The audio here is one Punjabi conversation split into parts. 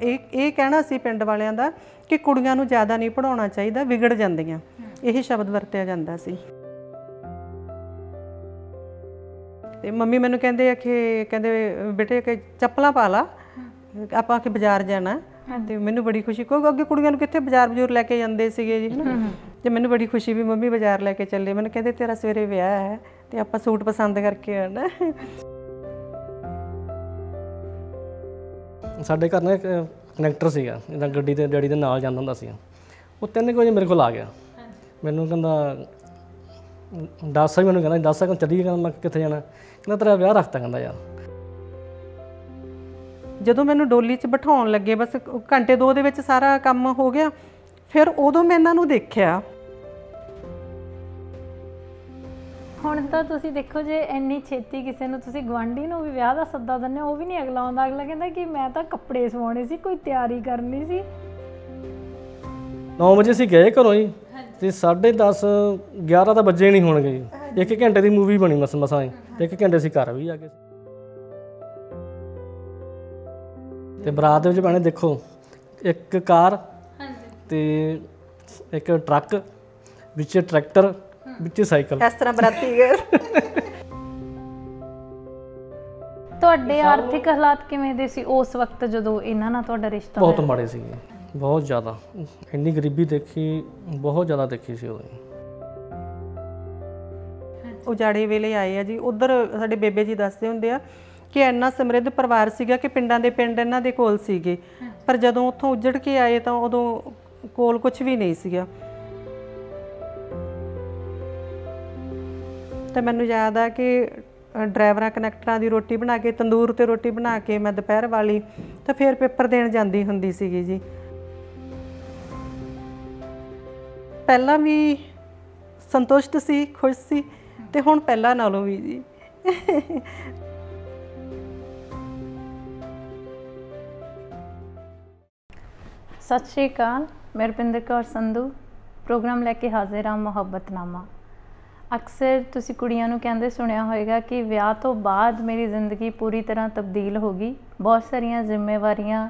ਇਹ ਇਹ ਕਹਿਣਾ ਸੀ ਪਿੰਡ ਵਾਲਿਆਂ ਦਾ ਕਿ ਕੁੜੀਆਂ ਨੂੰ ਜ਼ਿਆਦਾ ਨਹੀਂ ਪੜਾਉਣਾ ਚਾਹੀਦਾ ਵਿਗੜ ਜਾਂਦੀਆਂ ਇਹ ਸ਼ਬਦ ਵਰਤਿਆ ਜਾਂਦਾ ਸੀ ਤੇ ਮੰਮੀ ਮੈਨੂੰ ਕਹਿੰਦੇ ਆ ਕਿ ਕਹਿੰਦੇ ਬੇਟੇ ਕਿ ਚੱਪਲਾਂ ਪਾ ਲਾ ਆਪਾਂ ਕਿ ਬਾਜ਼ਾਰ ਜਾਣਾ ਤੇ ਮੈਨੂੰ ਬੜੀ ਖੁਸ਼ੀ ਕਿਉਂਕਿ ਅੱਗੇ ਕੁੜੀਆਂ ਨੂੰ ਕਿੱਥੇ ਬਾਜ਼ਾਰ ਬਜ਼ੂਰ ਲੈ ਕੇ ਜਾਂਦੇ ਸੀਗੇ ਜੀ ਹਨਾ ਤੇ ਮੈਨੂੰ ਬੜੀ ਖੁਸ਼ੀ ਵੀ ਮੰਮੀ ਬਾਜ਼ਾਰ ਲੈ ਕੇ ਚੱਲੇ ਮੈਨੂੰ ਕਹਿੰਦੇ ਤੇਰਾ ਸਵੇਰੇ ਵਿਆਹ ਹੈ ਤੇ ਆਪਾਂ ਸੂਟ ਪਸੰਦ ਕਰਕੇ ਆਣਾ ਸਾਡੇ ਘਰ ਨਾ ਕਨੈਕਟਰ ਸੀਗਾ ਇਹਦਾ ਗੱਡੀ ਤੇ ਡੈਡੀ ਦੇ ਨਾਲ ਜਾਂਦਾ ਹੁੰਦਾ ਸੀ ਉਹ ਤਿੰਨ ਵਜੇ ਮੇਰੇ ਕੋਲ ਆ ਗਿਆ ਮੈਨੂੰ ਕਹਿੰਦਾ ਦੱਸ ਵੀ ਮੈਨੂੰ ਕਹਿੰਦਾ ਦੱਸ ਸਕਣ ਚੱਲੀ ਕਹਿੰਦਾ ਮੈਂ ਕਿੱਥੇ ਜਾਣਾ ਕਹਿੰਦਾ ਤੇਰਾ ਵਿਆਹ ਰੱਖਤਾ ਕਹਿੰਦਾ ਯਾਰ ਜਦੋਂ ਮੈਨੂੰ ਡੋਲੀ 'ਚ ਬਿਠਾਉਣ ਲੱਗੇ ਬਸ ਘੰਟੇ ਦੋ ਦੇ ਵਿੱਚ ਸਾਰਾ ਕੰਮ ਹੋ ਗਿਆ ਫਿਰ ਉਦੋਂ ਮੈਂ ਇਹਨਾਂ ਨੂੰ ਦੇਖਿਆ ਹੁਣ ਤਾਂ ਤੁਸੀਂ ਦੇਖੋ ਜੇ ਇੰਨੀ ਛੇਤੀ ਕਿਸੇ ਨੂੰ ਤੁਸੀਂ ਗਵਾਂਢੀ ਨੂੰ ਵੀ ਵਿਆਹ ਦਾ ਸੱਦਾ ਦਿੰਨੇ ਹੋ ਉਹ ਵੀ ਨਹੀਂ ਅਗਲਾ ਆਉਂਦਾ ਅਗਲਾ ਕਹਿੰਦਾ ਕਿ ਮੈਂ ਤਾਂ ਕੱਪੜੇ ਸਵਾਉਣੇ ਸੀ ਕੋਈ ਤਿਆਰੀ ਕਰਨੀ ਸੀ 9 ਵਜੇ ਸੀ ਗਏ ਘਰੋਂ ਜੀ ਤੇ 10:30 11 ਤਾਂ ਵੱਜੇ ਨਹੀਂ ਹੋਣਗੇ ਜੀ ਇੱਕ ਘੰਟੇ ਦੀ ਮੂਵੀ ਬਣੀ ਮਸ ਮਸਾਂ ਹੀ ਤੇ ਇੱਕ ਘੰਟੇ ਸੀ ਘਰ ਵੀ ਆ ਗਏ ਤੇ ਬਰਾਤ ਦੇ ਵਿੱਚ ਬਣੇ ਦੇਖੋ ਇੱਕ ਕਾਰ ਹਾਂਜੀ ਤੇ ਇੱਕ ਟਰੱਕ ਵਿੱਚ ਟਰੈਕਟਰ ਵਿੱਚ ਸਾਈਕਲ ਇਸ ਤਰ੍ਹਾਂ ਬਰਾਤੀ ਗਏ ਤੁਹਾਡੇ ਆਰਥਿਕ ਹਾਲਾਤ ਕਿਵੇਂ ਦੇ ਸੀ ਉਸ ਵਕਤ ਜਦੋਂ ਇਹਨਾਂ ਨਾਲ ਤੁਹਾਡਾ ਰਿਸ਼ਤਾ ਬਹੁਤ ਮਾੜੇ ਸੀ ਬਹੁਤ ਜ਼ਿਆਦਾ ਇੰਨੀ ਗਰੀਬੀ ਦੇਖੀ ਬਹੁਤ ਜ਼ਿਆਦਾ ਦੇਖੀ ਸੀ ਉਹਨੇ ਉਜਾੜੇ ਵੇਲੇ ਆਏ ਆ ਜੀ ਉਧਰ ਸਾਡੇ ਬੇਬੇ ਜੀ ਦੱਸਦੇ ਹੁੰਦੇ ਆ ਕਿ ਇੰਨਾ ਸਮਰਿੱਧ ਪਰਿਵਾਰ ਸੀਗਾ ਕਿ ਪਿੰਡਾਂ ਦੇ ਪਿੰਡ ਇਹਨਾਂ ਦੇ ਕੋਲ ਸੀਗੇ ਪਰ ਜਦੋਂ ਉੱਥੋਂ ਉਜੜ ਕੇ ਆਏ ਤਾਂ ਉਦੋਂ ਕੋਲ ਕੁਝ ਵੀ ਨਹੀਂ ਸੀਗਾ ਤੇ ਮੈਨੂੰ ਯਾਦ ਆ ਕਿ ਡਰਾਈਵਰਾਂ ਕਨੈਕਟਰਾਂ ਦੀ ਰੋਟੀ ਬਣਾ ਕੇ ਤੰਦੂਰ ਤੇ ਰੋਟੀ ਬਣਾ ਕੇ ਮੈਂ ਦੁਪਹਿਰ ਵਾਲੀ ਤਾਂ ਫਿਰ ਪੇਪਰ ਦੇਣ ਜਾਂਦੀ ਹੁੰਦੀ ਸੀਗੀ ਜੀ ਪਹਿਲਾਂ ਵੀ ਸੰਤੁਸ਼ਟ ਸੀ ਖੁਸ਼ ਸੀ ਤੇ ਹੁਣ ਪਹਿਲਾਂ ਨਾਲੋਂ ਵੀ ਜੀ ਸਤਿ ਸ਼੍ਰੀ ਅਕਾਲ ਮੈਂ ਰਪਿੰਦਰ ਕੌਰ ਸੰਧੂ ਪ੍ਰੋਗਰਾਮ ਲੈ ਕੇ ਹਾਜ਼ਰ ਹਾਂ ਨਾਮਾ ਅਕਸਰ ਤੁਸੀਂ ਕੁੜੀਆਂ ਨੂੰ ਕਹਿੰਦੇ ਸੁਣਿਆ ਹੋਵੇਗਾ ਕਿ ਵਿਆਹ ਤੋਂ ਬਾਅਦ ਮੇਰੀ ਜ਼ਿੰਦਗੀ ਪੂਰੀ ਤਰ੍ਹਾਂ ਤਬਦੀਲ ਹੋ ਗਈ ਬਹੁਤ ਸਾਰੀਆਂ ਜ਼ਿੰਮੇਵਾਰੀਆਂ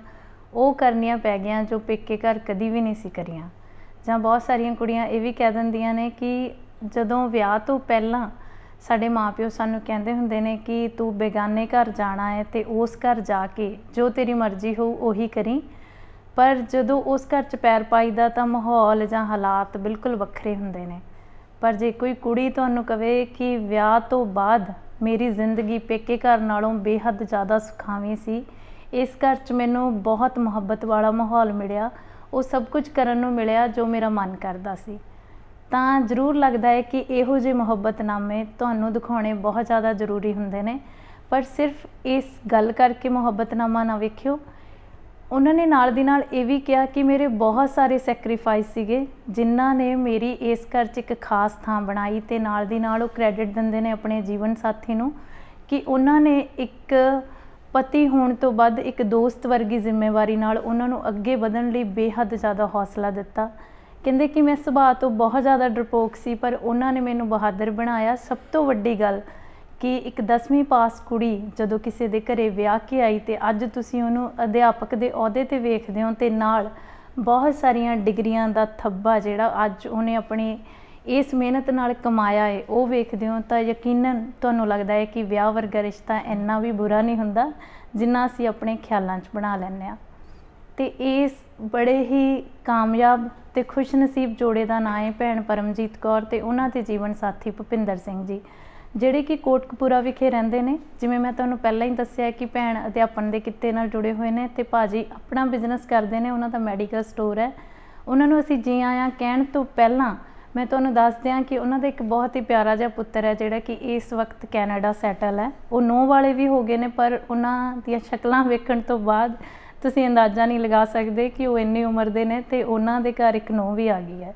ਉਹ ਕਰਨੀਆਂ ਪੈ ਗਈਆਂ ਜੋ ਪੇਕੇ ਘਰ ਕਦੀ ਵੀ ਨਹੀਂ ਸੀ ਕਰੀਆਂ ਜਾਂ ਬਹੁਤ ਸਾਰੀਆਂ ਕੁੜੀਆਂ ਇਹ ਵੀ ਕਹਿ ਦਿੰਦੀਆਂ ਨੇ ਕਿ ਜਦੋਂ ਵਿਆਹ ਤੋਂ ਪਹਿਲਾਂ ਸਾਡੇ ਮਾਪਿਓ ਸਾਨੂੰ ਕਹਿੰਦੇ ਹੁੰਦੇ ਨੇ ਕਿ ਤੂੰ ਬੇਗਾਨੇ ਘਰ ਜਾਣਾ ਹੈ ਤੇ ਉਸ ਘਰ ਜਾ ਕੇ ਜੋ ਤੇਰੀ ਮਰਜ਼ੀ ਹੋ ਉਹੀ ਕਰੀ ਪਰ ਜਦੋਂ ਉਸ ਘਰ ਚ ਪੈਰ ਪਾਈਦਾ ਤਾਂ ਮਾਹੌਲ ਜਾਂ ਹਾਲਾਤ ਬਿਲਕੁਲ ਵੱਖਰੇ ਹੁੰਦੇ ਨੇ ਪਰ ਜੇ ਕੋਈ ਕੁੜੀ ਤੁਹਾਨੂੰ ਕਵੇ ਕਿ ਵਿਆਹ ਤੋਂ ਬਾਅਦ ਮੇਰੀ ਜ਼ਿੰਦਗੀ ਪੇਕੇ ਘਰ ਨਾਲੋਂ ਬੇਹੱਦ ਜ਼ਿਆਦਾ ਸੁਖਾਵੀ ਸੀ ਇਸ ਘਰ 'ਚ ਮੈਨੂੰ ਬਹੁਤ ਮੁਹੱਬਤ ਵਾਲਾ ਮਾਹੌਲ ਮਿਲਿਆ ਉਹ ਸਭ ਕੁਝ ਕਰਨ ਨੂੰ ਮਿਲਿਆ ਜੋ ਮੇਰਾ ਮਨ ਕਰਦਾ ਸੀ ਤਾਂ ਜ਼ਰੂਰ ਲੱਗਦਾ ਹੈ ਕਿ ਇਹੋ ਜਿਹੇ ਨਾਮੇ ਤੁਹਾਨੂੰ ਦਿਖਾਉਣੇ ਬਹੁਤ ਜ਼ਿਆਦਾ ਜ਼ਰੂਰੀ ਹੁੰਦੇ ਨੇ ਪਰ ਸਿਰਫ ਇਸ ਗੱਲ ਕਰਕੇ ਮੁਹੱਬਤ ਨਾਮਾ ਨਾ ਵੇਖਿਓ ਉਹਨਾਂ ਨੇ ਨਾਲ ਦੀ ਨਾਲ ਇਹ ਵੀ ਕਿਹਾ ਕਿ ਮੇਰੇ ਬਹੁਤ ਸਾਰੇ ਸੈਕਰੀਫਾਈਸ ਸੀਗੇ ਜਿਨ੍ਹਾਂ ਨੇ ਮੇਰੀ ਇਸ ਘਰ 'ਚ ਇੱਕ ਖਾਸ ਥਾਂ ਬਣਾਈ ਤੇ ਨਾਲ ਦੀ ਨਾਲ ਉਹ ਕ੍ਰੈਡਿਟ ਦਿੰਦੇ ਨੇ ਆਪਣੇ ਜੀਵਨ ਸਾਥੀ ਨੂੰ ਕਿ ਉਹਨਾਂ ਨੇ ਇੱਕ ਪਤੀ ਹੋਣ ਤੋਂ ਬਾਅਦ ਇੱਕ ਦੋਸਤ ਵਰਗੀ ਜ਼ਿੰਮੇਵਾਰੀ ਨਾਲ ਉਹਨਾਂ ਨੂੰ ਅੱਗੇ ਵਧਣ ਲਈ ਬੇਹੱਦ ਜ਼ਿਆਦਾ ਹੌਸਲਾ ਦਿੱਤਾ ਕਹਿੰਦੇ ਕਿ ਮੈਂ ਸੁਭਾਅ ਤੋਂ ਬਹੁਤ ਜ਼ਿਆਦਾ ਡਰਪੋਕ ਸੀ ਪਰ ਉਹਨਾਂ ਨੇ ਮੈਨੂੰ ਬਹਾਦਰ ਬਣਾਇਆ ਸਭ ਤੋਂ ਵੱਡੀ ਗੱਲ ਕਿ ਇੱਕ 10ਵੀਂ ਪਾਸ ਕੁੜੀ ਜਦੋਂ ਕਿਸੇ ਦੇ ਘਰੇ ਵਿਆਹ ਕੇ ਆਈ ਤੇ ਅੱਜ ਤੁਸੀਂ ਉਹਨੂੰ ਅਧਿਆਪਕ ਦੇ ਅਹੁਦੇ ਤੇ ਵੇਖਦੇ ਹੋ ਤੇ ਨਾਲ ਬਹੁਤ ਸਾਰੀਆਂ ਡਿਗਰੀਆਂ ਦਾ ਥੱਬਾ ਜਿਹੜਾ ਅੱਜ ਉਹਨੇ ਆਪਣੀ ਇਸ ਮਿਹਨਤ ਨਾਲ ਕਮਾਇਆ ਏ ਉਹ ਵੇਖਦੇ ਹੋ ਤਾਂ ਯਕੀਨਨ ਤੁਹਾਨੂੰ ਲੱਗਦਾ ਹੈ ਕਿ ਵਿਆਹ ਵਰਗਾ ਰਿਸ਼ਤਾ ਇੰਨਾ ਵੀ ਬੁਰਾ ਨਹੀਂ ਹੁੰਦਾ ਜਿੰਨਾ ਅਸੀਂ ਆਪਣੇ ਖਿਆਲਾਂ 'ਚ ਬਣਾ ਲੈਂਦੇ ਆ ਤੇ ਇਸ ਬੜੇ ਹੀ ਕਾਮਯਾਬ ਤੇ ਖੁਸ਼ਨਸੀਬ ਜੋੜੇ ਦਾ ਨਾਂ ਹੈ ਭੈਣ ਪਰਮਜੀਤ ਕੌਰ ਤੇ ਉਹਨਾਂ ਦੇ ਜੀਵਨ ਸਾਥੀ ਭੁਪਿੰਦਰ ਸਿੰਘ ਜੀ ਜਿਹੜੇ ਕਿ ਕੋਟਕਪੂਰਾ ਵਿਖੇ ਰਹਿੰਦੇ ਨੇ ਜਿਵੇਂ ਮੈਂ ਤੁਹਾਨੂੰ ਪਹਿਲਾਂ ਹੀ ਦੱਸਿਆ ਕਿ ਭੈਣ ਅਧਿਆਪਨ ਦੇ ਕਿੱਤੇ ਨਾਲ ਜੁੜੇ ਹੋਏ ਨੇ ਤੇ ਭਾਜੀ ਆਪਣਾ ਬਿਜ਼ਨਸ ਕਰਦੇ ਨੇ ਉਹਨਾਂ ਦਾ ਮੈਡੀਕਲ ਸਟੋਰ ਹੈ ਉਹਨਾਂ ਨੂੰ ਅਸੀਂ ਜੀ ਆਇਆਂ ਕਹਿਣ ਤੋਂ ਪਹਿਲਾਂ ਮੈਂ ਤੁਹਾਨੂੰ ਦੱਸ ਦਿਆਂ ਕਿ ਉਹਨਾਂ ਦਾ ਇੱਕ ਬਹੁਤ ਹੀ ਪਿਆਰਾ ਜਿਹਾ ਪੁੱਤਰ ਹੈ ਜਿਹੜਾ ਕਿ ਇਸ ਵਕਤ ਕੈਨੇਡਾ ਸੈਟਲ ਹੈ ਉਹ ਨੋ ਵਾਲੇ ਵੀ ਹੋ ਗਏ ਨੇ ਪਰ ਉਹਨਾਂ ਦੀਆਂ ਸ਼ਕਲਾਂ ਵੇਖਣ ਤੋਂ ਬਾਅਦ ਤੁਸੀਂ ਅੰਦਾਜ਼ਾ ਨਹੀਂ ਲਗਾ ਸਕਦੇ ਕਿ ਉਹ ਇੰਨੀ ਉਮਰ ਦੇ ਨੇ ਤੇ ਉਹਨਾਂ ਦੇ ਘਰ ਇੱਕ ਨੋ ਵੀ ਆ ਗਈ ਹੈ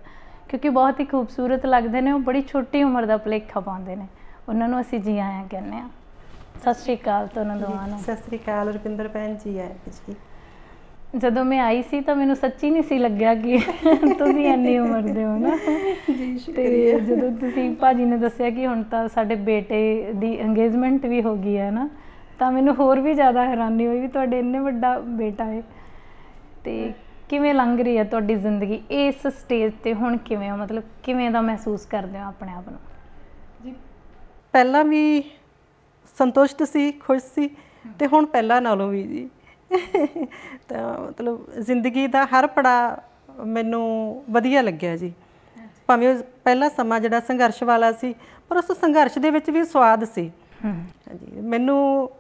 ਕਿਉਂਕਿ ਬਹੁਤ ਹੀ ਖੂਬਸੂਰਤ ਲੱਗਦੇ ਨੇ ਉਹ ਬੜੀ ਛੋਟੀ ਉਮਰ ਦਾ ਪਲੇਖਾ ਪਾਉਂਦੇ ਨੇ ਉਹਨਾਂ ਨੂੰ ਅਸੀਂ ਜੀ ਆਇਆਂ ਕਹਿੰਦੇ ਆ ਸਤਿ ਸ਼੍ਰੀ ਅਕਾਲ ਤੁਹਾਨੂੰ ਦੋਵਾਂ ਨੂੰ ਸਤਿ ਸ਼੍ਰੀ ਅਕਾਲ ਰੁਪਿੰਦਰ ਭੈਣ ਜੀ ਆਏ ਜੀ ਜਦੋਂ ਮੈਂ ਆਈ ਸੀ ਤਾਂ ਮੈਨੂੰ ਸੱਚੀ ਨਹੀਂ ਸੀ ਲੱਗਿਆ ਕਿ ਤੁਸੀਂ ਇੰਨੀ ਉਮਰ ਦੇ ਹੋ ਨਾ ਜੀ ਸ਼ੁਕਰੀਆ ਜਦੋਂ ਤੁਸੀਂ ਭਾਜੀ ਨੇ ਦੱਸਿਆ ਕਿ ਹੁਣ ਤਾਂ ਸਾਡੇ ਬੇਟੇ ਦੀ ਇੰਗੇਜਮੈਂਟ ਵੀ ਹੋ ਗਈ ਹੈ ਨਾ ਤਾਂ ਮੈਨੂੰ ਹੋਰ ਵੀ ਜ਼ਿਆਦਾ ਹੈਰਾਨੀ ਹੋਈ ਵੀ ਤੁਹਾਡੇ ਇੰਨੇ ਵੱਡਾ ਬੇਟਾ ਹੈ ਤੇ ਕਿਵੇਂ ਲੰਘ ਰਹੀ ਹੈ ਤੁਹਾਡੀ ਜ਼ਿੰਦਗੀ ਇਸ ਸਟੇਜ ਤੇ ਹੁਣ ਕਿਵੇਂ ਹੋ ਮਤਲਬ ਕਿਵੇਂ ਦਾ ਮਹਿਸੂਸ ਕਰਦੇ ਹੋ ਆਪਣੇ ਆਪ ਨੂੰ ਪਹਿਲਾਂ ਵੀ ਸੰਤੁਸ਼ਟ ਸੀ ਖੁਸ਼ ਸੀ ਤੇ ਹੁਣ ਪਹਿਲਾਂ ਨਾਲੋਂ ਵੀ ਜੀ ਤਾਂ ਮਤਲਬ ਜ਼ਿੰਦਗੀ ਦਾ ਹਰ ਪੜਾ ਮੈਨੂੰ ਵਧੀਆ ਲੱਗਿਆ ਜੀ ਭਾਵੇਂ ਪਹਿਲਾ ਸਮਾਂ ਜਿਹੜਾ ਸੰਘਰਸ਼ ਵਾਲਾ ਸੀ ਪਰ ਉਸ ਸੰਘਰਸ਼ ਦੇ ਵਿੱਚ ਵੀ ਸਵਾਦ ਸੀ ਹਾਂਜੀ ਮੈਨੂੰ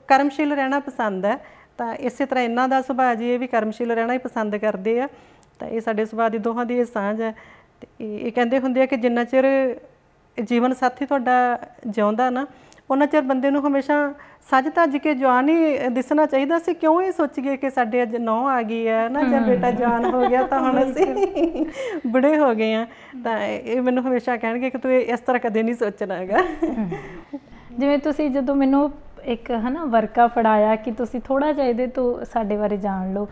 ਕਰਮਸ਼ੀਲ ਰਹਿਣਾ ਪਸੰਦ ਹੈ ਤਾਂ ਇਸੇ ਤਰ੍ਹਾਂ ਇਹਨਾਂ ਦਾ ਸੁਭਾਅ ਜੀ ਇਹ ਵੀ ਕਰਮਸ਼ੀਲ ਰਹਿਣਾ ਹੀ ਪਸੰਦ ਕਰਦੇ ਆ ਤਾਂ ਇਹ ਸਾਡੇ ਸੁਭਾਅ ਦੀ ਦੋਹਾਂ ਦੀ ਇਹ ਸਾਂਝ ਹੈ ਤੇ ਇਹ ਕਹਿੰਦੇ ਹੁੰਦੇ ਆ ਕਿ ਜਿੰਨਾ ਚਿਰ ਜੀਵਨ ਸਾਥੀ ਤੁਹਾਡਾ ਜਿਉਂਦਾ ਨਾ ਉਹਨਾਂ ਚਿਰ ਬੰਦੇ ਨੂੰ ਹਮੇਸ਼ਾ ਸੱਜ ਧੱਜ ਕੇ ਜਵਾਨ ਹੀ ਦਿਸਣਾ ਚਾਹੀਦਾ ਸੀ ਕਿਉਂ ਇਹ ਸੋਚ ਗਏ ਕਿ ਸਾਡੇ ਅੱਜ ਨੌ ਆ ਗਈ ਹੈ ਨਾ ਜਾਂ ਬੇਟਾ ਜਵਾਨ ਹੋ ਗਿਆ ਤਾਂ ਹੁਣ ਅਸੀਂ ਬੁੜੇ ਹੋ ਗਏ ਆ ਤਾਂ ਇਹ ਮੈਨੂੰ ਹਮੇਸ਼ਾ ਕਹਿਣਗੇ ਕਿ ਤੂੰ ਇਸ ਤਰ੍ਹਾਂ ਕਦੇ ਨਹੀਂ ਸੋਚਣਾ ਹੈਗਾ ਜਿਵੇਂ ਤੁਸੀਂ ਜਦੋਂ ਮੈਨੂੰ ਇੱਕ ਹਨਾ ਵਰਕਾ ਫੜਾਇਆ ਕਿ ਤੁਸੀਂ ਥੋੜਾ ਜਿਹਾ ਇਹਦੇ ਤੋਂ ਸਾਡੇ ਬਾਰੇ ਜਾਣ ਲਓ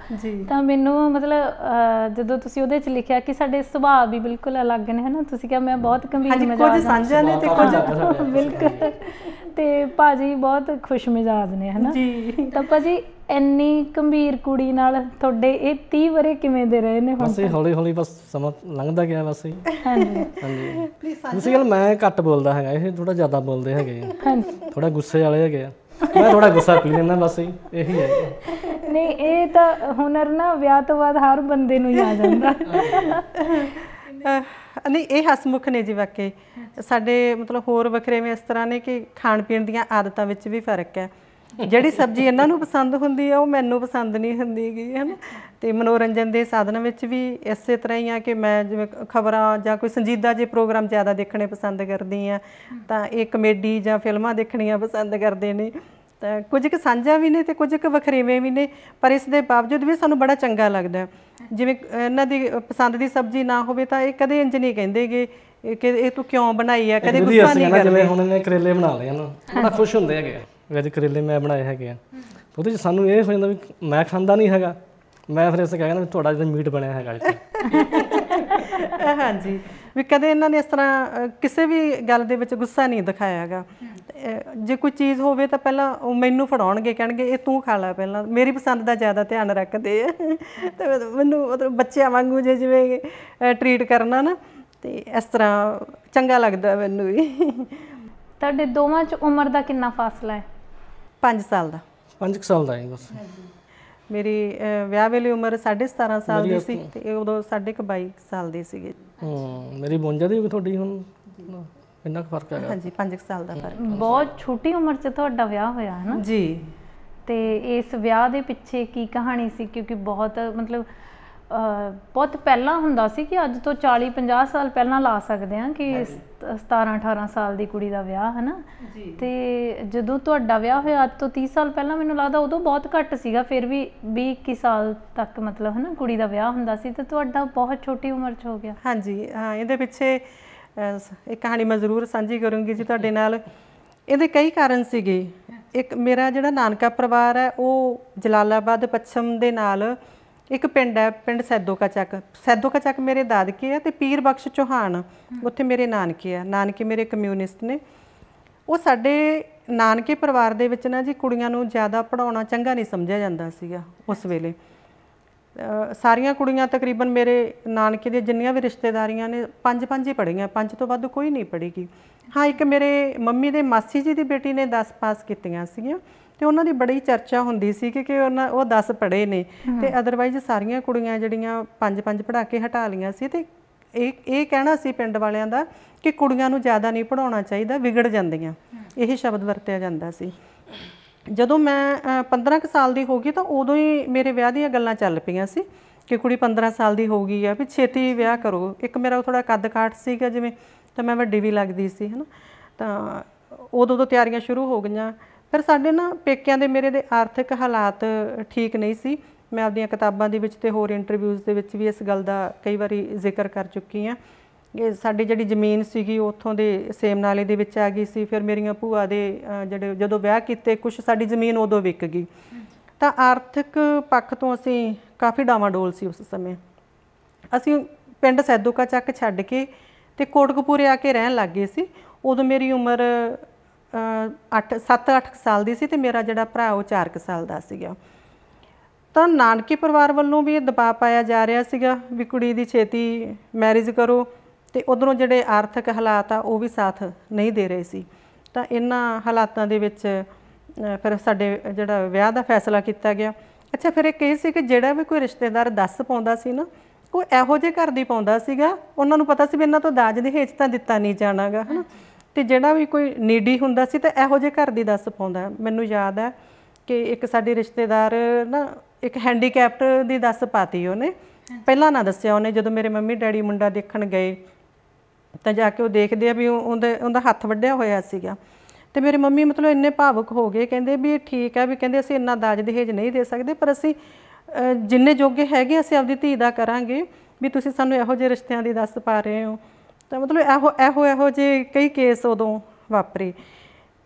ਤਾਂ ਮੈਨੂੰ ਮਤਲਬ ਜਦੋਂ ਤੁਸੀਂ ਉਹਦੇ ਚ ਲਿਖਿਆ ਕਿ ਸਾਡੇ ਸੁਭਾਅ ਵੀ ਬਿਲਕੁਲ ਅਲੱਗ ਨੇ ਹਨਾ ਤੁਸੀਂ ਕਿਹਾ ਮੈਂ ਬਹੁਤ ਗੰਭੀਰ ਮਜ਼ਾਜ ਕੁਝ ਸਾਂਝਾ ਨੇ ਤੇ ਕੁਝ ਬਿਲਕੁਲ ਤੇ ਭਾਜੀ ਬਹੁਤ ਖੁਸ਼ ਮਿਜ਼ਾਜ ਨੇ ਹਨਾ ਤਾਂ ਭਾਜੀ ਇੰਨੀ ਗੰਭੀਰ ਕੁੜੀ ਨਾਲ ਤੁਹਾਡੇ ਇਹ 30 ਬਰੇ ਕਿਵੇਂ ਦੇ ਰਹੇ ਨੇ ਹੁਣ ਬਸ ਹੌਲੀ ਹੌਲੀ ਬਸ ਸਮਾਂ ਲੰਘਦਾ ਗਿਆ ਬਸ ਹੀ ਹਾਂਜੀ ਹਾਂਜੀ ਤੁਸੀਂ ਗੱਲ ਮੈਂ ਘੱਟ ਬੋਲਦਾ ਹੈਗਾ ਇਹ ਥੋੜਾ ਜ਼ਿਆਦਾ ਬੋਲਦੇ ਹੈਗੇ ਹਾਂਜੀ ਥੋੜਾ ਗੁੱਸੇ ਵਾਲੇ ਹੈਗੇ ਆ ਮੈਂ ਥੋੜਾ ਗੁੱਸਾ ਪੀ ਲੈਂਦਾ ਬਸ ਇਹੀ ਹੈ ਨਹੀਂ ਇਹ ਤਾਂ ਹੁਨਰ ਨਾ ਵਿਆਹ ਤੋਂ ਬਾਅਦ ਹਰ ਬੰਦੇ ਨੂੰ ਹੀ ਆ ਜਾਂਦਾ ਨਹੀਂ ਇਹ ਹਸਮੁਖ ਨੇ ਜੀ ਵਾਕੇ ਸਾਡੇ ਮਤਲਬ ਹੋਰ ਵਖਰੇਵੇਂ ਇਸ ਤਰ੍ਹਾਂ ਨੇ ਕਿ ਖਾਣ ਪੀਣ ਦੀਆਂ ਆਦਤਾਂ ਵਿੱਚ ਵੀ ਫਰਕ ਹੈ ਜਿਹੜੀ ਸਬਜ਼ੀ ਇਹਨਾਂ ਨੂੰ ਪਸੰਦ ਹੁੰਦੀ ਆ ਉਹ ਮੈਨੂੰ ਪਸੰਦ ਨਹੀਂ ਹੁੰਦੀ ਹੈ ਹਨਾ ਤੇ ਮਨੋਰੰਜਨ ਦੇ ਸਾਧਨ ਵਿੱਚ ਵੀ ਇਸੇ ਤਰ੍ਹਾਂ ਹੀ ਆ ਕਿ ਮੈਂ ਜਿਵੇਂ ਖਬਰਾਂ ਜਾਂ ਕੋਈ ਸੰਜੀਦਾ ਜੇ ਪ੍ਰੋਗਰਾਮ ਜ਼ਿਆਦਾ ਦੇਖਣੇ ਪਸੰਦ ਕਰਦੀ ਆ ਤਾਂ ਇਹ ਕਮੇਡੀ ਜਾਂ ਫਿਲਮਾਂ ਦੇਖਣੀਆਂ ਪਸੰਦ ਕਰਦੇ ਨੇ ਤਾਂ ਕੁਝ ਕੁ ਸਾਂਝਾ ਵੀ ਨੇ ਤੇ ਕੁਝ ਕੁ ਵਖਰੇਵੇਂ ਵੀ ਨੇ ਪਰ ਇਸ ਦੇ ਬਾਵਜੂਦ ਵੀ ਸਾਨੂੰ ਬੜਾ ਚੰਗਾ ਲੱਗਦਾ ਜਿਵੇਂ ਇਹਨਾਂ ਦੀ ਪਸੰਦ ਦੀ ਸਬਜ਼ੀ ਨਾ ਹੋਵੇ ਤਾਂ ਇਹ ਕਦੇ ਇੰਜ ਨਹੀਂ ਕਹਿੰਦੇਗੇ ਕਿ ਇਹ ਤੂੰ ਕਿਉਂ ਬਣਾਈ ਆ ਕਦੇ ਗੁੱਸਾ ਨਹੀਂ ਕਰਦੇ ਜਿਵੇਂ ਹੁਣ ਇਹਨੇ ਕਰੇਲੇ ਬਣਾ ਲਏ ਹਨ ਬੜਾ ਖੁਸ਼ ਹੁੰਦੇ ਹੈਗੇ ਵੈਜ ਕਰੇਲੇ ਮੈਂ ਬਣਾਏ ਹੈਗੇ ਆ ਉਹਦੇ ਚ ਸਾਨੂੰ ਇਹ ਹੋ ਜਾਂਦਾ ਵੀ ਮੈਂ ਖਾਂਦਾ ਨਹੀਂ ਹੈਗਾ ਮੈਂ ਫਿਰ ਇਸ ਕਹਿੰਦਾ ਵੀ ਤੁਹਾਡਾ ਜਿਹੜਾ ਮੀਟ ਬਣਿਆ ਹੈਗਾ ਇੱਥੇ ਹਾਂਜੀ ਵੀ ਕਦੇ ਇਹਨਾਂ ਨੇ ਇਸ ਤਰ੍ਹਾਂ ਕਿਸੇ ਵੀ ਗੱਲ ਦੇ ਵਿੱਚ ਗੁੱਸਾ ਨਹੀਂ ਦਿਖਾਇਆ ਹੈਗਾ ਜੇ ਕੋਈ ਚੀਜ਼ ਹੋਵੇ ਤਾਂ ਪਹਿਲਾਂ ਉਹ ਮੈਨੂੰ ਫੜਾਉਣਗੇ ਕਹਿਣਗੇ ਇਹ ਤੂੰ ਖਾ ਲੈ ਪਹਿਲਾਂ ਮੇਰੀ ਪਸੰਦ ਦਾ ਜ਼ਿਆਦਾ ਧਿਆਨ ਰੱਖਦੇ ਆ ਤੇ ਮੈਨੂੰ ਮਤਲਬ ਬੱਚਿਆਂ ਵਾਂਗੂ ਜੇ ਜਿਵੇਂ ਟ੍ਰੀਟ ਕਰਨਾ ਨਾ ਤੇ ਇਸ ਤਰ੍ਹਾਂ ਚੰਗਾ ਲੱਗਦਾ ਮੈਨੂੰ ਵੀ ਤੁਹਾਡੇ ਦੋਵਾਂ 'ਚ ਉਮਰ ਦਾ ਕਿੰਨਾ ਫਾਸਲਾ ਹੈ 5 ਸਾਲ ਦਾ 5 ਸਾਲ ਦਾ ਹੈ ਬਸ ਮੇਰੀ ਵਿਆਹ ਵੇਲੇ ਉਮਰ 17.5 ਸਾਲ ਦੀ ਸੀ ਤੇ ਉਦੋਂ 22 ਸਾਲ ਦੇ ਸੀਗੇ ਹੂੰ ਮੇਰੀ 52 ਦੀ ਹੋ ਤੁਹਾਡੀ ਹੁਣ ਇੰਨਾ ਕੁ ਫਰਕ ਹੈਗਾ ਹਾਂਜੀ 5 ਸਾਲ ਦਾ ਫਰਕ ਬਹੁਤ ਛੋਟੀ ਉਮਰ 'ਚ ਤੁਹਾਡਾ ਵਿਆਹ ਹੋਇਆ ਹੈ ਨਾ ਜੀ ਤੇ ਇਸ ਵਿਆਹ ਦੇ ਪਿੱਛੇ ਕੀ ਕਹਾਣੀ ਸੀ ਕਿਉਂਕਿ ਬਹੁਤ ਮਤਲਬ ਬਹੁਤ ਪਹਿਲਾਂ ਹੁੰਦਾ ਸੀ ਕਿ ਅੱਜ ਤੋਂ 40 50 ਸਾਲ ਪਹਿਲਾਂ ਲਾ ਸਕਦੇ ਆ ਕਿ 17 18 ਸਾਲ ਦੀ ਕੁੜੀ ਦਾ ਵਿਆਹ ਹਨਾ ਤੇ ਜਦੋਂ ਤੁਹਾਡਾ ਵਿਆਹ ਹੋਇਆ ਅੱਜ ਤੋਂ 30 ਸਾਲ ਪਹਿਲਾਂ ਮੈਨੂੰ ਲੱਗਦਾ ਉਦੋਂ ਬਹੁਤ ਘੱਟ ਸੀਗਾ ਫਿਰ ਵੀ 20 21 ਸਾਲ ਤੱਕ ਮਤਲਬ ਹਨਾ ਕੁੜੀ ਦਾ ਵਿਆਹ ਹੁੰਦਾ ਸੀ ਤੇ ਤੁਹਾਡਾ ਬਹੁਤ ਛੋਟੀ ਉਮਰ 'ਚ ਹੋ ਗਿਆ ਹਾਂਜੀ ਹਾਂ ਇਹਦੇ ਪਿੱਛੇ ਇੱਕ ਕਹਾਣੀ ਮੈਂ ਜ਼ਰੂਰ ਸਾਂਝੀ ਕਰੂੰਗੀ ਜੀ ਤੁਹਾਡੇ ਨਾਲ ਇਹਦੇ ਕਈ ਕਾਰਨ ਸੀਗੇ ਇੱਕ ਮੇਰਾ ਜਿਹੜਾ ਨਾਨਕਾ ਪਰਿਵਾਰ ਹੈ ਉਹ ਜਲਾਲਾਬਾਦ ਪੱਛਮ ਦੇ ਨਾਲ ਇੱਕ ਪਿੰਡ ਹੈ ਪਿੰਡ ਸੈਦੋ ਕਾ ਚੱਕ ਸੈਦੋ ਕਾ ਚੱਕ ਮੇਰੇ ਦਾਦਕੇ ਆ ਤੇ ਪੀਰ ਬਖਸ਼ ਚੋਹਾਨ ਉੱਥੇ ਮੇਰੇ ਨਾਨਕੇ ਆ ਨਾਨਕੇ ਮੇਰੇ ਕਮਿਊਨਿਸਟ ਨੇ ਉਹ ਸਾਡੇ ਨਾਨਕੇ ਪਰਿਵਾਰ ਦੇ ਵਿੱਚ ਨਾ ਜੀ ਕੁੜੀਆਂ ਨੂੰ ਜ਼ਿਆਦਾ ਪੜਾਉਣਾ ਚੰਗਾ ਨਹੀਂ ਸਮਝਿਆ ਜਾਂਦਾ ਸੀਗਾ ਉਸ ਵੇਲੇ ਸਾਰੀਆਂ ਕੁੜੀਆਂ ਤਕਰੀਬਨ ਮੇਰੇ ਨਾਨਕੇ ਦੇ ਜਿੰਨੀਆਂ ਵੀ ਰਿਸ਼ਤੇਦਾਰੀਆਂ ਨੇ ਪੰਜ ਪੰਜ ਹੀ ਪੜੀਆਂ ਪੰਜ ਤੋਂ ਵੱਧ ਕੋਈ ਨਹੀਂ ਪੜੀਗੀ ਹਾਂ ਇੱਕ ਮੇਰੇ ਮੰਮੀ ਦੇ ਮਾਸੀ ਜੀ ਦੀ ਬੇਟੀ ਨੇ 10 ਪਾਸ ਕੀਤੀਆਂ ਸੀਗੀਆਂ ਤੇ ਉਹਨਾਂ ਦੀ ਬੜੀ ਚਰਚਾ ਹੁੰਦੀ ਸੀ ਕਿ ਕਿ ਉਹਨਾਂ ਉਹ 10 ਪੜੇ ਨੇ ਤੇ ਅਦਰਵਾਈਜ਼ ਸਾਰੀਆਂ ਕੁੜੀਆਂ ਜਿਹੜੀਆਂ ਪੰਜ ਪੰਜ ਪੜਾ ਕੇ ਹਟਾ ਲੀਆਂ ਸੀ ਤੇ ਇਹ ਇਹ ਕਹਿਣਾ ਸੀ ਪਿੰਡ ਵਾਲਿਆਂ ਦਾ ਕਿ ਕੁੜੀਆਂ ਨੂੰ ਜ਼ਿਆਦਾ ਨਹੀਂ ਪੜਾਉਣਾ ਚਾਹੀਦਾ ਵਿਗੜ ਜਾਂਦੀਆਂ ਇਹ ਸ਼ਬਦ ਵਰਤਿਆ ਜਾਂਦਾ ਸੀ ਜਦੋਂ ਮੈਂ 15 ਕੁ ਸਾਲ ਦੀ ਹੋ ਗਈ ਤਾਂ ਉਦੋਂ ਹੀ ਮੇਰੇ ਵਿਆਹ ਦੀਆਂ ਗੱਲਾਂ ਚੱਲ ਪਈਆਂ ਸੀ ਕਿ ਕੁੜੀ 15 ਸਾਲ ਦੀ ਹੋ ਗਈ ਆ ਵੀ ਛੇਤੀ ਵਿਆਹ ਕਰੋ ਇੱਕ ਮੇਰਾ ਥੋੜਾ ਕੱਦ ਕਾਠ ਸੀਗਾ ਜਿਵੇਂ ਤਾਂ ਮੈਂ ਵੱਡੀ ਵੀ ਲੱਗਦੀ ਸੀ ਹਨਾ ਤਾਂ ਉਦੋਂ ਤੋਂ ਤਿਆਰੀਆਂ ਸ਼ੁਰੂ ਹੋ ਗਈਆਂ ਫਿਰ ਸਾਡੇ ਨਾ ਪੇਕਿਆਂ ਦੇ ਮੇਰੇ ਦੇ ਆਰਥਿਕ ਹਾਲਾਤ ਠੀਕ ਨਹੀਂ ਸੀ ਮੈਂ ਆਪਣੀਆਂ ਕਿਤਾਬਾਂ ਦੇ ਵਿੱਚ ਤੇ ਹੋਰ ਇੰਟਰਵਿਊਜ਼ ਦੇ ਵਿੱਚ ਵੀ ਇਸ ਗੱਲ ਦਾ ਕਈ ਵਾਰੀ ਜ਼ਿਕਰ ਕਰ ਚੁੱਕੀ ਆ ਇਹ ਸਾਡੀ ਜਿਹੜੀ ਜ਼ਮੀਨ ਸੀਗੀ ਉੱਥੋਂ ਦੇ ਸੇਮ ਨਾਲੇ ਦੇ ਵਿੱਚ ਆ ਗਈ ਸੀ ਫਿਰ ਮੇਰੀਆਂ ਭੂਆ ਦੇ ਜਿਹੜੇ ਜਦੋਂ ਵਿਆਹ ਕੀਤੇ ਕੁਝ ਸਾਡੀ ਜ਼ਮੀਨ ਉਦੋਂ ਵਿਕ ਗਈ ਤਾਂ ਆਰਥਿਕ ਪੱਖ ਤੋਂ ਅਸੀਂ ਕਾਫੀ ਡਾਵਾਡੋਲ ਸੀ ਉਸ ਸਮੇਂ ਅਸੀਂ ਪਿੰਡ ਸੈਦੋਕਾ ਚੱਕ ਛੱਡ ਕੇ ਤੇ ਕੋਟਕਪੂਰੇ ਆ ਕੇ ਰਹਿਣ ਲੱਗੇ ਸੀ ਉਦੋਂ ਮੇਰੀ ਉਮਰ 8 7-8 ਸਾਲ ਦੀ ਸੀ ਤੇ ਮੇਰਾ ਜਿਹੜਾ ਭਰਾ ਉਹ 4 ਸਾਲ ਦਾ ਸੀਗਾ ਤਾਂ ਨਾਨਕੀ ਪਰਿਵਾਰ ਵੱਲੋਂ ਵੀ ਇਹ ਦਬਾਅ ਪਾਇਆ ਜਾ ਰਿਹਾ ਸੀਗਾ ਵੀ ਕੁੜੀ ਦੀ ਛੇਤੀ ਮੈਰਿਜ ਕਰੋ ਤੇ ਉਧਰੋਂ ਜਿਹੜੇ ਆਰਥਿਕ ਹਾਲਾਤ ਆ ਉਹ ਵੀ ਸਾਥ ਨਹੀਂ ਦੇ ਰਹੇ ਸੀ ਤਾਂ ਇਹਨਾਂ ਹਾਲਾਤਾਂ ਦੇ ਵਿੱਚ ਫਿਰ ਸਾਡੇ ਜਿਹੜਾ ਵਿਆਹ ਦਾ ਫੈਸਲਾ ਕੀਤਾ ਗਿਆ ਅੱਛਾ ਫਿਰ ਇਹ ਕਹੀ ਸੀ ਕਿ ਜਿਹੜਾ ਵੀ ਕੋਈ ਰਿਸ਼ਤੇਦਾਰ ਦੱਸ ਪਾਉਂਦਾ ਸੀ ਨਾ ਉਹ ਇਹੋ ਜਿਹੇ ਘਰ ਦੀ ਪਾਉਂਦਾ ਸੀਗਾ ਉਹਨਾਂ ਨੂੰ ਪਤਾ ਸੀ ਵੀ ਇਹਨਾਂ ਤੋਂ ਦਾਜ ਦੇ ਹੇਜ ਤਾਂ ਦਿੱਤਾ ਨਹੀਂ ਜਾਣਾਗਾ ਹਨਾ ਤੇ ਜਿਹੜਾ ਵੀ ਕੋਈ ਨੀਡੀ ਹੁੰਦਾ ਸੀ ਤਾਂ ਇਹੋ ਜੇ ਘਰ ਦੀ ਦੱਸ ਪਾਉਂਦਾ ਮੈਨੂੰ ਯਾਦ ਹੈ ਕਿ ਇੱਕ ਸਾਡੇ ਰਿਸ਼ਤੇਦਾਰ ਨਾ ਇੱਕ ਹੈਂਡੀਕੈਪਟ ਦੀ ਦੱਸ ਪਾਤੀ ਉਹਨੇ ਪਹਿਲਾਂ ਨਾ ਦੱਸਿਆ ਉਹਨੇ ਜਦੋਂ ਮੇਰੇ ਮੰਮੀ ਡੈਡੀ ਮੁੰਡਾ ਦੇਖਣ ਗਏ ਤਾਂ ਜਾ ਕੇ ਉਹ ਦੇਖਦੇ ਆ ਵੀ ਉਹਦੇ ਉਹਦਾ ਹੱਥ ਵੱਡਿਆ ਹੋਇਆ ਸੀਗਾ ਤੇ ਮੇਰੇ ਮੰਮੀ ਮਤਲਬ ਇੰਨੇ ਭਾਵੁਕ ਹੋ ਗਏ ਕਹਿੰਦੇ ਵੀ ਠੀਕ ਹੈ ਵੀ ਕਹਿੰਦੇ ਅਸੀਂ ਇੰਨਾ ਦਾਜ ਦਹੇਜ ਨਹੀਂ ਦੇ ਸਕਦੇ ਪਰ ਅਸੀਂ ਜਿੰਨੇ ਜੋਗੇ ਹੈਗੇ ਅਸੀਂ ਆਪਦੀ ਧੀ ਦਾ ਕਰਾਂਗੇ ਵੀ ਤੁਸੀਂ ਸਾਨੂੰ ਇਹੋ ਜਿਹੇ ਰਿਸ਼ਤਿਆਂ ਦੀ ਦੱਸ ਪਾ ਰਹੇ ਹੋ ਤਾਂ ਮਤਲਬ ਇਹੋ ਇਹੋ ਇਹੋ ਜੇ ਕਈ ਕੇਸ ਉਦੋਂ ਵਾਪਰੇ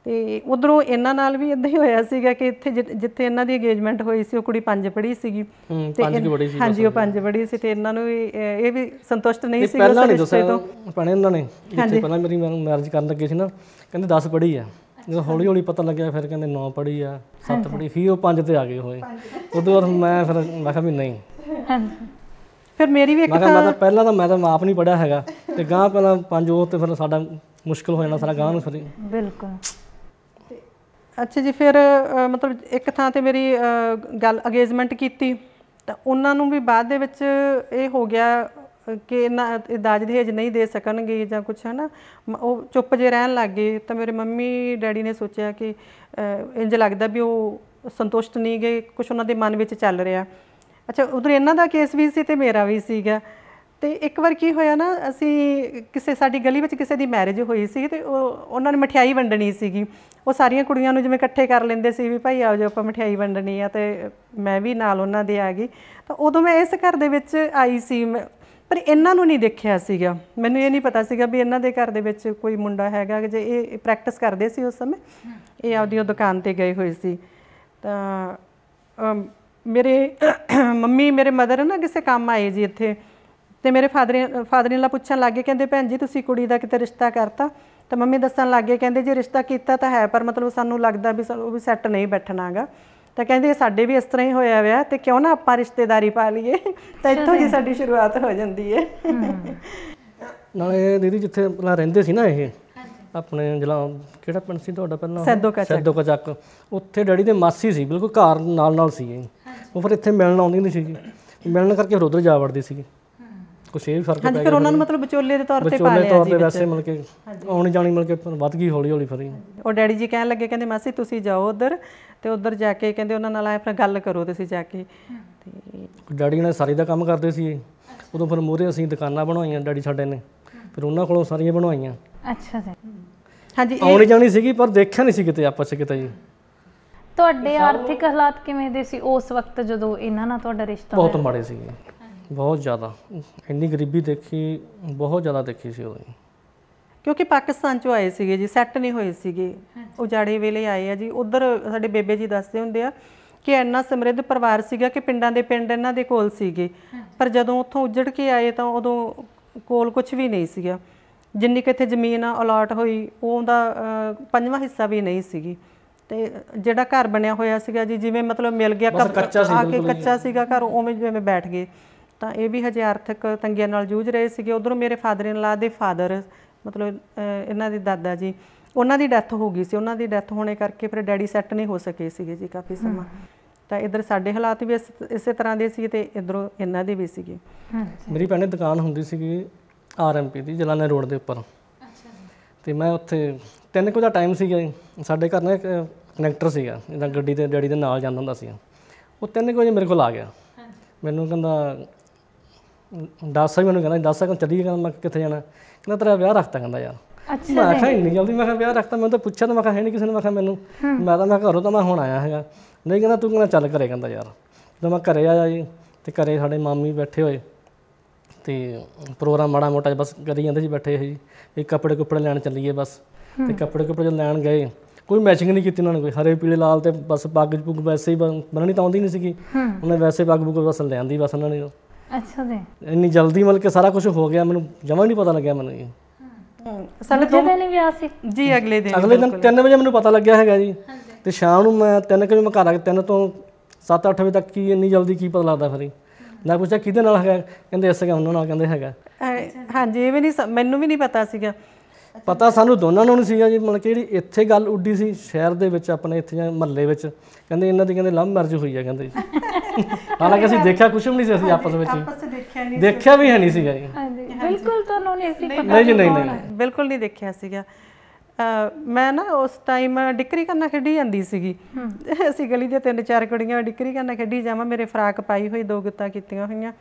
ਤੇ ਉਧਰੋਂ ਇਹਨਾਂ ਨਾਲ ਵੀ ਇਦਾਂ ਹੀ ਹੋਇਆ ਸੀਗਾ ਕਿ ਇੱਥੇ ਜਿੱਥੇ ਇਹਨਾਂ ਦੀ ਅਗੇਜਮੈਂਟ ਹੋਈ ਸੀ ਉਹ ਕੁੜੀ ਪੰਜ ਪੜੀ ਸੀਗੀ ਤੇ ਪੰਜ ਪੜੀ ਸੀ ਹਾਂਜੀ ਉਹ ਪੰਜ ਪੜੀ ਸੀ ਤੇ ਇਹਨਾਂ ਨੂੰ ਵੀ ਇਹ ਵੀ ਸੰਤੁਸ਼ਟ ਨਹੀਂ ਸੀ ਪਹਿਲਾਂ ਨਹੀਂ ਦੱਸਿਆ ਤੋਂ ਪਣੇ ਉਹਨਾਂ ਨੇ ਇੱਥੇ ਪਹਿਲਾਂ ਮੇਰੀ ਮੈਰਿਜ ਕਰਨ ਲੱਗੇ ਸੀ ਨਾ ਕਹਿੰਦੇ 10 ਪੜੀ ਆ ਜਦੋਂ ਹੌਲੀ ਹੌਲੀ ਪਤਾ ਲੱਗਿਆ ਫਿਰ ਕਹਿੰਦੇ 9 ਪੜੀ ਆ 7 ਪੜੀ ਫਿਰ ਉਹ 5 ਤੇ ਆ ਗਏ ਹੋਏ ਉਦੋਂ ਮੈਂ ਫਿਰ ਮੈਂ ਕਿਹਾ ਵੀ ਨਹੀਂ ਹਾਂਜੀ ਫਿਰ ਮੇਰੀ ਵੀ ਇੱਕ ਤਾਂ ਮੈਂ ਤਾਂ ਪਹਿਲਾਂ ਤਾਂ ਮੈਂ ਤਾਂ ਆਪ ਨਹੀਂ ਪੜਿਆ ਹੈਗਾ ਤੇ ਗਾਂ ਪਹਿਲਾਂ ਪੰਜ ਉਹ ਤੇ ਫਿਰ ਸਾਡਾ ਮੁਸ਼ਕਲ ਹੋ ਜਾਣਾ ਸਾਰਾ ਗਾਂ ਨੂੰ ਫਿਰ ਬਿਲਕੁਲ ਅੱਛਾ ਜੀ ਫਿਰ ਮਤਲਬ ਇੱਕ ਥਾਂ ਤੇ ਮੇਰੀ ਗੱਲ ਅਗੇਜਮੈਂਟ ਕੀਤੀ ਤਾਂ ਉਹਨਾਂ ਨੂੰ ਵੀ ਬਾਅਦ ਦੇ ਵਿੱਚ ਇਹ ਹੋ ਗਿਆ ਕਿ ਇਹ ਦਾਜ ਦਹੇਜ ਨਹੀਂ ਦੇ ਸਕਣਗੇ ਜਾਂ ਕੁਝ ਹੈ ਨਾ ਉਹ ਚੁੱਪ ਜੇ ਰਹਿਣ ਲੱਗ ਗਏ ਤਾਂ ਮੇਰੇ ਮੰਮੀ ਡੈਡੀ ਨੇ ਸੋਚਿਆ ਕਿ ਇੰਜ ਲੱਗਦਾ ਵੀ ਉਹ ਸੰਤੁਸ਼ਟ ਨਹੀਂਗੇ ਕੁਝ ਉਹਨਾਂ ਦੇ ਮਨ ਵਿੱਚ ਚੱਲ ਰਿਹਾ ਅੱਛਾ ਉਧਰ ਇਹਨਾਂ ਦਾ ਕੇਸ ਵੀ ਸੀ ਤੇ ਮੇਰਾ ਵੀ ਸੀਗਾ ਤੇ ਇੱਕ ਵਾਰ ਕੀ ਹੋਇਆ ਨਾ ਅਸੀਂ ਕਿਸੇ ਸਾਡੀ ਗਲੀ ਵਿੱਚ ਕਿਸੇ ਦੀ ਮੈਰਿਜ ਹੋਈ ਸੀ ਤੇ ਉਹ ਉਹਨਾਂ ਨੇ ਮਠਿਆਈ ਵੰਡਣੀ ਸੀਗੀ ਉਹ ਸਾਰੀਆਂ ਕੁੜੀਆਂ ਨੂੰ ਜਿਵੇਂ ਇਕੱਠੇ ਕਰ ਲੈਂਦੇ ਸੀ ਵੀ ਭਾਈ ਆਓ ਜੋ ਆਪਾਂ ਮਠਿਆਈ ਵੰਡਣੀ ਆ ਤੇ ਮੈਂ ਵੀ ਨਾਲ ਉਹਨਾਂ ਦੇ ਆ ਗਈ ਤਾਂ ਉਦੋਂ ਮੈਂ ਇਸ ਘਰ ਦੇ ਵਿੱਚ ਆਈ ਸੀ ਪਰ ਇਹਨਾਂ ਨੂੰ ਨਹੀਂ ਦੇਖਿਆ ਸੀਗਾ ਮੈਨੂੰ ਇਹ ਨਹੀਂ ਪਤਾ ਸੀਗਾ ਵੀ ਇਹਨਾਂ ਦੇ ਘਰ ਦੇ ਵਿੱਚ ਕੋਈ ਮੁੰਡਾ ਹੈਗਾ ਜੇ ਇਹ ਪ੍ਰੈਕਟਿਸ ਕਰਦੇ ਸੀ ਉਸ ਸਮੇਂ ਇਹ ਆਪਦੀ ਦੁਕਾਨ ਤੇ ਗਏ ਹੋਏ ਸੀ ਤਾਂ ਮੇਰੇ ਮੰਮੀ ਮੇਰੇ ਮਦਰ ਨਾ ਕਿਸੇ ਕੰਮ ਆਏ ਜੀ ਇੱਥੇ ਤੇ ਮੇਰੇ ਫਾਦਰ ਫਾਦਰ ਨਾਲ ਲਾ ਪੁੱਛਣ ਲੱਗੇ ਕਹਿੰਦੇ ਭੈਣ ਜੀ ਤੁਸੀਂ ਕੁੜੀ ਦਾ ਕਿਤੇ ਰਿਸ਼ਤਾ ਕਰਤਾ ਤਾਂ ਮੰਮੀ ਦੱਸਣ ਲੱਗੇ ਕਹਿੰਦੇ ਜੇ ਰਿਸ਼ਤਾ ਕੀਤਾ ਤਾਂ ਹੈ ਪਰ ਮਤਲਬ ਸਾਨੂੰ ਲੱਗਦਾ ਵੀ ਉਹ ਵੀ ਸੈੱਟ ਨਹੀਂ ਬੈਠਣਾਗਾ ਤਾਂ ਕਹਿੰਦੇ ਸਾਡੇ ਵੀ ਇਸ ਤਰ੍ਹਾਂ ਹੀ ਹੋਇਆ ਹੋਇਆ ਤੇ ਕਿਉਂ ਨਾ ਆਪਾਂ ਰਿਸ਼ਤੇਦਾਰੀ ਪਾ ਲਈਏ ਤਾਂ ਇੱਥੋਂ ਜੀ ਸਾਡੀ ਸ਼ੁਰੂਆਤ ਹੋ ਜਾਂਦੀ ਹੈ ਨਾਲੇ ਦੀਦੀ ਜਿੱਥੇ ਪਹਿਲਾਂ ਰਹਿੰਦੇ ਸੀ ਨਾ ਇਹ ਆਪਣੇ ਜਿਲ੍ਹਾ ਕਿਹੜਾ ਪਿੰਡ ਸੀ ਤੁਹਾਡਾ ਪਹਿਲਾਂ ਸੈਦੋ ਕਚੱਕ ਉੱਥੇ ਡੈਡੀ ਦੇ ਮਾਸੀ ਸੀ ਬਿਲਕੁਲ ਘਰ ਨਾਲ ਨਾਲ ਸੀ ਇਹ ਉਹ ਫਿਰ ਇੱਥੇ ਮਿਲਣ ਆਉਂਦੀ ਨਹੀਂ ਸੀਗੀ ਮਿਲਣ ਕਰਕੇ ਫਿਰ ਉਧਰ ਜਾ ਵੜਦੀ ਸੀਗੀ ਕੁਛ ਇਹ ਫਰਕ ਪੈ ਗਿਆ ਹਾਂਜੀ ਫਿਰ ਉਹਨਾਂ ਨੂੰ ਮਤਲਬ ਵਿਚੋਲੇ ਦੇ ਤੌਰ ਤੇ ਪਾ ਲਿਆ ਜੀ ਵਿਚੋਲੇ ਤੌਰ ਤੇ ਵੈਸੇ ਮਿਲ ਕੇ ਆਉਣੀ ਜਾਣੀ ਮਿਲ ਕੇ ਵੱਧ ਗਈ ਹੌਲੀ ਹੌਲੀ ਫਿਰ ਉਹ ਡੈਡੀ ਜੀ ਕਹਿਣ ਲੱਗੇ ਕਹਿੰਦੇ ਮਾਸੀ ਤੁਸੀਂ ਜਾਓ ਉਧਰ ਤੇ ਉਧਰ ਜਾ ਕੇ ਕਹਿੰਦੇ ਉਹਨਾਂ ਨਾਲ ਆਏ ਫਿਰ ਗੱਲ ਕਰੋ ਤੁਸੀਂ ਜਾ ਕੇ ਤੇ ਡੈਡੀ ਨੇ ਸਾਰੀ ਦਾ ਕੰਮ ਕਰਦੇ ਸੀ ਉਦੋਂ ਫਿਰ ਮੋਰੇ ਅਸੀਂ ਦੁਕਾਨਾਂ ਬਣਾਈਆਂ ਡੈਡੀ ਸਾਡੇ ਨੇ ਫਿਰ ਉਹਨਾਂ ਕੋਲੋਂ ਸਾਰੀਆਂ ਬਣਵਾਈਆਂ ਅੱਛਾ ਜੀ ਹਾਂਜੀ ਆਉਣੀ ਜਾਣੀ ਸੀਗੀ ਪਰ ਦੇਖਿਆ ਨਹੀਂ ਸੀ ਕਿਤੇ ਆਪਾਂ ਸੇ ਕਿਤੇ ਜੀ ਤੁਹਾਡੇ ਆਰਥਿਕ ਹਾਲਾਤ ਕਿਵੇਂ ਦੇ ਸੀ ਉਸ ਵਕਤ ਜਦੋਂ ਇਹਨਾਂ ਨਾਲ ਤੁਹਾਡਾ ਰਿਸ਼ਤਾ ਬਹੁਤ ਮਾੜੇ ਸੀ ਬਹੁਤ ਜ਼ਿਆਦਾ ਇੰਨੀ ਗਰੀਬੀ ਦੇਖੀ ਬਹੁਤ ਜ਼ਿਆਦਾ ਦੇਖੀ ਸੀ ਉਹਨੇ ਕਿਉਂਕਿ ਪਾਕਿਸਤਾਨ ਚੋਂ ਆਏ ਸੀਗੇ ਜੀ ਸੈੱਟ ਨਹੀਂ ਹੋਏ ਸੀਗੇ ਉਜਾੜੇ ਵੇਲੇ ਆਏ ਆ ਜੀ ਉਧਰ ਸਾਡੇ ਬੇਬੇ ਜੀ ਦੱਸਦੇ ਹੁੰਦੇ ਆ ਕਿ ਇੰਨਾ ਸਮਰਿੱਧ ਪਰਿਵਾਰ ਸੀਗਾ ਕਿ ਪਿੰਡਾਂ ਦੇ ਪਿੰਡ ਇਹਨਾਂ ਦੇ ਕੋਲ ਸੀਗੇ ਪਰ ਜਦੋਂ ਉੱਥੋਂ ਉੱਜੜ ਕੇ ਆਏ ਤਾਂ ਉਦੋਂ ਕੋਲ ਕੁਝ ਵੀ ਨਹੀਂ ਸੀਗਾ ਜਿੰਨੀ ਕਿ ਇੱਥੇ ਜ਼ਮੀਨ ਅਲਾਟ ਹੋਈ ਉਹਦਾ ਪੰਜਵਾਂ ਹਿੱਸਾ ਵੀ ਨਹੀਂ ਸੀਗੀ ਤੇ ਜਿਹੜਾ ਘਰ ਬਣਿਆ ਹੋਇਆ ਸੀਗਾ ਜੀ ਜਿਵੇਂ ਮਤਲਬ ਮਿਲ ਗਿਆ ਆ ਕੇ ਕੱਚਾ ਸੀਗਾ ਘਰ ਉਵੇਂ ਜਿਵੇਂ ਬੈਠ ਗਏ ਤਾਂ ਇਹ ਵੀ ਹਜੇ ਆਰਥਿਕ ਤੰਗੀਆਂ ਨਾਲ ਜੂਝ ਰਹੇ ਸੀਗੇ ਉਧਰੋਂ ਮੇਰੇ ਫਾਦਰ ਇਨ ਲਾ ਦੇ ਫਾਦਰ ਮਤਲਬ ਇਹਨਾਂ ਦੇ ਦਾਦਾ ਜੀ ਉਹਨਾਂ ਦੀ ਡੈਥ ਹੋ ਗਈ ਸੀ ਉਹਨਾਂ ਦੀ ਡੈਥ ਹੋਣੇ ਕਰਕੇ ਫਿਰ ਡੈਡੀ ਸੈੱਟ ਨਹੀਂ ਹੋ ਸਕੇ ਸੀਗੇ ਜੀ ਕਾਫੀ ਸਮਾਂ ਤਾਂ ਇਧਰ ਸਾਡੇ ਹਾਲਾਤ ਵੀ ਇਸੇ ਤਰ੍ਹਾਂ ਦੇ ਸੀ ਤੇ ਇਧਰੋਂ ਇਹਨਾਂ ਦੇ ਵੀ ਸੀਗੇ ਮੇਰੀ ਭੈਣੇ ਦੁਕਾਨ ਹੁੰਦੀ ਸੀਗੀ ਆਰਐਮਪੀ ਦੀ ਜਲਾਨੇ ਰੋਡ ਦੇ ਉੱਪਰ ਅੱਛਾ ਤੇ ਮੈਂ ਉੱਥੇ 3 ਕੁ ਦਾ ਟਾਈਮ ਸੀਗਾ ਸਾਡੇ ਘਰ ਨਾ ਕਨੈਕਟਰ ਸੀਗਾ ਜਿੱਦਾਂ ਗੱਡੀ ਤੇ ਡੈਡੀ ਦੇ ਨਾਲ ਜਾਂਦਾ ਹੁੰਦਾ ਸੀ ਉਹ ਤਿੰਨ ਕੁ ਵਜੇ ਮੇਰੇ ਕੋਲ ਆ ਗਿਆ ਮੈਨੂੰ ਕਹਿੰਦਾ ਦਾਸਾ ਮੈਨੂੰ ਕਹਿੰਦਾ ਦਾਸਾ ਕਿ ਚੱਲੀ ਗਿਆ ਮੈਂ ਕਿੱਥੇ ਜਾਣਾ ਕਹਿੰਦਾ ਤੇਰਾ ਵਿਆਹ ਰੱਖਤਾ ਕਹਿੰਦਾ ਯਾਰ ਅੱਛਾ ਮੈਂ ਕਿਹਾ ਨਹੀਂ ਜਲਦੀ ਮੈਂ ਕਿਹਾ ਵਿਆਹ ਰੱਖਤਾ ਮੈਂ ਤਾਂ ਪੁੱਛਿਆ ਤਾਂ ਮੈਂ ਕਿਹਾ ਹੈ ਨਹੀਂ ਕਿਸੇ ਨੇ ਮੈਂ ਕਿਹਾ ਮੈਨੂੰ ਮੈਂ ਤਾਂ ਮੈਂ ਘਰੋਂ ਤਾਂ ਮੈਂ ਹੁਣ ਆਇਆ ਹੈਗਾ ਨਹੀਂ ਕਹਿੰਦਾ ਤੂੰ ਕਹਿੰਦਾ ਚੱਲ ਘਰੇ ਕਹਿੰਦਾ ਯਾਰ ਜਦੋਂ ਮੈਂ ਘਰੇ ਆਇਆ ਜੀ ਤੇ ਘਰੇ ਸਾਡੇ ਮਾਮੀ ਬੈਠੇ ਹੋਏ ਤੇ ਪ੍ਰੋਗਰਾਮ ਮਾੜਾ ਮੋਟਾ ਬਸ ਕਰੀ ਜਾਂਦੇ ਸੀ ਬੈਠੇ ਸੀ ਇਹ ਕੱਪੜੇ ਕੁੱਪੜੇ ਲੈਣ ਚੱਲੀਏ ਬਸ ਤੇ ਕੱਪੜੇ ਕੁੱਪੜੇ ਲੈਣ ਗਏ ਕੋਈ ਮੈਚਿੰਗ ਨਹੀਂ ਕੀਤੀ ਉਹਨਾਂ ਨੇ ਕੋਈ ਹਰੇ ਪੀਲੇ ਲਾਲ ਤੇ ਬਸ ਪੱਗ ਪੁੱਗ ਵੈਸੇ ਹੀ ਬਣਨੀ ਤਾਂ ਆਉਂਦੀ ਨਹੀਂ ਸੀਗੀ ਉਹਨੇ ਵੈਸੇ ਪੱਗ ਪੁੱਗ ਬਸ ਲੈਂਦੀ ਬਸ ਉਹਨਾਂ ਨੇ ਅੱਛਾ ਜੀ ਇੰਨੀ ਜਲਦੀ ਮਿਲ ਕੇ ਸਾਰਾ ਕੁਝ ਹੋ ਗਿਆ ਮੈਨੂੰ ਜਮਾਂ ਨਹੀਂ ਪਤਾ ਲੱਗਿਆ ਮੈਨੂੰ ਇਹ ਸਾਡੇ ਦੋ ਦਿਨ ਵਿਆਹ ਸੀ ਜੀ ਅਗਲੇ ਦਿਨ ਅਗਲੇ ਦਿਨ 3 ਵਜੇ ਮੈਨੂੰ ਪਤਾ ਲੱਗਿਆ ਹੈਗਾ ਜੀ ਤੇ ਸ਼ਾਮ ਨੂੰ ਮੈਂ 3 ਵਜੇ ਮੈਂ ਘਰ ਆ ਕੇ 3 ਤੋਂ 7-8 ਵਜੇ ਤੱਕ ਕੀ ਇੰਨੀ ਜਲਦੀ ਕੀ ਪਤਾ ਲੱਗਦਾ ਫਿਰ ਮੈਂ ਪੁੱਛਿਆ ਕਿਹਦੇ ਨਾਲ ਹੈਗਾ ਕਹਿੰਦੇ ਐਸੇ ਉਹਨਾਂ ਨਾਲ ਕਹਿੰਦੇ ਹੈਗਾ ਹਾਂਜੀ ਇਹ ਵੀ ਨਹੀਂ ਮੈਨੂੰ ਵੀ ਨਹੀਂ ਪਤਾ ਸੀਗਾ ਪਤਾ ਸਾਨੂੰ ਦੋਨਾਂ ਨੂੰ ਨਹੀਂ ਸੀਗਾ ਜੀ ਮਤਲਬ ਕਿ ਜਿਹੜੀ ਇੱਥੇ ਗੱਲ ਉੱਡੀ ਸੀ ਸ਼ਹਿਰ ਦੇ ਵਿੱਚ ਆਪਣੇ ਇੱਥੇ ਜਾਂ ਮਹੱਲੇ ਵਿੱਚ ਕਹਿੰਦੇ ਇਹਨਾਂ ਦੀ ਕਹਿੰਦੇ ਲਵ ਮੈਰਿਜ ਹੋਈ ਆ ਕਹਿੰਦੇ ਜੀ ਹਾਲਾਂਕਿ ਅਸੀਂ ਦੇਖਿਆ ਕੁਝ ਵੀ ਨਹੀਂ ਸੀ ਅਸੀਂ ਆਪਸ ਵਿੱਚ ਆਪਸ ਦੇਖਿਆ ਨਹੀਂ ਦੇਖਿਆ ਵੀ ਹੈ ਨਹੀਂ ਸੀਗਾ ਜੀ ਹਾਂਜੀ ਬਿਲਕੁਲ ਤੁਹਾਨੂੰ ਨਹੀਂ ਸੀ ਪਤਾ ਨਹੀਂ ਜੀ ਨਹੀਂ ਨਹੀਂ ਬਿਲਕੁਲ ਨਹੀਂ ਦੇਖਿਆ ਸੀਗਾ ਮੈਂ ਨਾ ਉਸ ਟਾਈਮ ਡਿਕਰੀ ਕਰਨਾ ਖੇਡੀ ਜਾਂਦੀ ਸੀਗੀ ਅਸੀਂ ਗਲੀ ਦੇ ਤਿੰਨ ਚਾਰ ਕੁੜੀਆਂ ਡਿਕਰੀ ਕਰਨਾ ਖੇਡੀ ਜਾਵਾਂ ਮੇਰੇ ਫਰਾਕ ਪਾਈ ਹੋਈ ਦੋ ਗੁੱਤਾ ਕੀਤੀਆਂ ਹੋਈਆਂ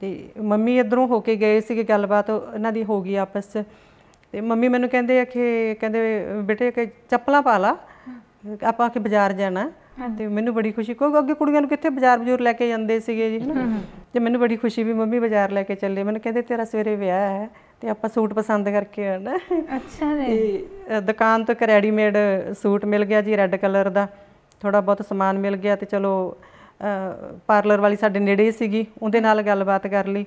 ਤੇ ਮੰਮੀ ਇਧਰੋਂ ਹੋ ਕੇ ਗਏ ਸੀਗੇ ਗੱਲਬਾਤ ਉਹਨਾਂ ਦੀ ਹੋ ਗਈ ਆਪਸ 'ਚ ਤੇ ਮੰਮੀ ਮੈਨੂੰ ਕਹਿੰਦੇ ਆ ਕਿ ਕਹਿੰਦੇ ਬੇਟੇ ਕਿ ਚੱਪਲਾਂ ਪਾ ਲਾ ਆਪਾਂ ਕਿ ਬਾਜ਼ਾਰ ਜਾਣਾ ਤੇ ਮੈਨੂੰ ਬੜੀ ਖੁਸ਼ੀ ਕਿਉਂਕਿ ਅੱਗੇ ਕੁੜੀਆਂ ਨੂੰ ਕਿੱਥੇ ਬਾਜ਼ਾਰ ਬਜ਼ੂਰ ਲੈ ਕੇ ਜਾਂਦੇ ਸੀਗੇ ਜੀ ਹਨਾ ਤੇ ਮੈਨੂੰ ਬੜੀ ਖੁਸ਼ੀ ਵੀ ਮੰਮੀ ਬਾਜ਼ਾਰ ਲੈ ਕੇ ਚੱਲੇ ਮੈਨੂੰ ਕਹਿੰਦੇ ਤੇਰਾ ਸਵੇਰੇ ਵਿਆਹ ਹੈ ਤੇ ਆਪਾਂ ਸੂਟ ਪਸੰਦ ਕਰਕੇ ਆਣਾ ਅੱਛਾ ਜੀ ਤੇ ਦੁਕਾਨ ਤੋਂ ਇੱਕ ਮੇਡ ਸੂਟ ਮਿਲ ਗਿਆ ਜੀ ਰੈੱਡ ਕਲਰ ਦਾ ਥੋੜਾ ਬਹੁਤ ਸਮਾਨ ਮਿਲ ਗਿਆ ਤੇ ਚਲੋ ਪਾਰਲਰ ਵਾਲੀ ਸਾਡੇ ਨੇੜੇ ਸੀਗੀ ਉਹਦੇ ਨਾਲ ਗੱਲਬਾਤ ਕਰ ਲਈ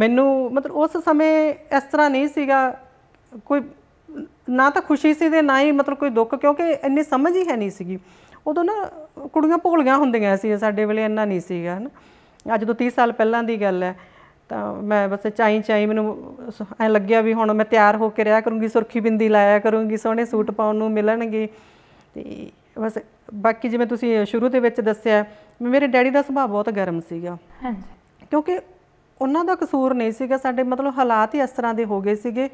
ਮੈਨੂੰ ਮਤਲਬ ਉਸ ਸਮੇਂ ਇਸ ਤਰ੍ਹਾਂ ਨਹੀਂ ਸੀਗਾ ਕੋਈ ਨਾ ਤਾਂ ਖੁਸ਼ੀ ਸੀ ਤੇ ਨਾ ਹੀ ਮਤਲਬ ਕੋਈ ਦੁੱਖ ਕਿਉਂਕਿ ਇੰਨੀ ਸਮਝ ਹੀ ਹੈ ਨਹੀਂ ਸੀਗੀ ਉਦੋਂ ਨਾ ਕੁੜੀਆਂ ਭੋਲੀਆਂ ਹੁੰਦੀਆਂ ਸੀ ਸਾਡੇ ਵੇਲੇ ਇੰਨਾ ਨਹੀਂ ਸੀਗਾ ਹਨਾ ਅੱਜ ਤੋਂ 30 ਸਾਲ ਪਹਿਲਾਂ ਦੀ ਗੱਲ ਹੈ ਤਾਂ ਮੈਂ ਬਸ ਚਾਈ ਚਾਈ ਮੈਨੂੰ ਐ ਲੱਗਿਆ ਵੀ ਹੁਣ ਮੈਂ ਤਿਆਰ ਹੋ ਕੇ ਰਿਹਾ ਕਰੂੰਗੀ ਸੁਰਖੀ ਬਿੰਦੀ ਲਾਇਆ ਕਰੂੰਗੀ ਸੋਹਣੇ ਸੂਟ ਪਾਉਣ ਨੂੰ ਮਿਲਣਗੇ ਤੇ ਬਸ ਬਾਕੀ ਜਿਵੇਂ ਤੁਸੀਂ ਸ਼ੁਰੂ ਦੇ ਵਿੱਚ ਦੱਸਿਆ ਮੇਰੇ ਡੈਡੀ ਦਾ ਸੁਭਾਅ ਬਹੁਤ ਗਰਮ ਸੀਗਾ ਹਾਂਜੀ ਕਿਉਂਕਿ ਉਹਨਾਂ ਦਾ ਕਸੂਰ ਨਹੀਂ ਸੀਗਾ ਸਾਡੇ ਮਤਲਬ ਹਾਲਾਤ ਹੀ ਇਸ ਤਰ੍ਹਾਂ ਦੇ ਹੋ ਗਏ ਸੀਗੇ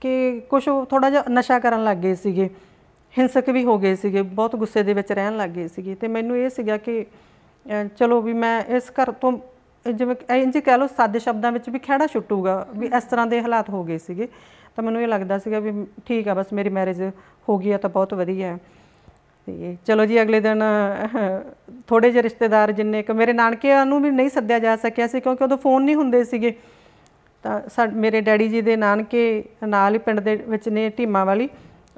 ਕਿ ਕੁਝ ਥੋੜਾ ਜਿਹਾ ਨਸ਼ਾ ਕਰਨ ਲੱਗ ਗਏ ਸੀਗੇ ਹਿੰਸਕ ਵੀ ਹੋ ਗਏ ਸੀਗੇ ਬਹੁਤ ਗੁੱਸੇ ਦੇ ਵਿੱਚ ਰਹਿਣ ਲੱਗ ਗਏ ਸੀਗੇ ਤੇ ਮੈਨੂੰ ਇਹ ਸੀਗਾ ਕਿ ਚਲੋ ਵੀ ਮੈਂ ਇਸ ਘਰ ਤੋਂ ਜਿਵੇਂ ਇੰਜ ਕਹਿ ਲਓ ਸਾਦੇ ਸ਼ਬਦਾਂ ਵਿੱਚ ਵੀ ਖਿਹੜਾ ਛੁੱਟੂਗਾ ਵੀ ਇਸ ਤਰ੍ਹਾਂ ਦੇ ਹਾਲਾਤ ਹੋ ਗਏ ਸੀਗੇ ਤਾਂ ਮੈਨੂੰ ਇਹ ਲੱਗਦਾ ਸੀਗਾ ਵੀ ਠੀਕ ਆ ਬਸ ਮੇਰੀ ਮੈਰਿਜ ਹੋ ਗਈ ਆ ਤਾਂ ਬਹੁਤ ਵਧੀਆ ਹੈ ਤੇ ਚਲੋ ਜੀ ਅਗਲੇ ਦਿਨ ਥੋੜੇ ਜਿਹੇ ਰਿਸ਼ਤੇਦਾਰ ਜਿੰਨੇ ਕਿ ਮੇਰੇ ਨਾਨਕਿਆਂ ਨੂੰ ਵੀ ਨਹੀਂ ਸੱਦਿਆ ਜਾ ਸਕਿਆ ਸੀ ਕਿਉਂਕਿ ਉਦੋਂ ਫੋਨ ਨਹੀਂ ਹੁੰਦੇ ਸੀਗੇ ਤਾਂ ਮੇਰੇ ਡੈਡੀ ਜੀ ਦੇ ਨਾਨਕੇ ਨਾਲ ਹੀ ਪਿੰਡ ਦੇ ਵਿੱਚ ਨੇ ਢੀਮਾ ਵਾਲੀ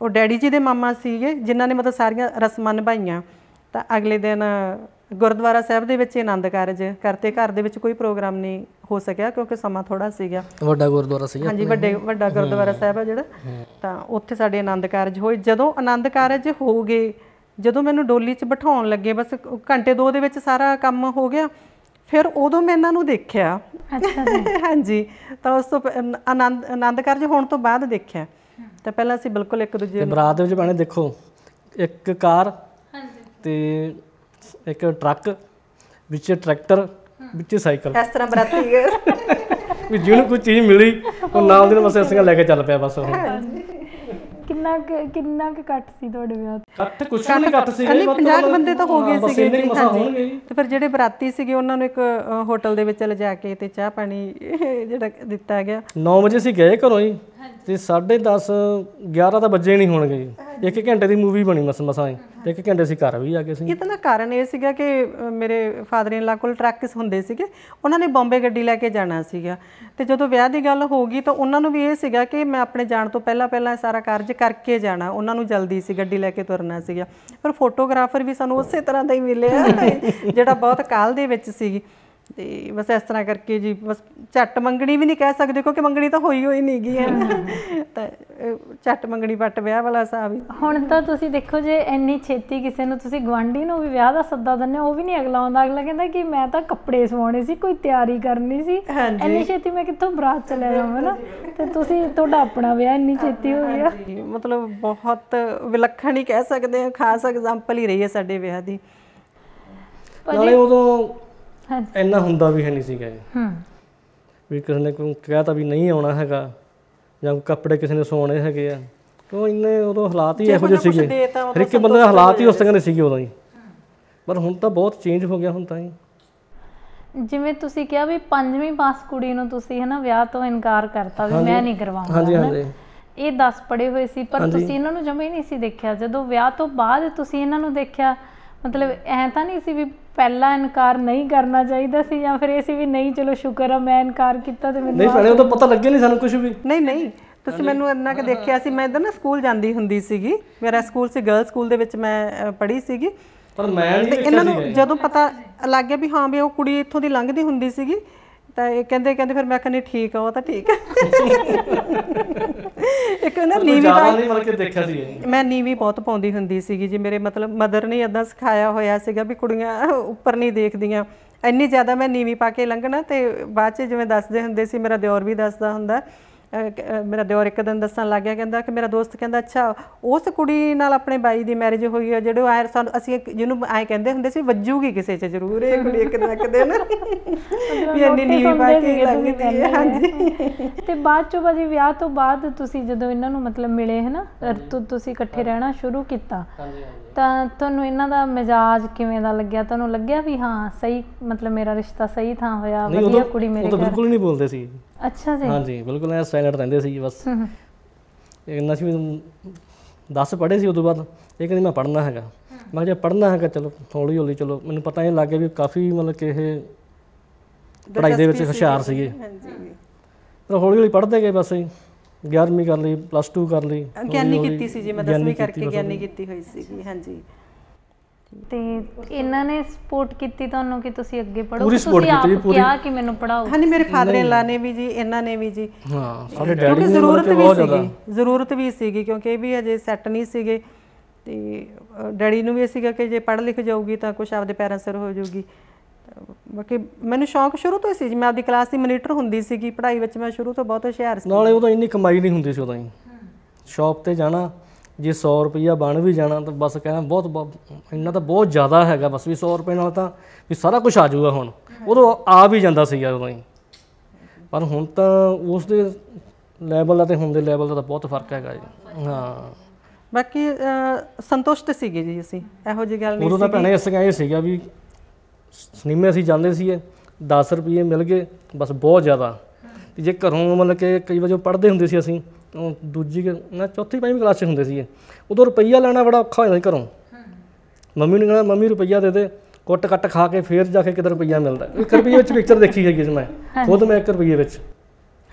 ਉਹ ਡੈਡੀ ਜੀ ਦੇ ਮਾਮਾ ਸੀਗੇ ਜਿਨ੍ਹਾਂ ਨੇ ਮਤਲਬ ਸਾਰੀਆਂ ਰਸਮਾਂ ਨਿਭਾਈਆਂ ਤਾਂ ਅਗਲੇ ਦਿਨ ਗੁਰਦੁਆਰਾ ਸਾਹਿਬ ਦੇ ਵਿੱਚ ਆਨੰਦ ਕਾਰਜ ਕਰਤੇ ਘਰ ਦੇ ਵਿੱਚ ਕੋਈ ਪ੍ਰੋਗਰਾਮ ਨਹੀਂ ਹੋ ਸਕਿਆ ਕਿਉਂਕਿ ਸਮਾਂ ਥੋੜਾ ਸੀਗਾ ਵੱਡਾ ਗੁਰਦੁਆਰਾ ਸੀਗਾ ਹਾਂਜੀ ਵੱਡੇ ਵੱਡਾ ਗੁਰਦੁਆਰਾ ਸਾਹਿਬ ਆ ਜਿਹੜਾ ਤਾਂ ਉੱਥੇ ਸਾਡੇ ਆਨੰਦ ਕਾਰਜ ਹੋਏ ਜਦੋਂ ਆਨੰਦ ਕਾਰਜ ਹੋ ਗਏ ਜਦੋਂ ਮੈਨੂੰ ਡੋਲੀ 'ਚ ਬਿਠਾਉਣ ਲੱਗੇ ਬਸ ਘੰਟੇ ਦੋ ਦੇ ਵਿੱਚ ਸਾਰਾ ਕੰਮ ਹੋ ਗਿਆ ਫਿਰ ਉਦੋਂ ਮੈਂ ਇਹਨਾਂ ਨੂੰ ਦੇਖਿਆ ਅੱਛਾ ਜੀ ਹਾਂਜੀ ਤਾਂ ਉਸ ਤੋਂ ਆਨੰਦ ਆਨੰਦ ਕਾਰਜ ਹੋਣ ਤੋਂ ਬਾਅਦ ਦੇਖਿਆ ਤਾਂ ਪਹਿਲਾਂ ਅਸੀਂ ਬਿਲਕੁਲ ਇੱਕ ਦੂਜੇ ਨੂੰ ਬਰਾਤ ਦੇ ਵਿੱਚ ਬਣੇ ਦੇਖੋ ਇੱਕ ਕਾਰ ਹਾਂਜੀ ਤੇ ਇੱਕ ਟਰੱਕ ਵਿੱਚ ਟਰੈਕਟਰ ਵਿੱਚ ਸਾਈਕਲ ਇਸ ਤਰ੍ਹਾਂ ਬਰਾਤੀ ਵੀ ਜਿਹਨੂੰ ਕੋਈ ਚੀਜ਼ ਮਿਲੀ ਉਹ ਨਾਲ ਦੇ ਨਾਲ ਬਸ ਅਸੀਂ ਲੈ ਕੇ ਚੱਲ ਪਿਆ ਬਸ ਹਾਂਜੀ ਕਿੰਨਾ ਕਿੰਨਾ ਕਿ ਕੱਟ ਸੀ ਤੁਹਾਡੇ ਵਿਆਹ ਤੇ ਕੱਟ ਕੁਛ ਨਹੀਂ ਕੱਟ ਸੀ ਕੱਲੇ 50 ਬੰਦੇ ਤਾਂ ਹੋ ਗਏ ਸੀਗੇ ਜੀ, ਹਾਂਜੀ। ਤੇ ਫਿਰ ਜਿਹੜੇ ਬਰਾਤੀ ਸੀਗੇ ਉਹਨਾਂ ਨੂੰ ਇੱਕ ਹੋਟਲ ਦੇ ਵਿੱਚ ਲਿਜਾ ਕੇ ਤੇ ਚਾਹ ਪਾਣੀ ਜਿਹੜਾ ਦਿੱਤਾ ਗਿਆ 9 ਵਜੇ ਸੀ ਗਏ ਘਰੋਂ ਹੀ ਤੇ 10:30 11 ਤਾਂ ਵੱਜੇ ਨਹੀਂ ਹੋਣਗੇ ਜੀ ਇੱਕ ਘੰਟੇ ਦੀ ਮੂਵੀ ਬਣੀ ਮਸ ਮਸਾਂ ਤੇ ਇੱਕ ਘੰਟੇ ਸੀ ਘਰ ਵੀ ਆ ਕੇ ਸੀ ਇਹਦਾ ਕਾਰਨ ਇਹ ਸੀਗਾ ਕਿ ਮੇਰੇ ਫਾਦਰ ਇਨ ਲਾ ਕੋਲ ਟਰੱਕਸ ਹੁੰਦੇ ਸੀਗੇ ਉਹਨਾਂ ਨੇ ਬੰਬੇ ਗੱਡੀ ਲੈ ਕੇ ਜਾਣਾ ਸੀਗਾ ਤੇ ਜਦੋਂ ਵਿਆਹ ਦੀ ਗੱਲ ਹੋ ਗਈ ਤਾਂ ਉਹਨਾਂ ਨੂੰ ਵੀ ਇਹ ਸੀਗਾ ਕਿ ਮੈਂ ਆਪਣੇ ਜਾਣ ਤੋਂ ਪਹਿਲਾਂ ਪਹਿਲਾਂ ਸਾਰਾ ਕਾਰਜ ਕਰਕੇ ਜਾਣਾ ਉਹਨਾਂ ਨੂੰ ਜਲਦੀ ਸੀ ਗੱਡੀ ਲੈ ਕੇ ਤੁਰਨਾ ਸੀਗਾ ਪਰ ਫੋਟੋਗ੍ਰਾਫਰ ਵੀ ਸਾਨੂੰ ਉਸੇ ਤਰ੍ਹਾਂ ਦਾ ਹੀ ਮਿਲਿਆ ਜਿਹੜਾ ਬਹੁਤ ਕਾਲ ਦੇ ਵਿੱਚ ਸੀਗੀ ਤੇ ਬਸ ਇਸ ਤਰ੍ਹਾਂ ਕਰਕੇ ਜੀ ਬਸ ਝੱਟ ਮੰਗਣੀ ਵੀ ਨਹੀਂ ਕਹਿ ਸਕਦੇ ਕਿਉਂਕਿ ਮੰਗਣੀ ਤਾਂ ਹੋਈ ਹੋਈ ਨਹੀਂ ਗਈ ਹੈ ਤਾਂ ਝੱਟ ਮੰਗਣੀ ਪੱਟ ਵਿਆਹ ਵਾਲਾ ਸਾਹਿਬ ਹੁਣ ਤਾਂ ਤੁਸੀਂ ਦੇਖੋ ਜੇ ਇੰਨੀ ਛੇਤੀ ਕਿਸੇ ਨੂੰ ਤੁਸੀਂ ਗਵਾਂਢੀ ਨੂੰ ਵੀ ਵਿਆਹ ਦਾ ਸੱਦਾ ਦਿੰਨੇ ਉਹ ਵੀ ਨਹੀਂ ਅਗਲਾ ਆਉਂਦਾ ਅਗਲਾ ਕਹਿੰਦਾ ਕਿ ਮੈਂ ਤਾਂ ਕੱਪੜੇ ਸਵਾਉਣੇ ਸੀ ਕੋਈ ਤਿਆਰੀ ਕਰਨੀ ਸੀ ਇੰਨੀ ਛੇਤੀ ਮੈਂ ਕਿੱਥੋਂ ਬਰਾਤ ਚਲਿਆ ਜਾਵਾਂ ਹਨਾ ਤੇ ਤੁਸੀਂ ਤੁਹਾਡਾ ਆਪਣਾ ਵਿਆਹ ਇੰਨੀ ਛੇਤੀ ਹੋ ਗਿਆ ਮਤਲਬ ਬਹੁਤ ਵਿਲੱਖਣ ਹੀ ਕਹਿ ਸਕਦੇ ਆ ਖਾਸ ਐਗਜ਼ਾਮਪਲ ਹੀ ਰਹੀ ਹੈ ਸਾਡੇ ਵਿਆਹ ਦੀ ਨਾਲੇ ਉਦੋਂ ਇੰਨਾ ਹੁੰਦਾ ਵੀ ਹੈ ਨਹੀਂ ਸੀਗਾ ਜੀ ਹੂੰ ਵੀ ਕਿਸੇ ਨੇ ਕੋਈ ਕਹਤਾ ਵੀ ਨਹੀਂ ਆਉਣਾ ਹੈਗਾ ਜਾਂ ਕੱਪੜੇ ਕਿਸੇ ਨੇ ਸੋਣੇ ਹੈਗੇ ਆ ਉਹ ਇੰਨੇ ਉਦੋਂ ਹਾਲਾਤ ਹੀ ਇਹੋ ਜਿਹੇ ਸੀਗੇ ਹਰ ਇੱਕ ਬੰਦੇ ਦੇ ਹਾਲਾਤ ਹੀ ਉਸ ਤਰ੍ਹਾਂ ਦੇ ਸੀਗੇ ਉਦੋਂ ਹੀ ਪਰ ਹੁਣ ਤਾਂ ਬਹੁਤ ਚੇਂਜ ਹੋ ਗਿਆ ਹੁਣ ਤਾਂ ਹੀ ਜਿਵੇਂ ਤੁਸੀਂ ਕਿਹਾ ਵੀ ਪੰਜਵੀਂ ਪਾਸ ਕੁੜੀ ਨੂੰ ਤੁਸੀਂ ਹਨਾ ਵਿਆਹ ਤੋਂ ਇਨਕਾਰ ਕਰਤਾ ਵੀ ਮੈਂ ਨਹੀਂ ਕਰਵਾਉਂਗਾ ਹਾਂਜੀ ਹਾਂਜੀ ਇਹ 10 ਪੜੇ ਹੋਏ ਸੀ ਪਰ ਤੁਸੀਂ ਇਹਨਾਂ ਨੂੰ ਜਮੇ ਨਹੀਂ ਸੀ ਦੇਖਿਆ ਜਦੋਂ ਵਿਆਹ ਤੋਂ ਬਾਅਦ ਤੁਸੀਂ ਇਹਨਾਂ ਨੂੰ ਦੇਖਿਆ ਮਤਲਬ ਐ ਤਾਂ ਨਹੀਂ ਸੀ ਵੀ ਪਹਿਲਾਂ ਇਨਕਾਰ ਨਹੀਂ ਕਰਨਾ ਚਾਹੀਦਾ ਸੀ ਜਾਂ ਫਿਰ ਇਹ ਸੀ ਵੀ ਨਹੀਂ ਚਲੋ ਸ਼ੁਕਰ ਆ ਮੈਂ ਇਨਕਾਰ ਕੀਤਾ ਤੇ ਮੈਨੂੰ ਨਹੀਂ ਭੈਣੇ ਉਹ ਤਾਂ ਪਤਾ ਲੱਗਿਆ ਨਹੀਂ ਸਾਨੂੰ ਕੁਝ ਵੀ ਨਹੀਂ ਨਹੀਂ ਤੁਸੀਂ ਮੈਨੂੰ ਇੰਨਾ ਕਿ ਦੇਖਿਆ ਸੀ ਮੈਂ ਇਧਰ ਨਾ ਸਕੂਲ ਜਾਂਦੀ ਹੁੰਦੀ ਸੀਗੀ ਮੇਰਾ ਸਕੂਲ ਸੀ ਗਰਲ ਸਕੂਲ ਦੇ ਵਿੱਚ ਮੈਂ ਪੜ੍ਹੀ ਸੀਗੀ ਪਰ ਮੈਂ ਨਹੀਂ ਇਹਨਾਂ ਨੂੰ ਜਦੋਂ ਪਤਾ ਲੱਗ ਗਿਆ ਵੀ ਹਾਂ ਵੀ ਉਹ ਕੁੜੀ ਇੱਥੋਂ ਦੀ ਲੰਘਦੀ ਹੁੰਦੀ ਸੀਗੀ ਤਾਂ ਇਹ ਕਹਿੰਦੇ ਕਹਿੰਦੇ ਫਿਰ ਮੈਂ ਕਹਿੰਦੀ ਠੀਕ ਆ ਉਹ ਤਾਂ ਠੀਕ ਹੈ ਇੱਕ ਨਾ ਨੀਵੀਂ ਦਾ ਨਹੀਂ ਮਤਲਬ ਕਿ ਦੇਖਿਆ ਸੀ ਮੈਂ ਨੀਵੀਂ ਬਹੁਤ ਪਾਉਂਦੀ ਹੁੰਦੀ ਸੀਗੀ ਜੀ ਮੇਰੇ ਮਤਲਬ ਮਦਰ ਨੇ ਇਦਾਂ ਸਿਖਾਇਆ ਹੋਇਆ ਸੀਗਾ ਵੀ ਕੁੜੀਆਂ ਉੱਪਰ ਨਹੀਂ ਦੇਖਦੀਆਂ ਇੰਨੀ ਜ਼ਿਆਦਾ ਮੈਂ ਨੀਵੀਂ ਪਾ ਕੇ ਲੰਘਣਾ ਤੇ ਬਾਅਦ ਚ ਜਿਵੇਂ ਦੱਸਦੇ ਹੁੰਦੇ ਸੀ ਮੇਰਾ ਦਿਓਰ ਵੀ ਦੱਸਦਾ ਹੁੰਦਾ ਮੇਰਾ ਦਿਓਰ ਇੱਕ ਦਿਨ ਦੱਸਣ ਲੱਗ ਗਿਆ ਕਹਿੰਦਾ ਕਿ ਮੇਰਾ ਦੋਸਤ ਕਹਿੰਦਾ ਅੱਛਾ ਉਸ ਕੁੜੀ ਨਾਲ ਆਪਣੇ ਬਾਈ ਦੀ ਮੈਰਿਜ ਹੋਈ ਹੈ ਜਿਹੜੇ ਆਏ ਸਾਨੂੰ ਅਸੀਂ ਜਿਹਨੂੰ ਆਏ ਕਹਿੰਦੇ ਹੁੰਦੇ ਸੀ ਵੱਜੂਗੀ ਕਿਸੇ 'ਚ ਜ਼ਰੂਰ ਇਹ ਕੁੜੀ ਇੱਕ ਨਾ ਇੱਕ ਦਿਨ ਵੀ ਇੰਨੀ ਨੀਵੀਂ ਪਾ ਕੇ ਲੱਗਦੀ ਹੈ ਹਾਂਜੀ ਤੇ ਬਾਅਦ ਚੋਂ ਬਾਜੀ ਵਿਆਹ ਤੋਂ ਬਾਅਦ ਤੁਸੀਂ ਜਦੋਂ ਇਹਨਾਂ ਨੂੰ ਮਤਲਬ ਮਿਲੇ ਹੈ ਨਾ ਤੁਸੀਂ ਇਕੱਠੇ ਰਹਿਣਾ ਸ਼ੁਰੂ ਕੀਤਾ ਹਾਂਜੀ ਤਾਂ ਤੁਹਾਨੂੰ ਇਹਨਾਂ ਦਾ ਮਜਾਜ ਕਿਵੇਂ ਦਾ ਲੱਗਿਆ ਤੁਹਾਨੂੰ ਲੱਗਿਆ ਵੀ ਹਾਂ ਸਹੀ ਮਤਲਬ ਮੇਰਾ ਰਿਸ਼ਤਾ ਸਹੀ ਥਾਂ ਹੋਇਆ ਵਧੀਆ ਕੁੜੀ ਮੇਰੇ ਘਰ ਉਹ ਤਾਂ ਬਿਲਕੁਲ ਨਹੀਂ ਬੋਲਦੇ ਸੀ ਅੱਛਾ ਜੀ ਹਾਂਜੀ ਬਿਲਕੁਲ ਐ ਸਟੈਂਡਰਡ ਰਹਿੰਦੇ ਸੀ ਬਸ ਇੰਨਾ ਸੀ 10 ਪੜੇ ਸੀ ਉਦੋਂ ਬਾਅਦ ਇਹ ਕਹਿੰਦੇ ਮੈਂ ਪੜਨਾ ਹੈਗਾ ਮੈਂ ਜੇ ਪੜਨਾ ਹੈਗਾ ਚਲੋ ਥੋੜੀ ਹੌਲੀ ਚਲੋ ਮੈਨੂੰ ਪਤਾ ਇਹ ਲੱਗੇ ਵੀ ਕਾਫੀ ਮਤਲਬ ਕਿ ਇਹ ਪੜਾਈ ਦੇ ਵਿੱਚ ਹੁਸ਼ਿਆਰ ਸੀਗੇ ਹਾਂਜੀ ਤਾਂ ਹੌਲੀ ਹੌਲੀ ਪੜਦੇ ਗਏ ਬਸ 11ਵੀਂ ਕਰ ਲਈ ਪਲੱਸ 2 ਕਰ ਲਈ ਗਿਆਨੀ ਕੀਤੀ ਸੀ ਜੀ ਮੈਂ 10ਵੀਂ ਕਰਕੇ ਗਿਆਨੀ ਕੀਤੀ ਹੋਈ ਸੀਗੀ ਹਾਂਜੀ ਤੇ ਇਹਨਾਂ ਨੇ ਸਪੋਰਟ ਕੀਤੀ ਤੁਹਾਨੂੰ ਕਿ ਤੁਸੀਂ ਅੱਗੇ ਪੜੋ ਤੁਸੀਂ ਆਪ ਕਿਹਾ ਕਿ ਮੈਨੂੰ ਪੜਾਓ ਹਾਂ ਮੇਰੇ ਫਾਦਰ ਇਨ ਲਾ ਨੇ ਵੀ ਜੀ ਇਹਨਾਂ ਨੇ ਵੀ ਜੀ ਹਾਂ ਸਾਡੇ ਡੈਡੀ ਕਿਉਂਕਿ ਜ਼ਰੂਰਤ ਵੀ ਸੀਗੀ ਜ਼ਰੂਰਤ ਵੀ ਸੀਗੀ ਕਿਉਂਕਿ ਇਹ ਵੀ ਅਜੇ ਸੈੱਟ ਨਹੀਂ ਸੀਗੇ ਤੇ ਡੈਡੀ ਨੂੰ ਵੀ ਇਹ ਸੀਗਾ ਕਿ ਜੇ ਪੜ ਲਿਖ ਜਾਊਗੀ ਤਾਂ ਕੁਝ ਆਪਦੇ ਪੈਰਾਂ ਸਿਰ ਹੋ ਜਾਊਗੀ ਬਾਕੀ ਮੈਨੂੰ ਸ਼ੌਂਕ ਸ਼ੁਰੂ ਤੋਂ ਹੀ ਸੀ ਜੀ ਮੈਂ ਆਪਦੀ ਕਲਾਸ ਦੀ ਮੋਨੀਟਰ ਹੁੰਦੀ ਸੀਗੀ ਪੜ੍ਹਾਈ ਵਿੱਚ ਮੈਂ ਸ਼ੁਰੂ ਤੋਂ ਬਹੁਤ ਹੁਸ਼ਿਆਰ ਸੀ ਨਾਲੇ ਉਦੋਂ ਇੰਨੀ ਕਮਾਈ ਨਹੀਂ ਹੁੰਦੀ ਸੀ ਉਦੋਂ ਹੀ ਸ਼ਾਪ ਤੇ ਜਾਣਾ ਜੇ 100 ਰੁਪਇਆ ਬਣ ਵੀ ਜਾਣਾ ਤਾਂ ਬਸ ਕਹਿੰਦਾ ਬਹੁਤ ਇੰਨਾ ਤਾਂ ਬਹੁਤ ਜ਼ਿਆਦਾ ਹੈਗਾ ਬਸ ਵੀ 100 ਰੁਪਏ ਨਾਲ ਤਾਂ ਵੀ ਸਾਰਾ ਕੁਝ ਆ ਜਾਊਗਾ ਹੁਣ ਉਦੋਂ ਆ ਵੀ ਜਾਂਦਾ ਸੀ ਉਦੋਂ ਹੀ ਪਰ ਹੁਣ ਤਾਂ ਉਸ ਦੇ ਲੈਵਲ ਦਾ ਤੇ ਹੁਣ ਦੇ ਲੈਵਲ ਦਾ ਤਾਂ ਬਹੁਤ ਫਰਕ ਹੈਗਾ ਜੀ ਹਾਂ ਬਾਕੀ ਸੰਤੁਸ਼ਟ ਸੀਗੇ ਜੀ ਅਸੀਂ ਇਹੋ ਜਿਹੀ ਗੱਲ ਨਹੀਂ ਸੀ ਉਦੋਂ ਤਾਂ ਭੈਣੇ ਅਸੀਂ ਇਹ ਸੀਗਾ ਵੀ ਸਿਨੇਮੇ ਅਸੀਂ ਜਾਂਦੇ ਸੀ 10 ਰੁਪਏ ਮਿਲ ਗਏ ਬਸ ਬਹੁਤ ਜ਼ਿਆਦਾ ਤੇ ਜੇ ਘਰੋਂ ਮਤਲਬ ਕਿ ਕਈ ਵਜੋਂ ਪੜਦੇ ਹੁੰਦੇ ਸੀ ਅਸੀਂ ਦੂਜੀ ਨਾ ਚੌਥੀ ਪੰਜਵੀਂ ਕਲਾਸ 'ਚ ਹੁੰਦੇ ਸੀਗੇ ਉਦੋਂ ਰੁਪਈਆ ਲੈਣਾ ਬੜਾ ਔਖਾ ਹੁੰਦਾ ਸੀ ਘਰੋਂ ਮੰਮੀ ਨੂੰ ਕਹਿੰਦਾ ਮੰਮੀ ਰੁਪਈਆ ਦੇ ਦੇ ਕੁੱਟ ਕੱਟ ਖਾ ਕੇ ਫੇਰ ਜਾ ਕੇ ਕਿਧਰ ਰੁਪਈਆ ਮਿਲਦਾ ਇੱਕ ਰੁਪਈਏ ਵਿੱਚ ਪਿਕਚਰ ਦੇਖੀ ਹੈਗੀ ਮੈਂ ਖੁਦ ਮੈਂ 1 ਰੁਪਈਏ ਵਿੱਚ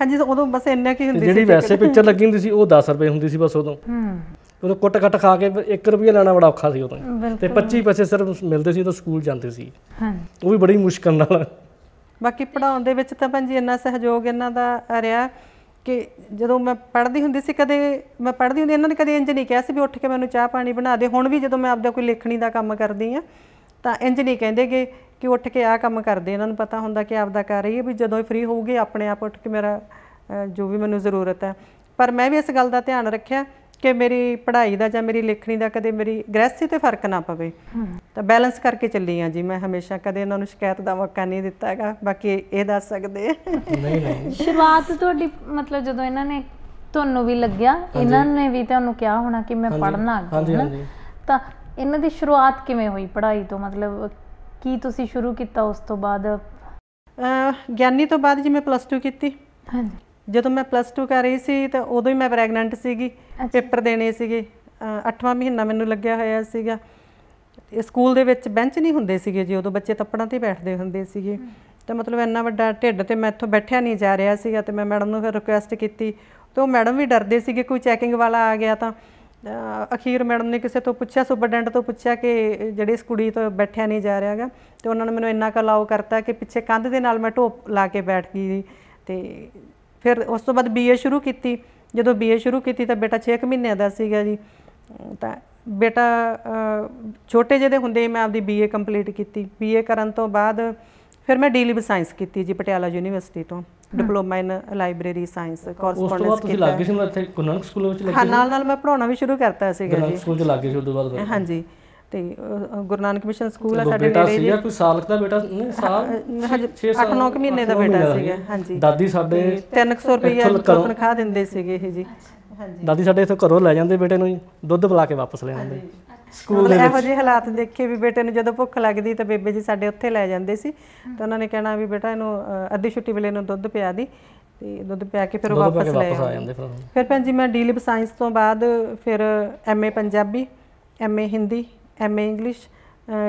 ਹਾਂਜੀ ਉਦੋਂ ਬਸ ਇੰਨਾ ਕੀ ਹੁੰਦੀ ਸੀ ਜਿਹੜੀ ਵੈਸੇ ਪਿਕਚਰ ਲੱਗੀ ਹੁੰਦੀ ਸੀ ਉਹ 10 ਰੁਪਏ ਹੁੰਦੀ ਸੀ ਬਸ ਉਦੋਂ ਹੂੰ ਉਦੋਂ ਕੁੱਟ ਕੱਟ ਖਾ ਕੇ 1 ਰੁਪਈਆ ਲੈਣਾ ਬੜਾ ਔਖਾ ਸੀ ਉਦੋਂ ਤੇ 25 ਪੈਸੇ ਸਿਰਫ ਮਿਲਦੇ ਸੀ ਉਦੋਂ ਸਕੂਲ ਜਾਂਦੇ ਸੀ ਹਾਂ ਉਹ ਵੀ ਬੜੀ ਮੁਸ਼ਕਲ ਨਾਲ ਬਾਕੀ ਪੜਾਉਣ ਦੇ ਵਿੱਚ ਤਾਂ ਭੰਜੀ ਇੰਨਾ ਸਹਿਯੋਗ ਇਹਨਾਂ ਦਾ ਰਿਹਾ ਕਿ ਜਦੋਂ ਮੈਂ ਪੜ੍ਹਦੀ ਹੁੰਦੀ ਸੀ ਕਦੇ ਮੈਂ ਪੜ੍ਹਦੀ ਹੁੰਦੀ ਇਹਨਾਂ ਨੇ ਕਦੇ ਇੰਜ ਨਹੀਂ ਕਿਹਾ ਸੀ ਵੀ ਉੱਠ ਕੇ ਮੈਨੂੰ ਚਾਹ ਪਾਣੀ ਬਣਾ ਦੇ ਹੁਣ ਵੀ ਜਦੋਂ ਮੈਂ ਆਪਦਾ ਕੋਈ ਲੇਖਣੀ ਦਾ ਕੰਮ ਕਰਦੀ ਆ ਤਾਂ ਇੰਜ ਨਹੀਂ ਕਹਿੰਦੇਗੇ ਕਿ ਉੱਠ ਕੇ ਆਹ ਕੰਮ ਕਰਦੇ ਇਹਨਾਂ ਨੂੰ ਪਤਾ ਹੁੰਦਾ ਕਿ ਆਪਦਾ ਕਰ ਰਹੀ ਹੈ ਵੀ ਜਦੋਂ ਫ੍ਰੀ ਹੋਊਗੀ ਆਪਣੇ ਆਪ ਉੱਠ ਕੇ ਮੇਰਾ ਜੋ ਵੀ ਮੈਨੂੰ ਜ਼ਰੂਰਤ ਹੈ ਪਰ ਮੈਂ ਵੀ ਇਸ ਗੱਲ ਦਾ ਧਿਆਨ ਰੱਖਿਆ ਕਿ ਮੇਰੀ ਪੜ੍ਹਾਈ ਦਾ ਜਾਂ ਮੇਰੀ ਲੇਖਣੀ ਦਾ ਕਦੇ ਮੇਰੀ ਗ੍ਰੈਸੀ ਤੇ ਫਰਕ ਨਾ ਪਵੇ ਤਾਂ ਬੈਲੈਂਸ ਕਰਕੇ ਚੱਲੀ ਆ ਜੀ ਮੈਂ ਹਮੇਸ਼ਾ ਕਦੇ ਇਹਨਾਂ ਨੂੰ ਸ਼ਿਕਾਇਤ ਦਾ ਮੌਕਾ ਨਹੀਂ ਦਿੱਤਾ ਹੈਗਾ ਬਾਕੀ ਇਹ ਦੱਸ ਸਕਦੇ ਨਹੀਂ ਨਹੀਂ ਸ਼ੁਰੂਆਤ ਤੁਹਾਡੀ ਮਤਲਬ ਜਦੋਂ ਇਹਨਾਂ ਨੇ ਤੁਹਾਨੂੰ ਵੀ ਲੱਗਿਆ ਇਹਨਾਂ ਨੇ ਵੀ ਤੁਹਾਨੂੰ ਕਿਹਾ ਹੋਣਾ ਕਿ ਮੈਂ ਪੜ੍ਹਨਾ ਹੈ ਹਾਂਜੀ ਹਾਂਜੀ ਤਾਂ ਇਹਨਾਂ ਦੀ ਸ਼ੁਰੂਆਤ ਕਿਵੇਂ ਹੋਈ ਪੜ੍ਹਾਈ ਤੋਂ ਮਤਲਬ ਕੀ ਤੁਸੀਂ ਸ਼ੁਰੂ ਕੀਤਾ ਉਸ ਤੋਂ ਬਾਅਦ ਗਿਆਨੀ ਤੋਂ ਬਾਅਦ ਜੀ ਮੈਂ ਪਲੱਸ 2 ਕੀਤੀ ਹਾਂਜੀ ਜਦੋਂ ਮੈਂ ਪਲੱਸ 2 ਕਰ ਰਹੀ ਸੀ ਤਾਂ ਉਦੋਂ ਹੀ ਮੈਂ ਪ੍ਰੈਗਨੈਂਟ ਸੀਗੀ ਪੇਪਰ ਦੇਣੇ ਸੀਗੇ 8ਵਾਂ ਮਹੀਨਾ ਮੈਨੂੰ ਲੱਗਿਆ ਹੋਇਆ ਸੀਗਾ ਸਕੂਲ ਦੇ ਵਿੱਚ ਬੈਂਚ ਨਹੀਂ ਹੁੰਦੇ ਸੀਗੇ ਜੀ ਉਦੋਂ ਬੱਚੇ ਤੱਪੜਾਂ ਤੇ ਬੈਠਦੇ ਹੁੰਦੇ ਸੀਗੇ ਤਾਂ ਮਤਲਬ ਇੰਨਾ ਵੱਡਾ ਢਿੱਡ ਤੇ ਮੈਂ ਇੱਥੋਂ ਬੈਠਿਆ ਨਹੀਂ ਜਾ ਰਿਹਾ ਸੀਗਾ ਤੇ ਮੈਂ ਮੈਡਮ ਨੂੰ ਫਿਰ ਰਿਕੁਐਸਟ ਕੀਤੀ ਤੇ ਉਹ ਮੈਡਮ ਵੀ ਡਰਦੇ ਸੀਗੇ ਕੋਈ ਚੈਕਿੰਗ ਵਾਲਾ ਆ ਗਿਆ ਤਾਂ ਅਖੀਰ ਮੈਡਮ ਨੇ ਕਿਸੇ ਤੋਂ ਪੁੱਛਿਆ ਸੁਪਰਡੈਂਟ ਤੋਂ ਪੁੱਛਿਆ ਕਿ ਜਿਹੜੇ ਇਸ ਕੁੜੀ ਤੋਂ ਬੈਠਿਆ ਨਹੀਂ ਜਾ ਰਿਹਾਗਾ ਤੇ ਉਹਨਾਂ ਨੇ ਮੈਨੂੰ ਇੰਨਾ ਕਲਾਉ ਕਰਤਾ ਕਿ ਪਿੱਛੇ ਕੰਧ ਦੇ ਨਾਲ ਮੈਂ ਢੋਪ ਲਾ ਕੇ ਬੈਠ ਗਈ ਤੇ ਫਿਰ ਉਸ ਤੋਂ ਬਾਅਦ ਬੀਏ ਸ਼ੁਰੂ ਕੀਤੀ ਜਦੋਂ ਬੀਏ ਸ਼ੁਰੂ ਕੀਤੀ ਤਾਂ ਬੇਟਾ 6 ਮਹੀਨਿਆਂ ਦਾ ਸੀਗਾ ਜੀ ਤਾਂ ਬੇਟਾ ਛੋਟੇ ਜਿਹੇ ਹੁੰਦੇ ਮੈਂ ਆਪਦੀ ਬੀਏ ਕੰਪਲੀਟ ਕੀਤੀ ਬੀਏ ਕਰਨ ਤੋਂ ਬਾਅਦ ਫਿਰ ਮੈਂ ਡੀਲਿਵ ਸਾਇੰਸ ਕੀਤੀ ਜੀ ਪਟਿਆਲਾ ਯੂਨੀਵਰਸਿਟੀ ਤੋਂ diploma in library science correspondence ਕੀਤਾ ਉਸ ਤੋਂ ਬਾਅਦ ਤੁਸੀਂ ਲੱਗੇ ਸੀ ਮੈਂ ਇੱਥੇ ਗੁਰੂ ਸਕੂਲ ਵਿੱਚ ਲੱਗੇ ਹਾਂ ਨਾਲ ਨਾਲ ਮੈਂ ਪੜਾਉਣਾ ਵੀ ਸ਼ੁਰੂ ਕਰਤਾ ਸੀਗਾ ਜੀ ਸਕੂਲ ਚ ਲੱਗੇ ਸੀ ਉਸ ਤੋਂ ਬਾਅਦ ਹਾਂਜੀ ਤੇ ਗੁਰੂ ਨਾਨਕ ਮਿਸ਼ਨ ਸਕੂਲ ਆ ਸਾਡੇ ਨੇੜੇ ਜੀ ਕੋਈ ਸਾਲ ਦਾ ਬੇਟਾ ਨਹੀਂ ਸਾਲ 8-9 ਮਹੀਨੇ ਦਾ ਬੇਟਾ ਸੀਗਾ ਹਾਂਜੀ ਦਾਦੀ ਸਾਡੇ 300 ਰੁਪਏ ਤਨਖਾਹ ਦਿੰਦੇ ਸੀਗੇ ਇਹ ਜੀ ਹਾਂਜੀ ਦਾਦੀ ਸਾਡੇ ਇਥੋਂ ਘਰੋਂ ਲੈ ਜਾਂਦੇ ਬੇਟੇ ਨੂੰ ਦੁੱਧ ਬੁਲਾ ਕੇ ਵਾਪਸ ਲੈ ਆਉਂਦੇ ਸਕੂਲ ਦੇ ਇਹੋ ਜਿਹੇ ਹਾਲਾਤ ਦੇਖੇ ਵੀ ਬੇਟੇ ਨੂੰ ਜਦੋਂ ਭੁੱਖ ਲੱਗਦੀ ਤਾਂ ਬੇਬੇ ਜੀ ਸਾਡੇ ਉੱਥੇ ਲੈ ਜਾਂਦੇ ਸੀ ਤਾਂ ਉਹਨਾਂ ਨੇ ਕਹਿਣਾ ਵੀ ਬੇਟਾ ਇਹਨੂੰ ਅੱਧੀ ਛੁੱਟੀ ਵੇਲੇ ਨੂੰ ਦੁੱਧ ਪਿਆ ਦੀ ਤੇ ਦੁੱਧ ਪਿਆ ਕੇ ਫਿਰ ਉਹ ਵਾਪਸ ਲੈ ਆਉਂਦੇ ਫਿਰ ਭੈਣ ਜੀ ਮੈਂ ਡੀਲਿਪ ਸਾਇੰਸ ਤੋਂ ਬਾਅਦ ਫਿਰ MA Punjabi MA Hindi MA English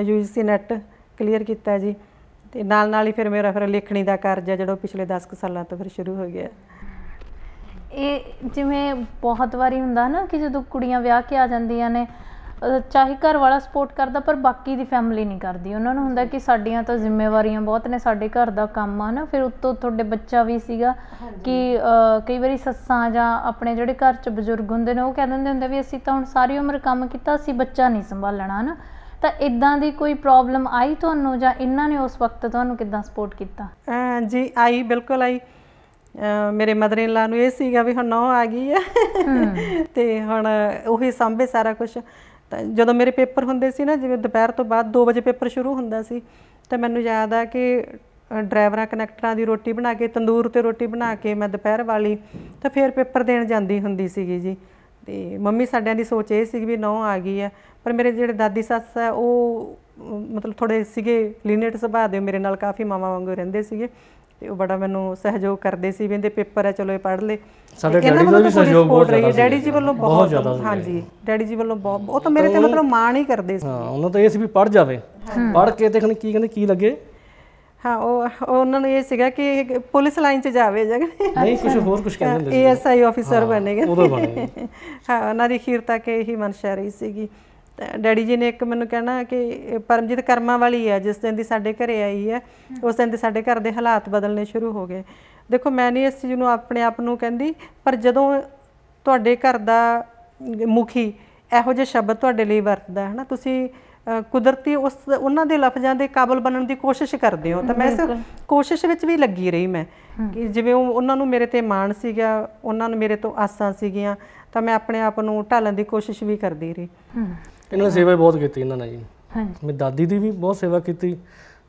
UGC NET clear ਕੀਤਾ ਜੀ ਤੇ ਨਾਲ ਨਾਲ ਹੀ ਫਿਰ ਮੇਰਾ ਫਿਰ ਲਿਖਣੀ ਦਾ ਕਾਰਜ ਹੈ ਜਿਹੜਾ ਪਿਛਲੇ 10 ਕੁ ਸਾਲਾਂ ਤੋਂ ਫਿਰ ਸ਼ੁਰੂ ਹੋ ਗਿਆ ਇਹ ਜਿਵੇਂ ਬਹੁਤ ਵਾਰੀ ਹੁੰਦਾ ਨਾ ਕਿ ਜਦੋਂ ਕੁੜੀਆਂ ਵਿਆਹ ਕੇ ਆ ਜਾਂਦੀਆਂ ਨੇ ਚਾਹੇ ਘਰ ਵਾਲਾ ਸਪੋਰਟ ਕਰਦਾ ਪਰ ਬਾਕੀ ਦੀ ਫੈਮਿਲੀ ਨਹੀਂ ਕਰਦੀ ਉਹਨਾਂ ਨੂੰ ਹੁੰਦਾ ਕਿ ਸਾਡੀਆਂ ਤਾਂ ਜ਼ਿੰਮੇਵਾਰੀਆਂ ਬਹੁਤ ਨੇ ਸਾਡੇ ਘਰ ਦਾ ਕੰਮ ਆ ਨਾ ਫਿਰ ਉੱਤੋਂ ਤੁਹਾਡੇ ਬੱਚਾ ਵੀ ਸੀਗਾ ਕਿ ਕਈ ਵਾਰੀ ਸੱਸਾਂ ਜਾਂ ਆਪਣੇ ਜਿਹੜੇ ਘਰ 'ਚ ਬਜ਼ੁਰਗ ਹੁੰਦੇ ਨੇ ਉਹ ਕਹਿ ਦਿੰਦੇ ਹੁੰਦੇ ਵੀ ਅਸੀਂ ਤਾਂ ਹੁਣ ਸਾਰੀ ਉਮਰ ਕੰਮ ਕੀਤਾ ਅਸੀਂ ਬੱਚਾ ਨਹੀਂ ਸੰਭਾਲਣਾ ਹਨਾ ਤਾਂ ਇਦਾਂ ਦੀ ਕੋਈ ਪ੍ਰੋਬਲਮ ਆਈ ਤੁਹਾਨੂੰ ਜਾਂ ਇਹਨਾਂ ਨੇ ਉਸ ਵਕਤ ਤੁਹਾਨੂੰ ਕਿੱਦਾਂ ਸਪੋਰਟ ਕੀਤਾ ਜੀ ਆਈ ਬਿਲਕੁਲ ਆਈ ਮੇਰੇ ਮਦਰ ਇਨ ਲਾ ਨੂੰ ਇਹ ਸੀਗਾ ਵੀ ਹੁਣ ਨੌ ਆ ਗਈ ਹੈ ਤੇ ਹੁਣ ਉਹੀ ਸੰਭੇ ਸਾਰਾ ਕੁਝ ਤਾਂ ਜਦੋਂ ਮੇਰੇ ਪੇਪਰ ਹੁੰਦੇ ਸੀ ਨਾ ਜਿਵੇਂ ਦੁਪਹਿਰ ਤੋਂ ਬਾਅਦ 2 ਵਜੇ ਪੇਪਰ ਸ਼ੁਰੂ ਹੁੰਦਾ ਸੀ ਤਾਂ ਮੈਨੂੰ ਯਾਦ ਆ ਕਿ ਡਰਾਈਵਰਾਂ ਕਨੈਕਟਰਾਂ ਦੀ ਰੋਟੀ ਬਣਾ ਕੇ ਤੰਦੂਰ ਤੇ ਰੋਟੀ ਬਣਾ ਕੇ ਮੈਂ ਦੁਪਹਿਰ ਵਾਲੀ ਤਾਂ ਫਿਰ ਪੇਪਰ ਦੇਣ ਜਾਂਦੀ ਹੁੰਦੀ ਸੀਗੀ ਜੀ ਤੇ ਮੰਮੀ ਸਾਡਿਆਂ ਦੀ ਸੋਚ ਇਹ ਸੀ ਵੀ ਨੌ ਆ ਗਈ ਆ ਪਰ ਮੇਰੇ ਜਿਹੜੇ ਦਾਦੀ ਸੱਸ ਆ ਉਹ ਮਤਲਬ ਥੋੜੇ ਸੀਗੇ ਲੀਨੇਟ ਸੁਭਾਅ ਦੇ ਮੇਰੇ ਨਾਲ ਕਾਫੀ ਮਾਮਾ ਵਾਂਗੂ ਰਹਿੰਦੇ ਸੀਗੇ ਤੇ ਉਹ ਬੜਾ ਮੈਨੂੰ ਸਹਿਯੋਗ ਕਰਦੇ ਸੀ ਵੀਂਦੇ ਇਹਦੇ ਪੇਪਰ ਹੈ ਚਲੋ ਇਹ ਪੜ੍ਹ ਲੈ ਸਾਡੇ ਡੈਡੀ ਦਾ ਵੀ ਸਹਿਯੋਗ ਬਹੁਤ ਜ਼ਿਆਦਾ ਸੀ ਡੈਡੀ ਜੀ ਵੱਲੋਂ ਬਹੁਤ ਹਾਂਜੀ ਡੈਡੀ ਜੀ ਵੱਲੋਂ ਬਹੁਤ ਉਹ ਤਾਂ ਮੇਰੇ ਤੇ ਮਤਲਬ ਮਾਣ ਹੀ ਕਰਦੇ ਸੀ ਹਾਂ ਉਹਨਾਂ ਤਾਂ ਇਹ ਸੀ ਵੀ ਪੜ੍ਹ ਜਾਵੇ ਪੜ੍ਹ ਕੇ ਦੇਖਣ ਕੀ ਕਹਿੰਦੇ ਕੀ ਲੱਗੇ ਹਾਂ ਉਹ ਉਹਨਾਂ ਨੂੰ ਇਹ ਸੀਗਾ ਕਿ ਪੁਲਿਸ ਲਾਈਨ 'ਚ ਜਾਵੇ ਜਗ ਨਹੀਂ ਕੁਝ ਹੋਰ ਕੁਝ ਕਹਿੰਦੇ ਸੀ ਐਸਆਈ ਆਫੀਸਰ ਬਣੇਗਾ ਉਦੋਂ ਬਣੇ ਹਾਂ ਉਹਨਾਂ ਦੀ ਖੀਰ ਤੱਕ ਇਹੀ ਮਨਸ਼ਾ ਰਹੀ ਸੀਗੀ ਡੈਡੀ ਜੀ ਨੇ ਇੱਕ ਮੈਨੂੰ ਕਹਿਣਾ ਕਿ ਪਰਮਜੀਤ ਕਰਮਾ ਵਾਲੀ ਆ ਜਿਸ ਦਿਨ ਦੀ ਸਾਡੇ ਘਰੇ ਆਈ ਹੈ ਉਸ ਦਿਨ ਦੇ ਸਾਡੇ ਘਰ ਦੇ ਹਾਲਾਤ ਬਦਲਨੇ ਸ਼ੁਰੂ ਹੋ ਗਏ ਦੇਖੋ ਮੈਂ ਨਹੀਂ ਇਸ ਚੀਜ਼ ਨੂੰ ਆਪਣੇ ਆਪ ਨੂੰ ਕਹਿੰਦੀ ਪਰ ਜਦੋਂ ਤੁਹਾਡੇ ਘਰ ਦਾ ਮੁਖੀ ਇਹੋ ਜਿਹੇ ਸ਼ਬਦ ਤੁਹਾਡੇ ਲਈ ਵਰਤਦਾ ਹੈ ਨਾ ਤੁਸੀਂ ਕੁਦਰਤੀ ਉਸ ਉਹਨਾਂ ਦੇ ਲਫ਼ਜ਼ਾਂ ਦੇ ਕਾਬਲ ਬਣਨ ਦੀ ਕੋਸ਼ਿਸ਼ ਕਰਦੇ ਹੋ ਤਾਂ ਮੈਂ ਇਸ ਕੋਸ਼ਿਸ਼ ਵਿੱਚ ਵੀ ਲੱਗੀ ਰਹੀ ਮੈਂ ਕਿ ਜਿਵੇਂ ਉਹਨਾਂ ਨੂੰ ਮੇਰੇ ਤੇ ਮਾਣ ਸੀਗਾ ਉਹਨਾਂ ਨੂੰ ਮੇਰੇ ਤੋਂ ਆਸਾਂ ਸੀਗੀਆਂ ਤਾਂ ਮੈਂ ਆਪਣੇ ਆਪ ਨੂੰ ਢਾਲਣ ਦੀ ਕੋਸ਼ਿਸ਼ ਵੀ ਕਰਦੀ ਰਹੀ ਇਹਨਾਂ ਨੇ ਸੇਵਾ ਬਹੁਤ ਕੀਤੀ ਇਹਨਾਂ ਨੇ ਜੀ ਹਾਂਜੀ ਮੇਰੀ ਦਾਦੀ ਦੀ ਵੀ ਬਹੁਤ ਸੇਵਾ ਕੀਤੀ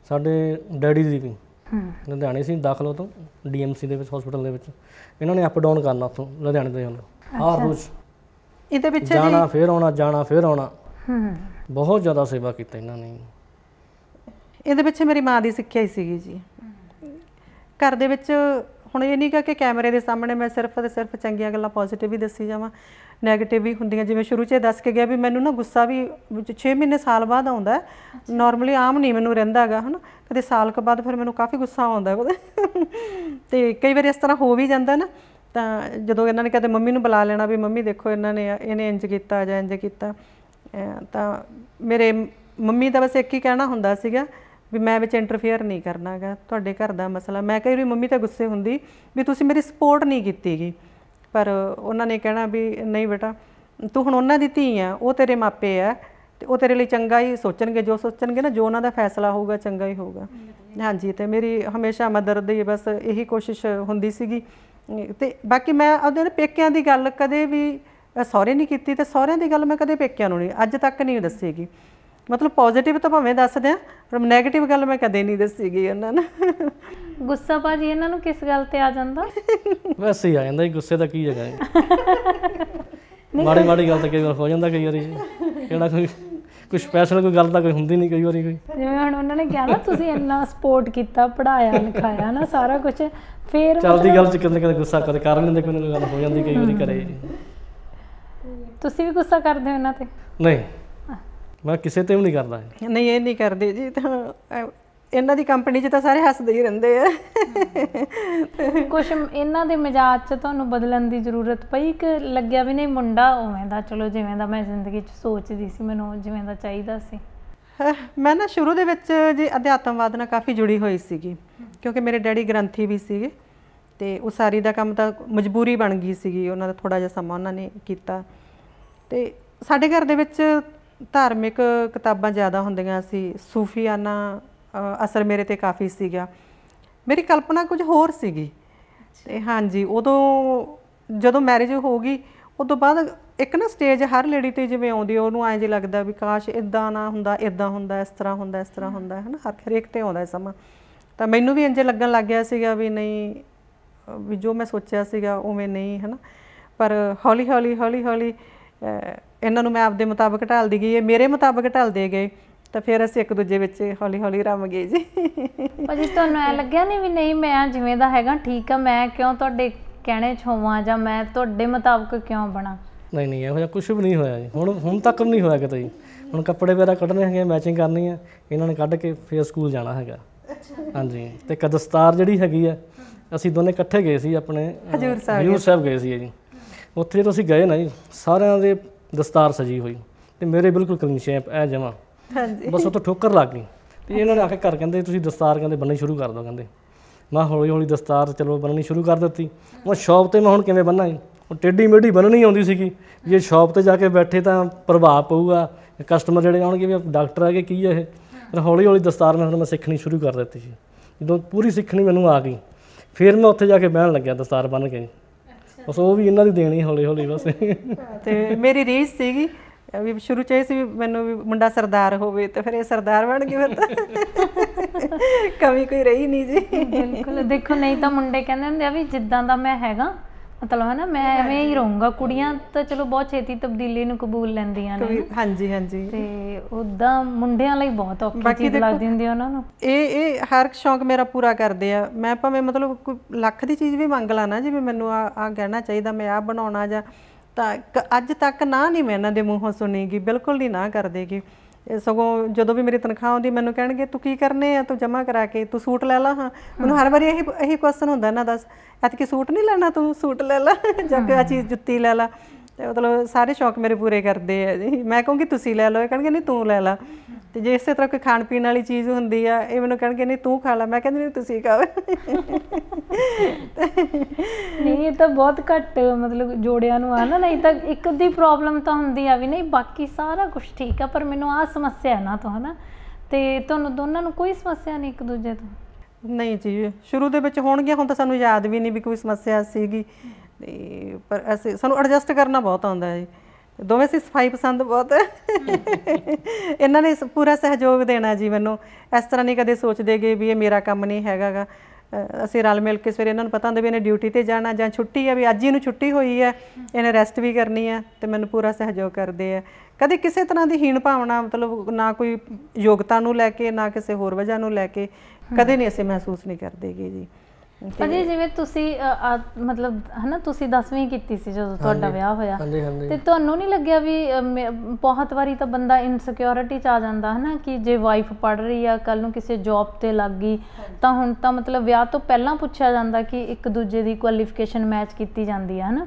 ਸਾਡੇ ਡੈਡੀ ਦੀ ਵੀ ਹਾਂ ਲੁਧਿਆਣੇ ਸੀ ਦਾਖਲ ਤੋਂ ਡੀਐਮਸੀ ਦੇ ਵਿੱਚ ਹਸਪੀਟਲ ਦੇ ਵਿੱਚ ਇਹਨਾਂ ਨੇ ਅਪ ਡਾਊਨ ਕਰਨਾ ਉਥੋਂ ਲੁਧਿਆਣੇ ਦੇ ਹਰ ਰੋਜ਼ ਇਹਦੇ ਪਿੱਛੇ ਜਾਣਾ ਫੇਰ ਆਉਣਾ ਜਾਣਾ ਫੇਰ ਆਉਣਾ ਹੂੰ ਬਹੁਤ ਜ਼ਿਆਦਾ ਸੇਵਾ ਕੀਤੀ ਇਹਨਾਂ ਨੇ ਇਹਦੇ ਪਿੱਛੇ ਮੇਰੀ ਮਾਂ ਦੀ ਸਿੱਖਿਆ ਹੀ ਸੀਗੀ ਜੀ ਘਰ ਦੇ ਵਿੱਚ ਹੁਣ ਇਹ ਨਹੀਂਗਾ ਕਿ ਕੈਮਰੇ ਦੇ ਸਾਹਮਣੇ ਮੈਂ ਸਿਰਫ ਤੇ ਸਿਰਫ ਚੰਗੀਆਂ ਗੱਲਾਂ ਪੋਜ਼ਿਟਿਵ ਹੀ ਦੱਸੀ ਜਾਵਾਂ 네ਗੇਟਿਵ ਵੀ ਹੁੰਦੀਆਂ ਜਿਵੇਂ ਸ਼ੁਰੂ 'ਚ ਦੱਸ ਕੇ ਗਿਆ ਵੀ ਮੈਨੂੰ ਨਾ ਗੁੱਸਾ ਵੀ 6 ਮਹੀਨੇ ਸਾਲ ਬਾਅਦ ਆਉਂਦਾ ਨਾਰਮਲੀ ਆਮ ਨਹੀਂ ਮੈਨੂੰ ਰਹਿੰਦਾਗਾ ਹਨਾ ਕਦੇ ਸਾਲ ਕੁ ਬਾਅਦ ਫਿਰ ਮੈਨੂੰ ਕਾਫੀ ਗੁੱਸਾ ਆਉਂਦਾ ਤੇ ਕਈ ਵਾਰ ਇਸ ਤਰ੍ਹਾਂ ਹੋ ਵੀ ਜਾਂਦਾ ਨਾ ਤਾਂ ਜਦੋਂ ਇਹਨਾਂ ਨੇ ਕਦੇ ਮੰਮੀ ਨੂੰ ਬੁਲਾ ਲੈਣਾ ਵੀ ਮੰਮੀ ਦੇਖੋ ਇਹਨਾਂ ਨੇ ਇਹਨੇ ਇੰਜ ਕੀਤਾ ਜਾਂ ਇੰਜ ਕੀਤਾ ਤਾਂ ਮੇਰੇ ਮੰਮੀ ਦਾ ਬਸ ਇੱਕ ਹੀ ਕਹਿਣਾ ਹੁੰਦਾ ਸੀਗਾ ਵੀ ਮੈਂ ਵਿੱਚ ਇੰਟਰਫੇਅਰ ਨਹੀਂ ਕਰਨਾਗਾ ਤੁਹਾਡੇ ਘਰ ਦਾ ਮਸਲਾ ਮੈਂ ਕਹੀ ਰਹੀ ਮੰਮੀ ਤਾਂ ਗੁੱਸੇ ਹੁੰਦੀ ਵੀ ਤੁਸੀਂ ਮੇਰੀ ਸਪੋਰਟ ਨਹੀਂ ਕੀਤੀਗੀ ਪਰ ਉਹਨਾਂ ਨੇ ਕਹਿਣਾ ਵੀ ਨਹੀਂ ਬੇਟਾ ਤੂੰ ਹੁਣ ਉਹਨਾਂ ਦੀ ਧੀ ਆ ਉਹ ਤੇਰੇ ਮਾਪੇ ਆ ਤੇ ਉਹ ਤੇਰੇ ਲਈ ਚੰਗਾ ਹੀ ਸੋਚਣਗੇ ਜੋ ਸੋਚਣਗੇ ਨਾ ਜੋ ਉਹਨਾਂ ਦਾ ਫੈਸਲਾ ਹੋਊਗਾ ਚੰਗਾ ਹੀ ਹੋਊਗਾ ਹਾਂਜੀ ਤੇ ਮੇਰੀ ਹਮੇਸ਼ਾ ਮਦਰ ਦੀ ਬਸ ਇਹੀ ਕੋਸ਼ਿਸ਼ ਹੁੰਦੀ ਸੀਗੀ ਤੇ ਬਾਕੀ ਮੈਂ ਉਹਦੇ ਪੇਕਿਆਂ ਦੀ ਗੱਲ ਕਦੇ ਵੀ ਸਹੁਰੇ ਨਹੀਂ ਕੀਤੀ ਤੇ ਸਹੁਰਿਆਂ ਦੀ ਗੱਲ ਮੈਂ ਕਦੇ ਪੇਕਿਆਂ ਨੂੰ ਨਹੀਂ ਅੱਜ ਤੱਕ ਨਹੀਂ ਦੱਸੀਗੀ ਮਤਲਬ ਪੋਜ਼ਿਟਿਵ ਤਾਂ ਭਾਵੇਂ ਦੱਸਦੇ ਆ ਪਰ ਨੈਗੇਟਿਵ ਗੱਲ ਮੈਂ ਕਦੇ ਨਹੀਂ ਦੱਸੀ ਗਈ ਉਹਨਾਂ ਨੂੰ ਗੁੱਸਾ ਭਾਜੀ ਇਹਨਾਂ ਨੂੰ ਕਿਸ ਗੱਲ ਤੇ ਆ ਜਾਂਦਾ ਵੈਸੇ ਹੀ ਆ ਜਾਂਦਾ ਜੀ ਗੁੱਸੇ ਦਾ ਕੀ ਜਗਾ ਹੈ ਮਾੜੀ ਮਾੜੀ ਗੱਲ ਤਾਂ ਕਈ ਵਾਰ ਹੋ ਜਾਂਦਾ ਕਈ ਵਾਰੀ ਕਿਹੜਾ ਕੋਈ ਕੁਝ ਸਪੈਸ਼ਲ ਕੋਈ ਗੱਲ ਤਾਂ ਕੋਈ ਹੁੰਦੀ ਨਹੀਂ ਕਈ ਵਾਰੀ ਕੋਈ ਜਿਵੇਂ ਹੁਣ ਉਹਨਾਂ ਨੇ ਕਿਹਾ ਨਾ ਤੁਸੀਂ ਇੰਨਾ ਸਪੋਰਟ ਕੀਤਾ ਪੜਾਇਆ ਲਿਖਾਇਆ ਨਾ ਸਾਰਾ ਕੁਝ ਫੇਰ ਚਲਦੀ ਗੱਲ ਚ ਕਿੰਨੇ ਕਿੰਨੇ ਗੁੱਸਾ ਕਰ ਕਰ ਲੈਂਦੇ ਕੋਈ ਨਾ ਗੱਲ ਹੋ ਜਾਂਦੀ ਕਈ ਵਾਰੀ ਕਰੇ ਤੁਸੀਂ ਵੀ ਗੁੱਸਾ ਕਰਦੇ ਹੋ ਇਹਨਾਂ ਤੇ ਨਹੀਂ ਮੈਂ ਕਿਸੇ ਤੇ ਵੀ ਨਹੀਂ ਕਰਦਾ ਨਹੀਂ ਇਹ ਨਹੀਂ ਕਰਦੇ ਜੀ ਤਾਂ ਇਹਨਾਂ ਦੀ ਕੰਪਨੀ 'ਚ ਤਾਂ ਸਾਰੇ ਹੱਸਦੇ ਹੀ ਰਹਿੰਦੇ ਆ ਕੁਝ ਇਹਨਾਂ ਦੇ ਮਜ਼ਾਜ 'ਚ ਤੁਹਾਨੂੰ ਬਦਲਣ ਦੀ ਜ਼ਰੂਰਤ ਪਈ ਕਿ ਲੱਗਿਆ ਵੀ ਨਹੀਂ ਮੁੰਡਾ ਉਵੇਂ ਦਾ ਚਲੋ ਜਿਵੇਂ ਦਾ ਮੈਂ ਜ਼ਿੰਦਗੀ 'ਚ ਸੋਚਦੀ ਸੀ ਮੈਨੂੰ ਜਿਵੇਂ ਦਾ ਚਾਹੀਦਾ ਸੀ ਮੈਂ ਨਾ ਸ਼ੁਰੂ ਦੇ ਵਿੱਚ ਜੀ ਅਧਿਆਤਮਵਾਦ ਨਾਲ ਕਾਫੀ ਜੁੜੀ ਹੋਈ ਸੀਗੀ ਕਿਉਂਕਿ ਮੇਰੇ ਡੈਡੀ ਗ੍ਰੰਥੀ ਵੀ ਸੀਗੇ ਤੇ ਉਹ ਸਾਰੀ ਦਾ ਕੰਮ ਤਾਂ ਮਜਬੂਰੀ ਬਣ ਗਈ ਸੀਗੀ ਉਹਨਾਂ ਦਾ ਥੋੜਾ ਜਿਹਾ ਸਮਾਂ ਉਹਨਾਂ ਨੇ ਕੀਤਾ ਤੇ ਸਾਡੇ ਘਰ ਦੇ ਵਿੱਚ ਧਾਰਮਿਕ ਕਿਤਾਬਾਂ ਜ਼ਿਆਦਾ ਹੁੰਦੀਆਂ ਸੀ ਸੂਫੀਆਨਾ ਅਸਰ ਮੇਰੇ ਤੇ ਕਾਫੀ ਸੀਗਾ ਮੇਰੀ ਕਲਪਨਾ ਕੁਝ ਹੋਰ ਸੀਗੀ ਤੇ ਹਾਂਜੀ ਉਦੋਂ ਜਦੋਂ ਮੈਰਿਜ ਹੋ ਗਈ ਉਦੋਂ ਬਾਅਦ ਇੱਕ ਨਾ ਸਟੇਜ ਹਰ ਲੇਡੀ ਤੇ ਜਿਵੇਂ ਆਉਂਦੀ ਉਹਨੂੰ ਐਂ ਜੇ ਲੱਗਦਾ ਵੀ ਕਾਸ਼ ਇਦਾਂ ਨਾ ਹੁੰਦਾ ਇਦਾਂ ਹੁੰਦਾ ਇਸ ਤਰ੍ਹਾਂ ਹੁੰਦਾ ਇਸ ਤਰ੍ਹਾਂ ਹੁੰਦਾ ਹੈ ਨਾ ਹਰ ਹਰੇਕ ਤੇ ਆਉਂਦਾ ਸਮਾਂ ਤਾਂ ਮੈਨੂੰ ਵੀ ਇੰਜ ਲੱਗਣ ਲੱਗ ਗਿਆ ਸੀਗਾ ਵੀ ਨਹੀਂ ਵੀ ਜੋ ਮੈਂ ਸੋਚਿਆ ਸੀਗਾ ਉਵੇਂ ਨਹੀਂ ਹੈ ਨਾ ਪਰ ਹੌਲੀ ਹੌਲੀ ਹੌਲੀ ਹੌਲੀ ਇਹਨਾਂ ਨੂੰ ਮੈਂ ਆਪਦੇ ਮੁਤਾਬਕ ਢਾਲਦੀ ਗਈ ਇਹ ਮੇਰੇ ਮੁਤਾਬਕ ਢਾਲਦੇ ਗਏ ਤਾਂ ਫਿਰ ਅਸੀਂ ਇੱਕ ਦੂਜੇ ਵਿੱਚ ਹੌਲੀ ਹੌਲੀ ਰਮ ਗਏ ਜੀ ਭਾਜੀ ਤੁਹਾਨੂੰ ਐ ਲੱਗਿਆ ਨਹੀਂ ਵੀ ਨਹੀਂ ਮੈਂ ਜਿਵੇਂ ਦਾ ਹੈਗਾ ਠੀਕ ਆ ਮੈਂ ਕਿਉਂ ਤੁਹਾਡੇ ਕਹਿਣੇ 'ਚ ਜਾਂ ਮੈਂ ਤੁਹਾਡੇ ਮੁਤਾਬਕ ਕਿਉਂ ਬਣਾ ਨਹੀਂ ਨਹੀਂ ਇਹੋ ਜਿਹਾ ਕੁਝ ਵੀ ਨਹੀਂ ਹੋਇਆ ਜੀ ਹੁਣ ਹੁਣ ਤੱਕ ਵੀ ਨਹੀਂ ਹੋਇਆ ਕਿਤੇ ਜੀ ਹੁਣ ਕੱਪੜੇ ਵਗੈਰਾ ਕੱਢਣੇ ਹੈਗੇ ਮੈਚਿੰਗ ਕਰਨੀ ਆ ਇਹਨਾਂ ਨੇ ਕੱਢ ਕੇ ਫੇਰ ਸਕੂਲ ਜਾਣਾ ਹੈਗਾ ਹਾਂਜੀ ਤੇ ਕਦਸਤਾਰ ਜਿਹੜੀ ਹੈਗੀ ਆ ਅਸੀਂ ਦੋਨੇ ਇਕੱਠੇ ਗਏ ਸੀ ਆਪਣੇ ਹਜੂਰ ਸਾਹਿਬ ਗਏ ਸੀ ਜੀ ਉੱਥੇ ਜਦੋਂ ਅਸੀਂ ਗਏ ਨਾ ਜੀ ਸਾਰਿਆਂ ਦੇ ਦਸਤਾਰ ਸਜੀ ਹੋਈ ਤੇ ਮੇਰੇ ਬਿਲਕੁਲ ਕਲੀਨ ਸ਼ੇਪ ਐ ਜਮਾ ਹਾਂਜੀ ਬਸ ਉਹ ਤੋਂ ਠੋਕਰ ਲੱਗ ਗਈ ਤੇ ਇਹਨਾਂ ਨੇ ਆ ਕੇ ਘਰ ਕਹਿੰਦੇ ਤੁਸੀਂ ਦਸਤਾਰ ਕਹਿੰਦੇ ਬੰਨਣੀ ਸ਼ੁਰੂ ਕਰ ਦਿਓ ਕਹਿੰਦੇ ਮੈਂ ਹੌਲੀ ਹੌਲੀ ਦਸਤਾਰ ਚਲੋ ਬੰਨਣੀ ਸ਼ੁਰੂ ਕਰ ਦਿੱਤੀ ਮੈਂ ਸ਼ੌਪ ਤੇ ਮੈਂ ਹੁਣ ਕਿਵੇਂ ਬੰਨਾਂ ਉਹ ਟੇਢੀ ਮੇਢੀ ਬੰਨਣੀ ਆਉਂਦੀ ਸੀਗੀ ਜੇ ਸ਼ੌਪ ਤੇ ਜਾ ਕੇ ਬੈਠੇ ਤਾਂ ਪ੍ਰਭਾਵ ਪਊਗਾ ਕਸਟਮਰ ਜਿਹੜੇ ਆਉਣਗੇ ਵੀ ਡਾਕਟਰ ਆ ਕੇ ਕੀ ਹੈ ਇਹ ਪਰ ਹੌਲੀ ਹੌਲੀ ਦਸਤਾਰ ਮੈਂ ਹੁਣ ਮੈਂ ਸਿੱਖਣੀ ਸ਼ੁਰੂ ਕਰ ਦਿੱਤੀ ਸੀ ਜਦੋਂ ਪੂਰੀ ਸਿੱਖਣੀ ਮੈਨੂੰ ਆ ਗਈ ਫਿਰ ਮੈਂ ਉੱਥੇ ਜਾ ਕੇ ਬਹਿਣ ਲੱਗਿਆ ਦਸਤਾਰ ਬੰਨ ਕੇ ਬਸ ਉਹ ਵੀ ਇਹਨਾਂ ਦੀ ਦੇਣੀ ਹੌਲੀ ਹੌਲੀ ਬਸ ਤੇ ਮੇਰੀ ਰੀਸ ਸੀਗੀ ਵੀ ਸ਼ੁਰੂ ਚ ਇਹ ਸੀ ਮੈਨੂੰ ਵੀ ਮੁੰਡਾ ਸਰਦਾਰ ਹੋਵੇ ਤੇ ਫਿਰ ਇਹ ਸਰਦਾਰ ਬਣ ਗਿਆ ਫਿਰ ਤਾਂ ਕਮੀ ਕੋਈ ਰਹੀ ਨਹੀਂ ਜੀ ਬਿਲਕੁਲ ਦੇਖੋ ਨਹੀਂ ਤਾਂ ਮੁੰਡੇ ਕਹਿੰਦੇ ਹੁੰਦੇ ਆ ਵੀ ਜਿੱਦਾਂ ਦਾ ਮੈਂ ਹੈਗਾ ਮਤਲਬ ਹਨਾ ਮੈਂ ਐਵੇਂ ਹੀ ਰਹੂੰਗਾ ਕੁੜੀਆਂ ਤਾਂ ਚਲੋ ਬਹੁਤ ਛੇਤੀ ਤਬਦੀਲੀ ਨੂੰ ਕਬੂਲ ਲੈਂਦੀਆਂ ਨੇ ਹਾਂਜੀ ਹਾਂਜੀ ਤੇ ਉਦਾਂ ਮੁੰਡਿਆਂ ਲਈ ਬਹੁਤ ਔਖੀ ਚੀਜ਼ ਲੱਗਦੀ ਹੁੰਦੀ ਉਹਨਾਂ ਨੂੰ ਇਹ ਇਹ ਹਰ ਸ਼ੌਂਕ ਮੇਰਾ ਪੂਰਾ ਕਰਦੇ ਆ ਮੈਂ ਭਾਵੇਂ ਮਤਲਬ ਕੋਈ ਲੱਖ ਦੀ ਚੀਜ਼ ਵੀ ਮੰਗ ਲਾਣਾ ਨਾ ਜਿਵੇਂ ਮੈਨੂੰ ਆ ਆ ਕਹਿਣਾ ਚਾਹੀਦਾ ਮੈਂ ਆ ਬਣਾਉਣਾ ਜਾਂ ਤਾਂ ਅੱਜ ਤੱਕ ਨਾ ਨਹੀਂ ਮੈਂ ਇਹਨਾਂ ਦੇ ਮੂੰਹੋਂ ਸੁਣੀਗੀ ਬਿਲਕੁਲ ਨਹੀਂ ਨਾ ਕਰਦੇਗੀ ਸਗੋਂ ਜਦੋਂ ਵੀ ਮੇਰੀ ਤਨਖਾਹ ਆਉਂਦੀ ਮੈਨੂੰ ਕਹਿਣਗੇ ਤੂੰ ਕੀ ਕਰਨੇ ਆ ਤੂੰ ਜਮਾ ਕਰਾ ਕੇ ਤੂੰ ਸੂਟ ਲੈ ਲਾ ਹਾਂ ਮੈਨੂੰ ਹਰ ਵਾਰੀ ਇਹੀ ਇਹੀ ਕੁਐਸਚਨ ਹੁੰਦਾ ਇਹਨਾਂ ਦਾ ਐਤਕੀ ਸੂਟ ਨਹੀਂ ਲੈਣਾ ਤੂੰ ਸੂਟ ਲੈ ਲਾ ਜਾਂ ਕਿ ਆ ਚੀਜ਼ ਜੁੱਤੀ ਲੈ ਲਾ ਤੇ ਮਤਲਬ ਸਾਰੇ ਸ਼ੌਕ ਮੇਰੇ ਪੂਰੇ ਕਰਦੇ ਆ ਜੀ ਮੈਂ ਕਹੂੰਗੀ ਤੁਸੀਂ ਲੈ ਲਓ ਇਹ ਕਹਿਣਗੇ ਨਹੀਂ ਤੂੰ ਲੈ ਲੈ ਤੇ ਜੇ ਇਸੇ ਤਰ੍ਹਾਂ ਕੋਈ ਖਾਣ ਪੀਣ ਵਾਲੀ ਚੀਜ਼ ਹੁੰਦੀ ਆ ਇਹ ਮੈਨੂੰ ਕਹਿੰਗੇ ਨਹੀਂ ਤੂੰ ਖਾ ਲੈ ਮੈਂ ਕਹਿੰਦੀ ਨਹੀਂ ਤੁਸੀਂ ਖਾਓ ਨਹੀਂ ਇਹ ਤਾਂ ਬਹੁਤ ਘੱਟ ਮਤਲਬ ਜੋੜਿਆਂ ਨੂੰ ਆ ਨਾ ਨਹੀਂ ਤਾਂ ਇੱਕ ਦੀ ਪ੍ਰੋਬਲਮ ਤਾਂ ਹੁੰਦੀ ਆ ਵੀ ਨਹੀਂ ਬਾਕੀ ਸਾਰਾ ਕੁਝ ਠੀਕ ਆ ਪਰ ਮੈਨੂੰ ਆ ਸਮੱਸਿਆ ਹੈ ਨਾ ਤੋਂ ਹਨਾ ਤੇ ਤੁਹਾਨੂੰ ਦੋਨਾਂ ਨੂੰ ਕੋਈ ਸਮੱਸਿਆ ਨਹੀਂ ਇੱਕ ਦੂਜੇ ਤੋਂ ਨਹੀਂ ਜੀ ਸ਼ੁਰੂ ਦੇ ਵਿੱਚ ਹੋਣਗੀਆਂ ਹੁਣ ਤਾਂ ਸਾਨੂੰ ਯਾਦ ਵੀ ਨਹੀਂ ਵੀ ਕੋਈ ਸਮੱਸਿਆ ਸੀਗੀ ਤੇ ਪਰ ਅਸੀਂ ਸਾਨੂੰ ਐਡਜਸਟ ਕਰਨਾ ਬਹੁਤ ਆਉਂਦਾ ਹੈ ਦੋਵੇਂ ਸੀ ਸਫਾਈ ਪਸੰਦ ਬਹੁਤ ਇਹਨਾਂ ਨੇ ਪੂਰਾ ਸਹਿਯੋਗ ਦੇਣਾ ਜੀ ਮੈਨੂੰ ਇਸ ਤਰ੍ਹਾਂ ਨਹੀਂ ਕਦੇ ਸੋਚਦੇਗੇ ਵੀ ਇਹ ਮੇਰਾ ਕੰਮ ਨਹੀਂ ਹੈਗਾਗਾ ਅਸੀਂ ਰਲ ਮਿਲ ਕੇ ਸਵੇਰੇ ਇਹਨਾਂ ਨੂੰ ਪਤਾ ਹੁੰਦਾ ਵੀ ਇਹਨੇ ਡਿਊਟੀ ਤੇ ਜਾਣਾ ਜਾਂ ਛੁੱਟੀ ਹੈ ਵੀ ਅੱਜ ਇਹਨੂੰ ਛੁੱਟੀ ਹੋਈ ਹੈ ਇਹਨੇ ਰੈਸਟ ਵੀ ਕਰਨੀ ਹੈ ਤੇ ਮੈਨੂੰ ਪੂਰਾ ਸਹਿਯੋਗ ਕਰਦੇ ਆ ਕਦੇ ਕਿਸੇ ਤਰ੍ਹਾਂ ਦੀ ਹੀਣ ਭਾਵਨਾ ਮਤਲਬ ਨਾ ਕੋਈ ਯੋਗਤਾ ਨੂੰ ਲੈ ਕੇ ਨਾ ਕਿਸੇ ਹੋਰ ਵਜ੍ਹਾ ਨੂੰ ਲੈ ਕੇ ਕਦੇ ਨਹੀਂ ਅਸੀਂ ਮਹਿਸੂਸ ਨਹੀਂ ਕਰਦੇਗੇ ਜੀ ਅਜੇ ਜਿਵੇਂ ਤੁਸੀਂ ਮਤਲਬ ਹਨਾ ਤੁਸੀਂ 10ਵੀਂ ਕੀਤੀ ਸੀ ਜਦੋਂ ਤੁਹਾਡਾ ਵਿਆਹ ਹੋਇਆ ਤੇ ਤੁਹਾਨੂੰ ਨਹੀਂ ਲੱਗਿਆ ਵੀ ਬਹੁਤ ਵਾਰੀ ਤਾਂ ਬੰਦਾ ਇਨਸਿਕਿਉਰਿਟੀ ਚ ਆ ਜਾਂਦਾ ਹਨਾ ਕਿ ਜੇ ਵਾਈਫ ਪੜ ਰਹੀ ਆ ਕੱਲ ਨੂੰ ਕਿਸੇ ਜੌਬ ਤੇ ਲੱਗ ਗਈ ਤਾਂ ਹੁਣ ਤਾਂ ਮਤਲਬ ਵਿਆਹ ਤੋਂ ਪਹਿਲਾਂ ਪੁੱਛਿਆ ਜਾਂਦਾ ਕਿ ਇੱਕ ਦੂਜੇ ਦੀ ਕੁਆਲੀਫਿਕੇਸ਼ਨ ਮੈਚ ਕੀਤੀ ਜਾਂਦੀ ਆ ਹਨਾ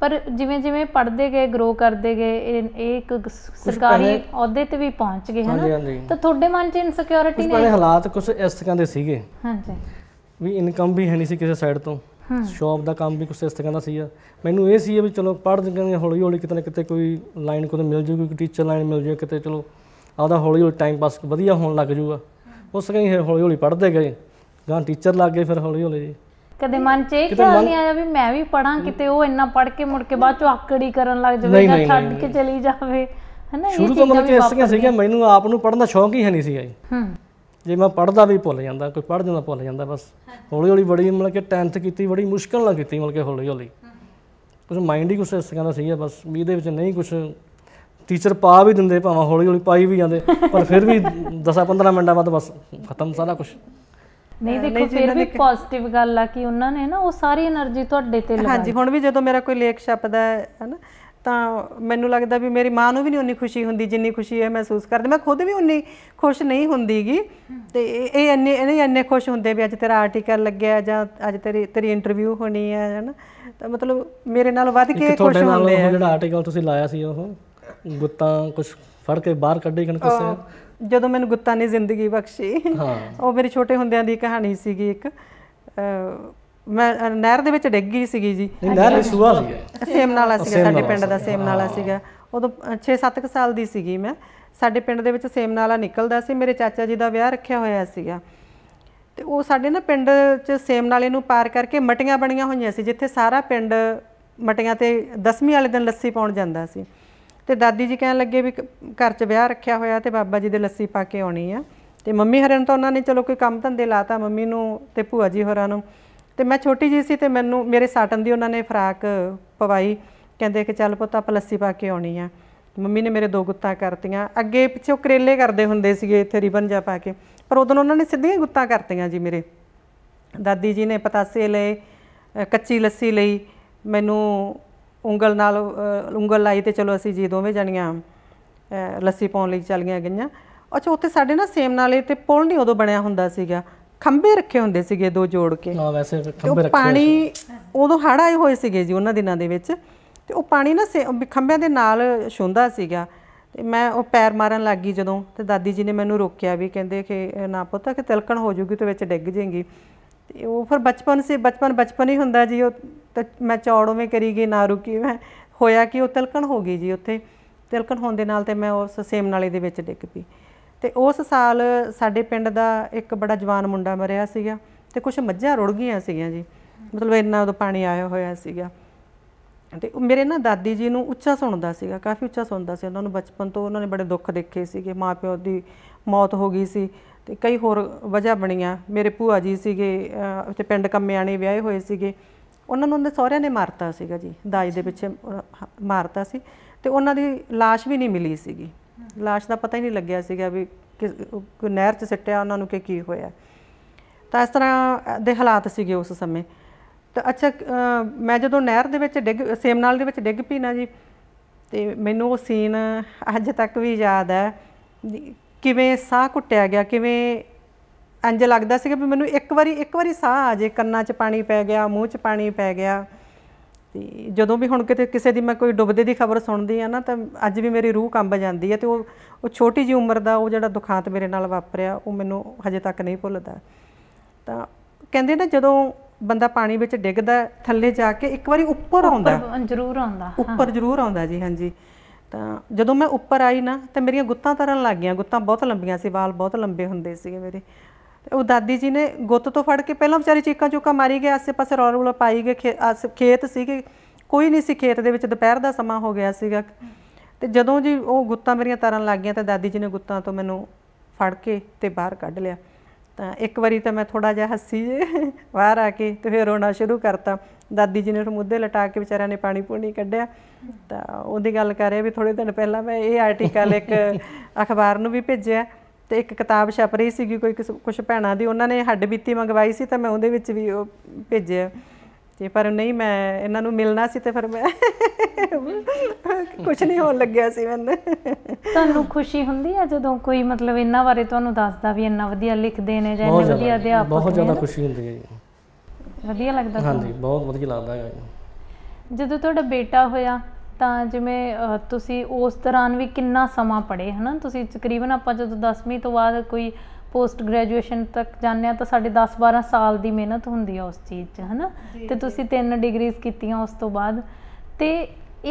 ਪਰ ਜਿਵੇਂ ਜਿਵੇਂ ਪੜਦੇ ਗਏ ਗਰੋ ਕਰਦੇ ਗਏ ਇਹ ਇੱਕ ਸਰਕਾਰੀ ਅਹੁਦੇ ਤੇ ਵੀ ਪਹੁੰਚ ਗਏ ਹਨਾ ਤਾਂ ਤੁਹਾਡੇ ਮਨ 'ਚ ਇਨਸਿਕਿਉਰਿਟੀ ਨੇ ਹਾਲਾਤ ਕੁਝ ਇਸ ਤਰ੍ਹਾਂ ਦੇ ਸੀਗੇ ਹਾਂਜੀ ਵੀ ਇਨਕਮ ਵੀ ਹੈ ਨਹੀਂ ਸੀ ਕਿਸੇ ਸਾਈਡ ਤੋਂ ਸ਼ੌਪ ਦਾ ਕੰਮ ਵੀ ਕੁਛ ਇਸ ਤਰ੍ਹਾਂ ਦਾ ਸੀ ਮੈਨੂੰ ਇਹ ਸੀ ਵੀ ਚਲੋ ਪੜ੍ਹ ਜਾਂਗੇ ਹੌਲੀ ਹੌਲੀ ਕਿਤੇ ਨਾ ਕਿਤੇ ਕੋਈ ਲਾਈਨ ਕੋਈ ਮਿਲ ਜੂਗੀ ਕੋਈ ਟੀਚਰ ਲਾਈਨ ਮਿਲ ਜੂਗੀ ਕਿਤੇ ਚਲੋ ਆਪਦਾ ਹੌਲੀ ਹੌਲੀ ਟਾਈਮ ਪਾਸ ਵਧੀਆ ਹੋਣ ਲੱਗ ਜੂਗਾ ਉਸ ਕਹੀਂ ਹੌਲੀ ਹੌਲੀ ਪੜ੍ਹਦੇ ਗਏ ਗਾਂ ਟੀਚਰ ਲੱਗ ਗਏ ਫਿਰ ਹੌਲੀ ਹੌਲੀ ਜੀ ਕਦੇ ਮਨ ਚ ਇਹ ਖਿਆਲ ਨਹੀਂ ਆਇਆ ਵੀ ਮੈਂ ਵੀ ਪੜਾਂ ਕਿਤੇ ਉਹ ਇੰਨਾ ਪੜ ਕੇ ਮੁੜ ਕੇ ਬਾਅਦ ਚ ਆਕੜੀ ਕਰਨ ਲੱਗ ਜਾਵੇ ਜਾਂ ਛੱਡ ਕੇ ਚਲੀ ਜਾਵੇ ਹਨਾ ਇਹ ਚੀਜ਼ਾਂ ਵੀ ਸੀ ਕਿ ਮੈਨੂੰ ਆਪ ਨੂੰ ਪੜਨ ਦਾ ਸ਼ੌਂਕ ਹੀ ਹੈ ਨਹੀਂ ਸੀਗਾ ਜੀ ਹੂੰ ਜੇ ਮੈਂ ਪੜਦਾ ਵੀ ਭੁੱਲ ਜਾਂਦਾ ਕੋਈ ਪੜ ਜਾਂਦਾ ਭੁੱਲ ਜਾਂਦਾ ਬਸ ਹੌਲੀ ਹੌਲੀ ਬੜੀ ਮਤਲਬ ਕਿ 10th ਕੀਤੀ ਬੜੀ ਮੁਸ਼ਕਲ ਨਾਲ ਕੀਤੀ ਮਤਲਬ ਕਿ ਹੌਲੀ ਹੌਲੀ ਕੁਝ ਮਾਈਂਡ ਹੀ ਕੁਝ ਇਸ ਤਰ੍ਹਾਂ ਦਾ ਹੈ ਬਸ ਵੀ ਇਹਦੇ ਵਿੱਚ ਨਹੀਂ ਕੁਝ ਟੀਚਰ ਪਾ ਵੀ ਦਿੰਦੇ ਭਾਵੇਂ ਹੌਲੀ ਹੌਲੀ ਪਾਈ ਵੀ ਜਾਂਦੇ ਪਰ ਫਿਰ ਵੀ 10-15 ਮਿੰਟਾਂ ਬਾਅਦ ਬਸ ਖਤਮ ਸਾਰਾ ਕੁਝ ਨਹੀਂ ਦੇਖੋ ਫਿਰ ਵੀ ਪੋਜ਼ਿਟਿਵ ਗੱਲ ਆ ਕਿ ਉਹਨਾਂ ਨੇ ਨਾ ਉਹ ਸਾਰੀ એનર્ਜੀ ਤੁਹਾਡੇ ਤੇ ਲਗਾਈ ਹਾਂਜੀ ਹੁਣ ਵੀ ਜਦੋਂ ਮੇਰਾ ਕੋਈ ਲੇਖ ਛਪਦਾ ਹੈ ਹਨਾ ਤਾਂ ਮੈਨੂੰ ਲੱਗਦਾ ਵੀ ਮੇਰੀ ਮਾਂ ਨੂੰ ਵੀ ਨਹੀਂ ਉਨੀ ਖੁਸ਼ੀ ਹੁੰਦੀ ਜਿੰਨੀ ਖੁਸ਼ੀ ਇਹ ਮਹਿਸੂਸ ਕਰਦੀ ਮੈਂ ਖੁਦ ਵੀ ਉਨੀ ਖੁਸ਼ ਨਹੀਂ ਹੁੰਦੀਗੀ ਤੇ ਇਹ ਇੰਨੇ ਇਹਨੇ ਇੰਨੇ ਖੁਸ਼ ਹੁੰਦੇ ਵੀ ਅੱਜ ਤੇਰਾ ਆਰਟੀਕਲ ਲੱਗਿਆ ਜਾਂ ਅੱਜ ਤੇਰੀ ਤੇਰੀ ਇੰਟਰਵਿਊ ਹੋਣੀ ਹੈ ਹਨਾ ਤਾਂ ਮਤਲਬ ਮੇਰੇ ਨਾਲ ਵੱਧ ਕੇ ਖੁਸ਼ ਹੁੰਦੇ ਆ ਜਿਹੜਾ ਆਰਟੀਕਲ ਤੁਸੀਂ ਲਾਇਆ ਸੀ ਉਹ ਗੁੱਤਾਂ ਕੁਝ ਫੜ ਕੇ ਬਾਹਰ ਕੱਢੇ ਕਿਨ ਕਿਸੇ ਜਦੋਂ ਮੈਨੂੰ ਗੁੱਤਾਂ ਨੇ ਜ਼ਿੰਦਗੀ ਬਖਸ਼ੀ ਹਾਂ ਉਹ ਮੇਰੇ ਛੋਟੇ ਹੁੰਦਿਆਂ ਦੀ ਕਹਾਣੀ ਸੀਗੀ ਇੱਕ ਮੈਂ ਨਹਿਰ ਦੇ ਵਿੱਚ ਡਿੱਗ ਗਈ ਸੀਗੀ ਜੀ ਨਹਿਰ ਦੇ ਸੂਆ ਸੀਗਾ ਸੇਮ ਨਾਲਾ ਸੀਗਾ ਸਾਡੇ ਪਿੰਡ ਦਾ ਸੇਮ ਨਾਲਾ ਸੀਗਾ ਉਦੋਂ 6-7 ਸਾਲ ਦੀ ਸੀਗੀ ਮੈਂ ਸਾਡੇ ਪਿੰਡ ਦੇ ਵਿੱਚ ਸੇਮ ਨਾਲਾ ਨਿਕਲਦਾ ਸੀ ਮੇਰੇ ਚਾਚਾ ਜੀ ਦਾ ਵਿਆਹ ਰੱਖਿਆ ਹੋਇਆ ਸੀਗਾ ਤੇ ਉਹ ਸਾਡੇ ਨਾ ਪਿੰਡ 'ਚ ਸੇਮ ਨਾਲੇ ਨੂੰ ਪਾਰ ਕਰਕੇ ਮਟੀਆਂ ਬਣੀਆਂ ਹੋਈਆਂ ਸੀ ਜਿੱਥੇ ਸਾਰਾ ਪਿੰਡ ਮਟੀਆਂ ਤੇ ਦਸਵੀਂ ਵਾਲੇ ਦਿਨ ਲੱਸੀ ਪਾਉਣ ਜਾਂਦਾ ਸੀ ਤੇ ਦਾਦੀ ਜੀ ਕਹਿਣ ਲੱਗੇ ਵੀ ਘਰ 'ਚ ਵਿਆਹ ਰੱਖਿਆ ਹੋਇਆ ਤੇ ਬਾਬਾ ਜੀ ਦੇ ਲੱਸੀ ਪਾ ਕੇ ਆਉਣੀ ਆ ਤੇ ਮੰਮੀ ਹਰਨ ਤਾਂ ਉਹਨਾਂ ਨੇ ਚਲੋ ਕੋਈ ਕੰਮ ਧੰਦੇ ਲਾਤਾ ਮੰਮੀ ਨੂੰ ਤੇ ਭੂਆ ਜੀ ਹੋਰਾਂ ਨੂੰ ਤੇ ਮੈਂ ਛੋਟੀ ਜੀ ਸੀ ਤੇ ਮੈਨੂੰ ਮੇਰੇ ਸਾਟਨ ਦੀ ਉਹਨਾਂ ਨੇ ਫਰਾਕ ਪਵਾਈ ਕਹਿੰਦੇ ਕਿ ਚੱਲ ਪੁੱਤ ਆਪ ਲੱਸੀ ਪਾ ਕੇ ਆਉਣੀ ਆ ਮੰਮੀ ਨੇ ਮੇਰੇ ਦੋ ਗੁੱਤਾਂ ਕਰਤੀਆਂ ਅੱਗੇ ਪਿੱਛੇ ਕਰੇਲੇ ਕਰਦੇ ਹੁੰਦੇ ਸੀਗੇ ਇੱਥੇ ਰਿਬਨ ਜਾ ਪਾ ਕੇ ਪਰ ਉਦੋਂ ਉਹਨਾਂ ਨੇ ਸਿੱਧੀਆਂ ਗੁੱਤਾਂ ਕਰਤੀਆਂ ਜੀ ਮੇਰੇ ਦਾਦੀ ਜੀ ਨੇ ਪਤਾਸੇ ਲਏ ਕੱਚੀ ਲੱਸੀ ਲਈ ਮੈਨੂੰ ਉਂਗਲ ਨਾਲ ਉਂਗਲ ਲਾਈ ਤੇ ਚਲੋ ਅਸੀਂ ਜੀ ਦੋਵੇਂ ਜਣੀਆਂ ਲੱਸੀ ਪਾਉਣ ਲਈ ਚਲ ਗਈਆਂ ਅੱਛਾ ਉੱਥੇ ਸਾਡੇ ਨਾ ਸੇਮ ਨਾਲੇ ਤੇ ਪੁਲ ਨਹੀਂ ਉਦੋਂ ਬਣਿਆ ਹੁੰਦਾ ਸੀਗਾ ਖੰਬੇ ਰੱਖੇ ਹੁੰਦੇ ਸੀਗੇ ਦੋ ਜੋੜ ਕੇ ਹਾਂ ਵੈਸੇ ਖੰਬੇ ਰੱਖੇ ਪਾਣੀ ਉਦੋਂ ਹੜ ਆਏ ਹੋਏ ਸੀਗੇ ਜੀ ਉਹਨਾਂ ਦਿਨਾਂ ਦੇ ਵਿੱਚ ਤੇ ਉਹ ਪਾਣੀ ਨਾ ਖੰਬਿਆਂ ਦੇ ਨਾਲ ਛੁੰਦਾ ਸੀਗਾ ਤੇ ਮੈਂ ਉਹ ਪੈਰ ਮਾਰਨ ਲੱਗ ਗਈ ਜਦੋਂ ਤੇ ਦਾਦੀ ਜੀ ਨੇ ਮੈਨੂੰ ਰੋਕਿਆ ਵੀ ਕਹਿੰਦੇ ਕਿ ਨਾ ਪੁੱਤਾ ਕਿ ਤਿਲਕਣ ਹੋ ਜੂਗੀ ਤੇ ਵਿੱਚ ਡਿੱਗ ਜੇਗੀ ਤੇ ਉਹ ਫਿਰ ਬਚਪਨ ਸੇ ਬਚਪਨ ਬਚਪਨ ਹੀ ਹੁੰਦਾ ਜੀ ਉਹ ਤੇ ਮੈਂ ਚੌੜੋਵੇਂ ਕਰੀ ਗਈ ਨਾ ਰੁਕੀ ਮੈਂ ਹੋਇਆ ਕਿ ਉਹ ਤਿਲਕਣ ਹੋ ਗਈ ਜੀ ਉੱਥੇ ਤਿਲਕਣ ਹੋਣ ਦੇ ਨਾਲ ਤੇ ਮੈਂ ਉਸ ਸੇਮ ਨਾਲੇ ਦੇ ਵਿੱਚ ਡਿੱਗ ਪਈ ਤੇ ਉਸ ਸਾਲ ਸਾਡੇ ਪਿੰਡ ਦਾ ਇੱਕ ਬੜਾ ਜਵਾਨ ਮੁੰਡਾ ਮਰਿਆ ਸੀਗਾ ਤੇ ਕੁਝ ਮੱਝਾਂ ਰੁੜ ਗਈਆਂ ਸੀਗੀਆਂ ਜੀ ਮਤਲਬ ਇੰਨਾ ਉਦੋਂ ਪਾਣੀ ਆਇਆ ਹੋਇਆ ਸੀਗਾ ਤੇ ਮੇਰੇ ਨਾ ਦਾਦੀ ਜੀ ਨੂੰ ਉੱਚਾ ਸੁਣਦਾ ਸੀਗਾ ਕਾਫੀ ਉੱਚਾ ਸੁਣਦਾ ਸੀ ਉਹਨਾਂ ਨੂੰ ਬਚਪਨ ਤੋਂ ਉਹਨਾਂ ਨੇ ਬੜੇ ਦੁੱਖ ਦੇਖੇ ਸੀਗੇ ਮਾਪਿਓ ਦੀ ਮੌਤ ਹੋ ਗਈ ਸੀ ਤੇ ਕਈ ਹੋਰ ਵਜ੍ਹਾ ਬਣੀਆਂ ਮੇਰੇ ਭੂਆ ਜੀ ਸੀਗੇ ਉੱਥੇ ਪਿੰਡ ਕੰਮਿਆਣੇ ਵਿਆਹੇ ਹੋਏ ਸੀਗੇ ਉਹਨਾਂ ਨੂੰ ਉਹਦੇ ਸਹੁਰਿਆਂ ਨੇ ਮਾਰਤਾ ਸੀਗਾ ਜੀ ਦਾਜ ਦੇ ਪਿੱਛੇ ਮਾਰਤਾ ਸੀ ਤੇ ਉਹਨਾਂ ਦੀ লাশ ਵੀ ਨਹੀਂ ਮਿਲੀ ਸੀਗੀ ਲਾਸ਼ ਦਾ ਪਤਾ ਹੀ ਨਹੀਂ ਲੱਗਿਆ ਸੀਗਾ ਵੀ ਕਿ ਨਹਿਰ 'ਚ ਸਿੱਟਿਆ ਉਹਨਾਂ ਨੂੰ ਕਿ ਕੀ ਹੋਇਆ ਤਾਂ ਇਸ ਤਰ੍ਹਾਂ ਦੇ ਹਾਲਾਤ ਸੀਗੇ ਉਸ ਸਮੇਂ ਤਾਂ ਅੱਛਾ ਮੈਂ ਜਦੋਂ ਨਹਿਰ ਦੇ ਵਿੱਚ ਡਿੱਗ ਸੇਮਨਾਲ ਦੇ ਵਿੱਚ ਡਿੱਗ ਪਈ ਨਾ ਜੀ ਤੇ ਮੈਨੂੰ ਉਹ ਸੀਨ ਅੱਜ ਤੱਕ ਵੀ ਯਾਦ ਹੈ ਕਿਵੇਂ ਸਾਹ ਘੁੱਟਿਆ ਗਿਆ ਕਿਵੇਂ ਅੰਜ ਲੱਗਦਾ ਸੀਗਾ ਵੀ ਮੈਨੂੰ ਇੱਕ ਵਾਰੀ ਇੱਕ ਵਾਰੀ ਸਾਹ ਆ ਜੇ ਕੰਨਾਂ 'ਚ ਪਾਣੀ ਪੈ ਗਿਆ ਮੂੰਹ 'ਚ ਪਾਣੀ ਪੈ ਗਿਆ ਤੇ ਜਦੋਂ ਵੀ ਹੁਣ ਕਿਤੇ ਕਿਸੇ ਦੀ ਮੈਂ ਕੋਈ ਡੁੱਬਦੇ ਦੀ ਖਬਰ ਸੁਣਦੀ ਆ ਨਾ ਤਾਂ ਅੱਜ ਵੀ ਮੇਰੀ ਰੂਹ ਕੰਬ ਜਾਂਦੀ ਹੈ ਤੇ ਉਹ ਉਹ ਛੋਟੀ ਜੀ ਉਮਰ ਦਾ ਉਹ ਜਿਹੜਾ ਦੁਖਾਂਤ ਮੇਰੇ ਨਾਲ ਵਾਪਰਿਆ ਉਹ ਮੈਨੂੰ ਹਜੇ ਤੱਕ ਨਹੀਂ ਭੁੱਲਦਾ ਤਾਂ ਕਹਿੰਦੇ ਨਾ ਜਦੋਂ ਬੰਦਾ ਪਾਣੀ ਵਿੱਚ ਡਿੱਗਦਾ ਥੱਲੇ ਜਾ ਕੇ ਇੱਕ ਵਾਰੀ ਉੱਪਰ ਆਉਂਦਾ ਜ਼ਰੂਰ ਆਉਂਦਾ ਉੱਪਰ ਜ਼ਰੂਰ ਆਉਂਦਾ ਜੀ ਹਾਂਜੀ ਤਾਂ ਜਦੋਂ ਮੈਂ ਉੱਪਰ ਆਈ ਨਾ ਤੇ ਮੇਰੀਆਂ ਗੁੱਤਾਂ ਤਰਨ ਲੱਗ ਗਈਆਂ ਗੁੱਤਾਂ ਬਹੁਤ ਲੰਬੀਆਂ ਸੀ ਵਾਲ ਬਹੁਤ ਲੰਬੇ ਹੁੰਦੇ ਸੀਗੇ ਮੇਰੇ ਉਹ ਦਾਦੀ ਜੀ ਨੇ ਗੁੱਤ ਤੋਂ ਫੜ ਕੇ ਪਹਿਲਾਂ ਵਿਚਾਰੀ ਚੀਕਾਂ ਚੁੱਕਾ ਮਾਰੀ ਗਿਆ ਆਸੇ-ਪਾਸੇ ਰੌਲਾ ਰੌਲਾ ਪਾਈ ਗਏ ਖੇਤ ਸੀਗੇ ਕੋਈ ਨਹੀਂ ਸੀ ਖੇਤ ਦੇ ਵਿੱਚ ਦੁਪਹਿਰ ਦਾ ਸਮਾਂ ਹੋ ਗਿਆ ਸੀਗਾ ਤੇ ਜਦੋਂ ਜੀ ਉਹ ਗੁੱਤਾਂ ਮੇਰੀਆਂ ਤਰਨ ਲੱਗ ਗਈਆਂ ਤਾਂ ਦਾਦੀ ਜੀ ਨੇ ਗੁੱਤਾਂ ਤੋਂ ਮੈਨੂੰ ਫੜ ਕੇ ਤੇ ਬਾਹਰ ਕੱਢ ਲਿਆ ਤਾਂ ਇੱਕ ਵਾਰੀ ਤਾਂ ਮੈਂ ਥੋੜਾ ਜਿਹਾ ਹੱਸੀ ਜੇ ਬਾਹਰ ਆ ਕੇ ਤੇ ਫਿਰ ਰੋਣਾ ਸ਼ੁਰੂ ਕਰਤਾ ਦਾਦੀ ਜੀ ਨੇ ਉਹ ਮੁੱਦੇ ਲਟਾ ਕੇ ਵਿਚਾਰਿਆਂ ਨੇ ਪਾਣੀ ਪੂਣੀ ਕੱਢਿਆ ਤਾਂ ਉਹਦੀ ਗੱਲ ਕਰ ਰਿਹਾ ਵੀ ਥੋੜੇ ਦਿਨ ਪਹਿਲਾਂ ਮੈਂ ਇਹ ਆਰਟੀਕਲ ਇੱਕ ਅਖਬਾਰ ਨੂੰ ਵੀ ਭੇਜਿਆ ਤੇ ਇੱਕ ਕਿਤਾਬ ਛਪ ਰਹੀ ਸੀਗੀ ਕੋਈ ਕੁਝ ਭੈਣਾਂ ਦੀ ਉਹਨਾਂ ਨੇ ਹੱਡ ਬੀਤੀ ਮੰਗਵਾਈ ਸੀ ਤਾਂ ਮੈਂ ਉਹਦੇ ਵਿੱਚ ਵੀ ਉਹ ਭੇਜਿਆ ਤੇ ਪਰ ਨਹੀਂ ਮੈਂ ਇਹਨਾਂ ਨੂੰ ਮਿਲਣਾ ਸੀ ਤੇ ਫਿਰ ਮੈਂ ਕੁਝ ਨਹੀਂ ਹੋਣ ਲੱਗਿਆ ਸੀ ਮੈਨੂੰ ਤੁਹਾਨੂੰ ਖੁਸ਼ੀ ਹੁੰਦੀ ਹੈ ਜਦੋਂ ਕੋਈ ਮਤਲਬ ਇਹਨਾਂ ਬਾਰੇ ਤੁਹਾਨੂੰ ਦੱਸਦਾ ਵੀ ਇੰਨਾ ਵਧੀਆ ਲਿਖਦੇ ਨੇ ਜਾਂ ਇੰਨੇ ਵਧੀਆ ਅਧਿਆਪਕ ਬਹੁਤ ਜ਼ਿਆਦਾ ਖੁਸ਼ੀ ਹੁੰਦੀ ਹੈ ਜੀ ਵਧੀਆ ਲੱਗਦਾ ਹਾਂਜੀ ਬਹੁਤ ਵਧੀਆ ਲੱਗਦਾ ਹੈ ਜਦੋਂ ਤੁਹਾਡਾ ਬੇਟਾ ਹੋਇਆ ਤਾਂ ਜਿਵੇਂ ਤੁਸੀਂ ਉਸ ਦੌਰਾਨ ਵੀ ਕਿੰਨਾ ਸਮਾਂ ਪੜੇ ਹਨਾ ਤੁਸੀਂ ਤਕਰੀਬਨ ਆਪਾਂ ਜਦੋਂ 10ਵੀਂ ਤੋਂ ਬਾਅਦ ਕੋਈ ਪੋਸਟ ਗ੍ਰੈਜੂਏਸ਼ਨ ਤੱਕ ਜਾਂਦੇ ਆ ਤਾਂ ਸਾਡੇ 10 12 ਸਾਲ ਦੀ ਮਿਹਨਤ ਹੁੰਦੀ ਆ ਉਸ ਚੀਜ਼ 'ਚ ਹਨਾ ਤੇ ਤੁਸੀਂ ਤਿੰਨ ਡਿਗਰੀਜ਼ ਕੀਤੀਆਂ ਉਸ ਤੋਂ ਬਾਅਦ ਤੇ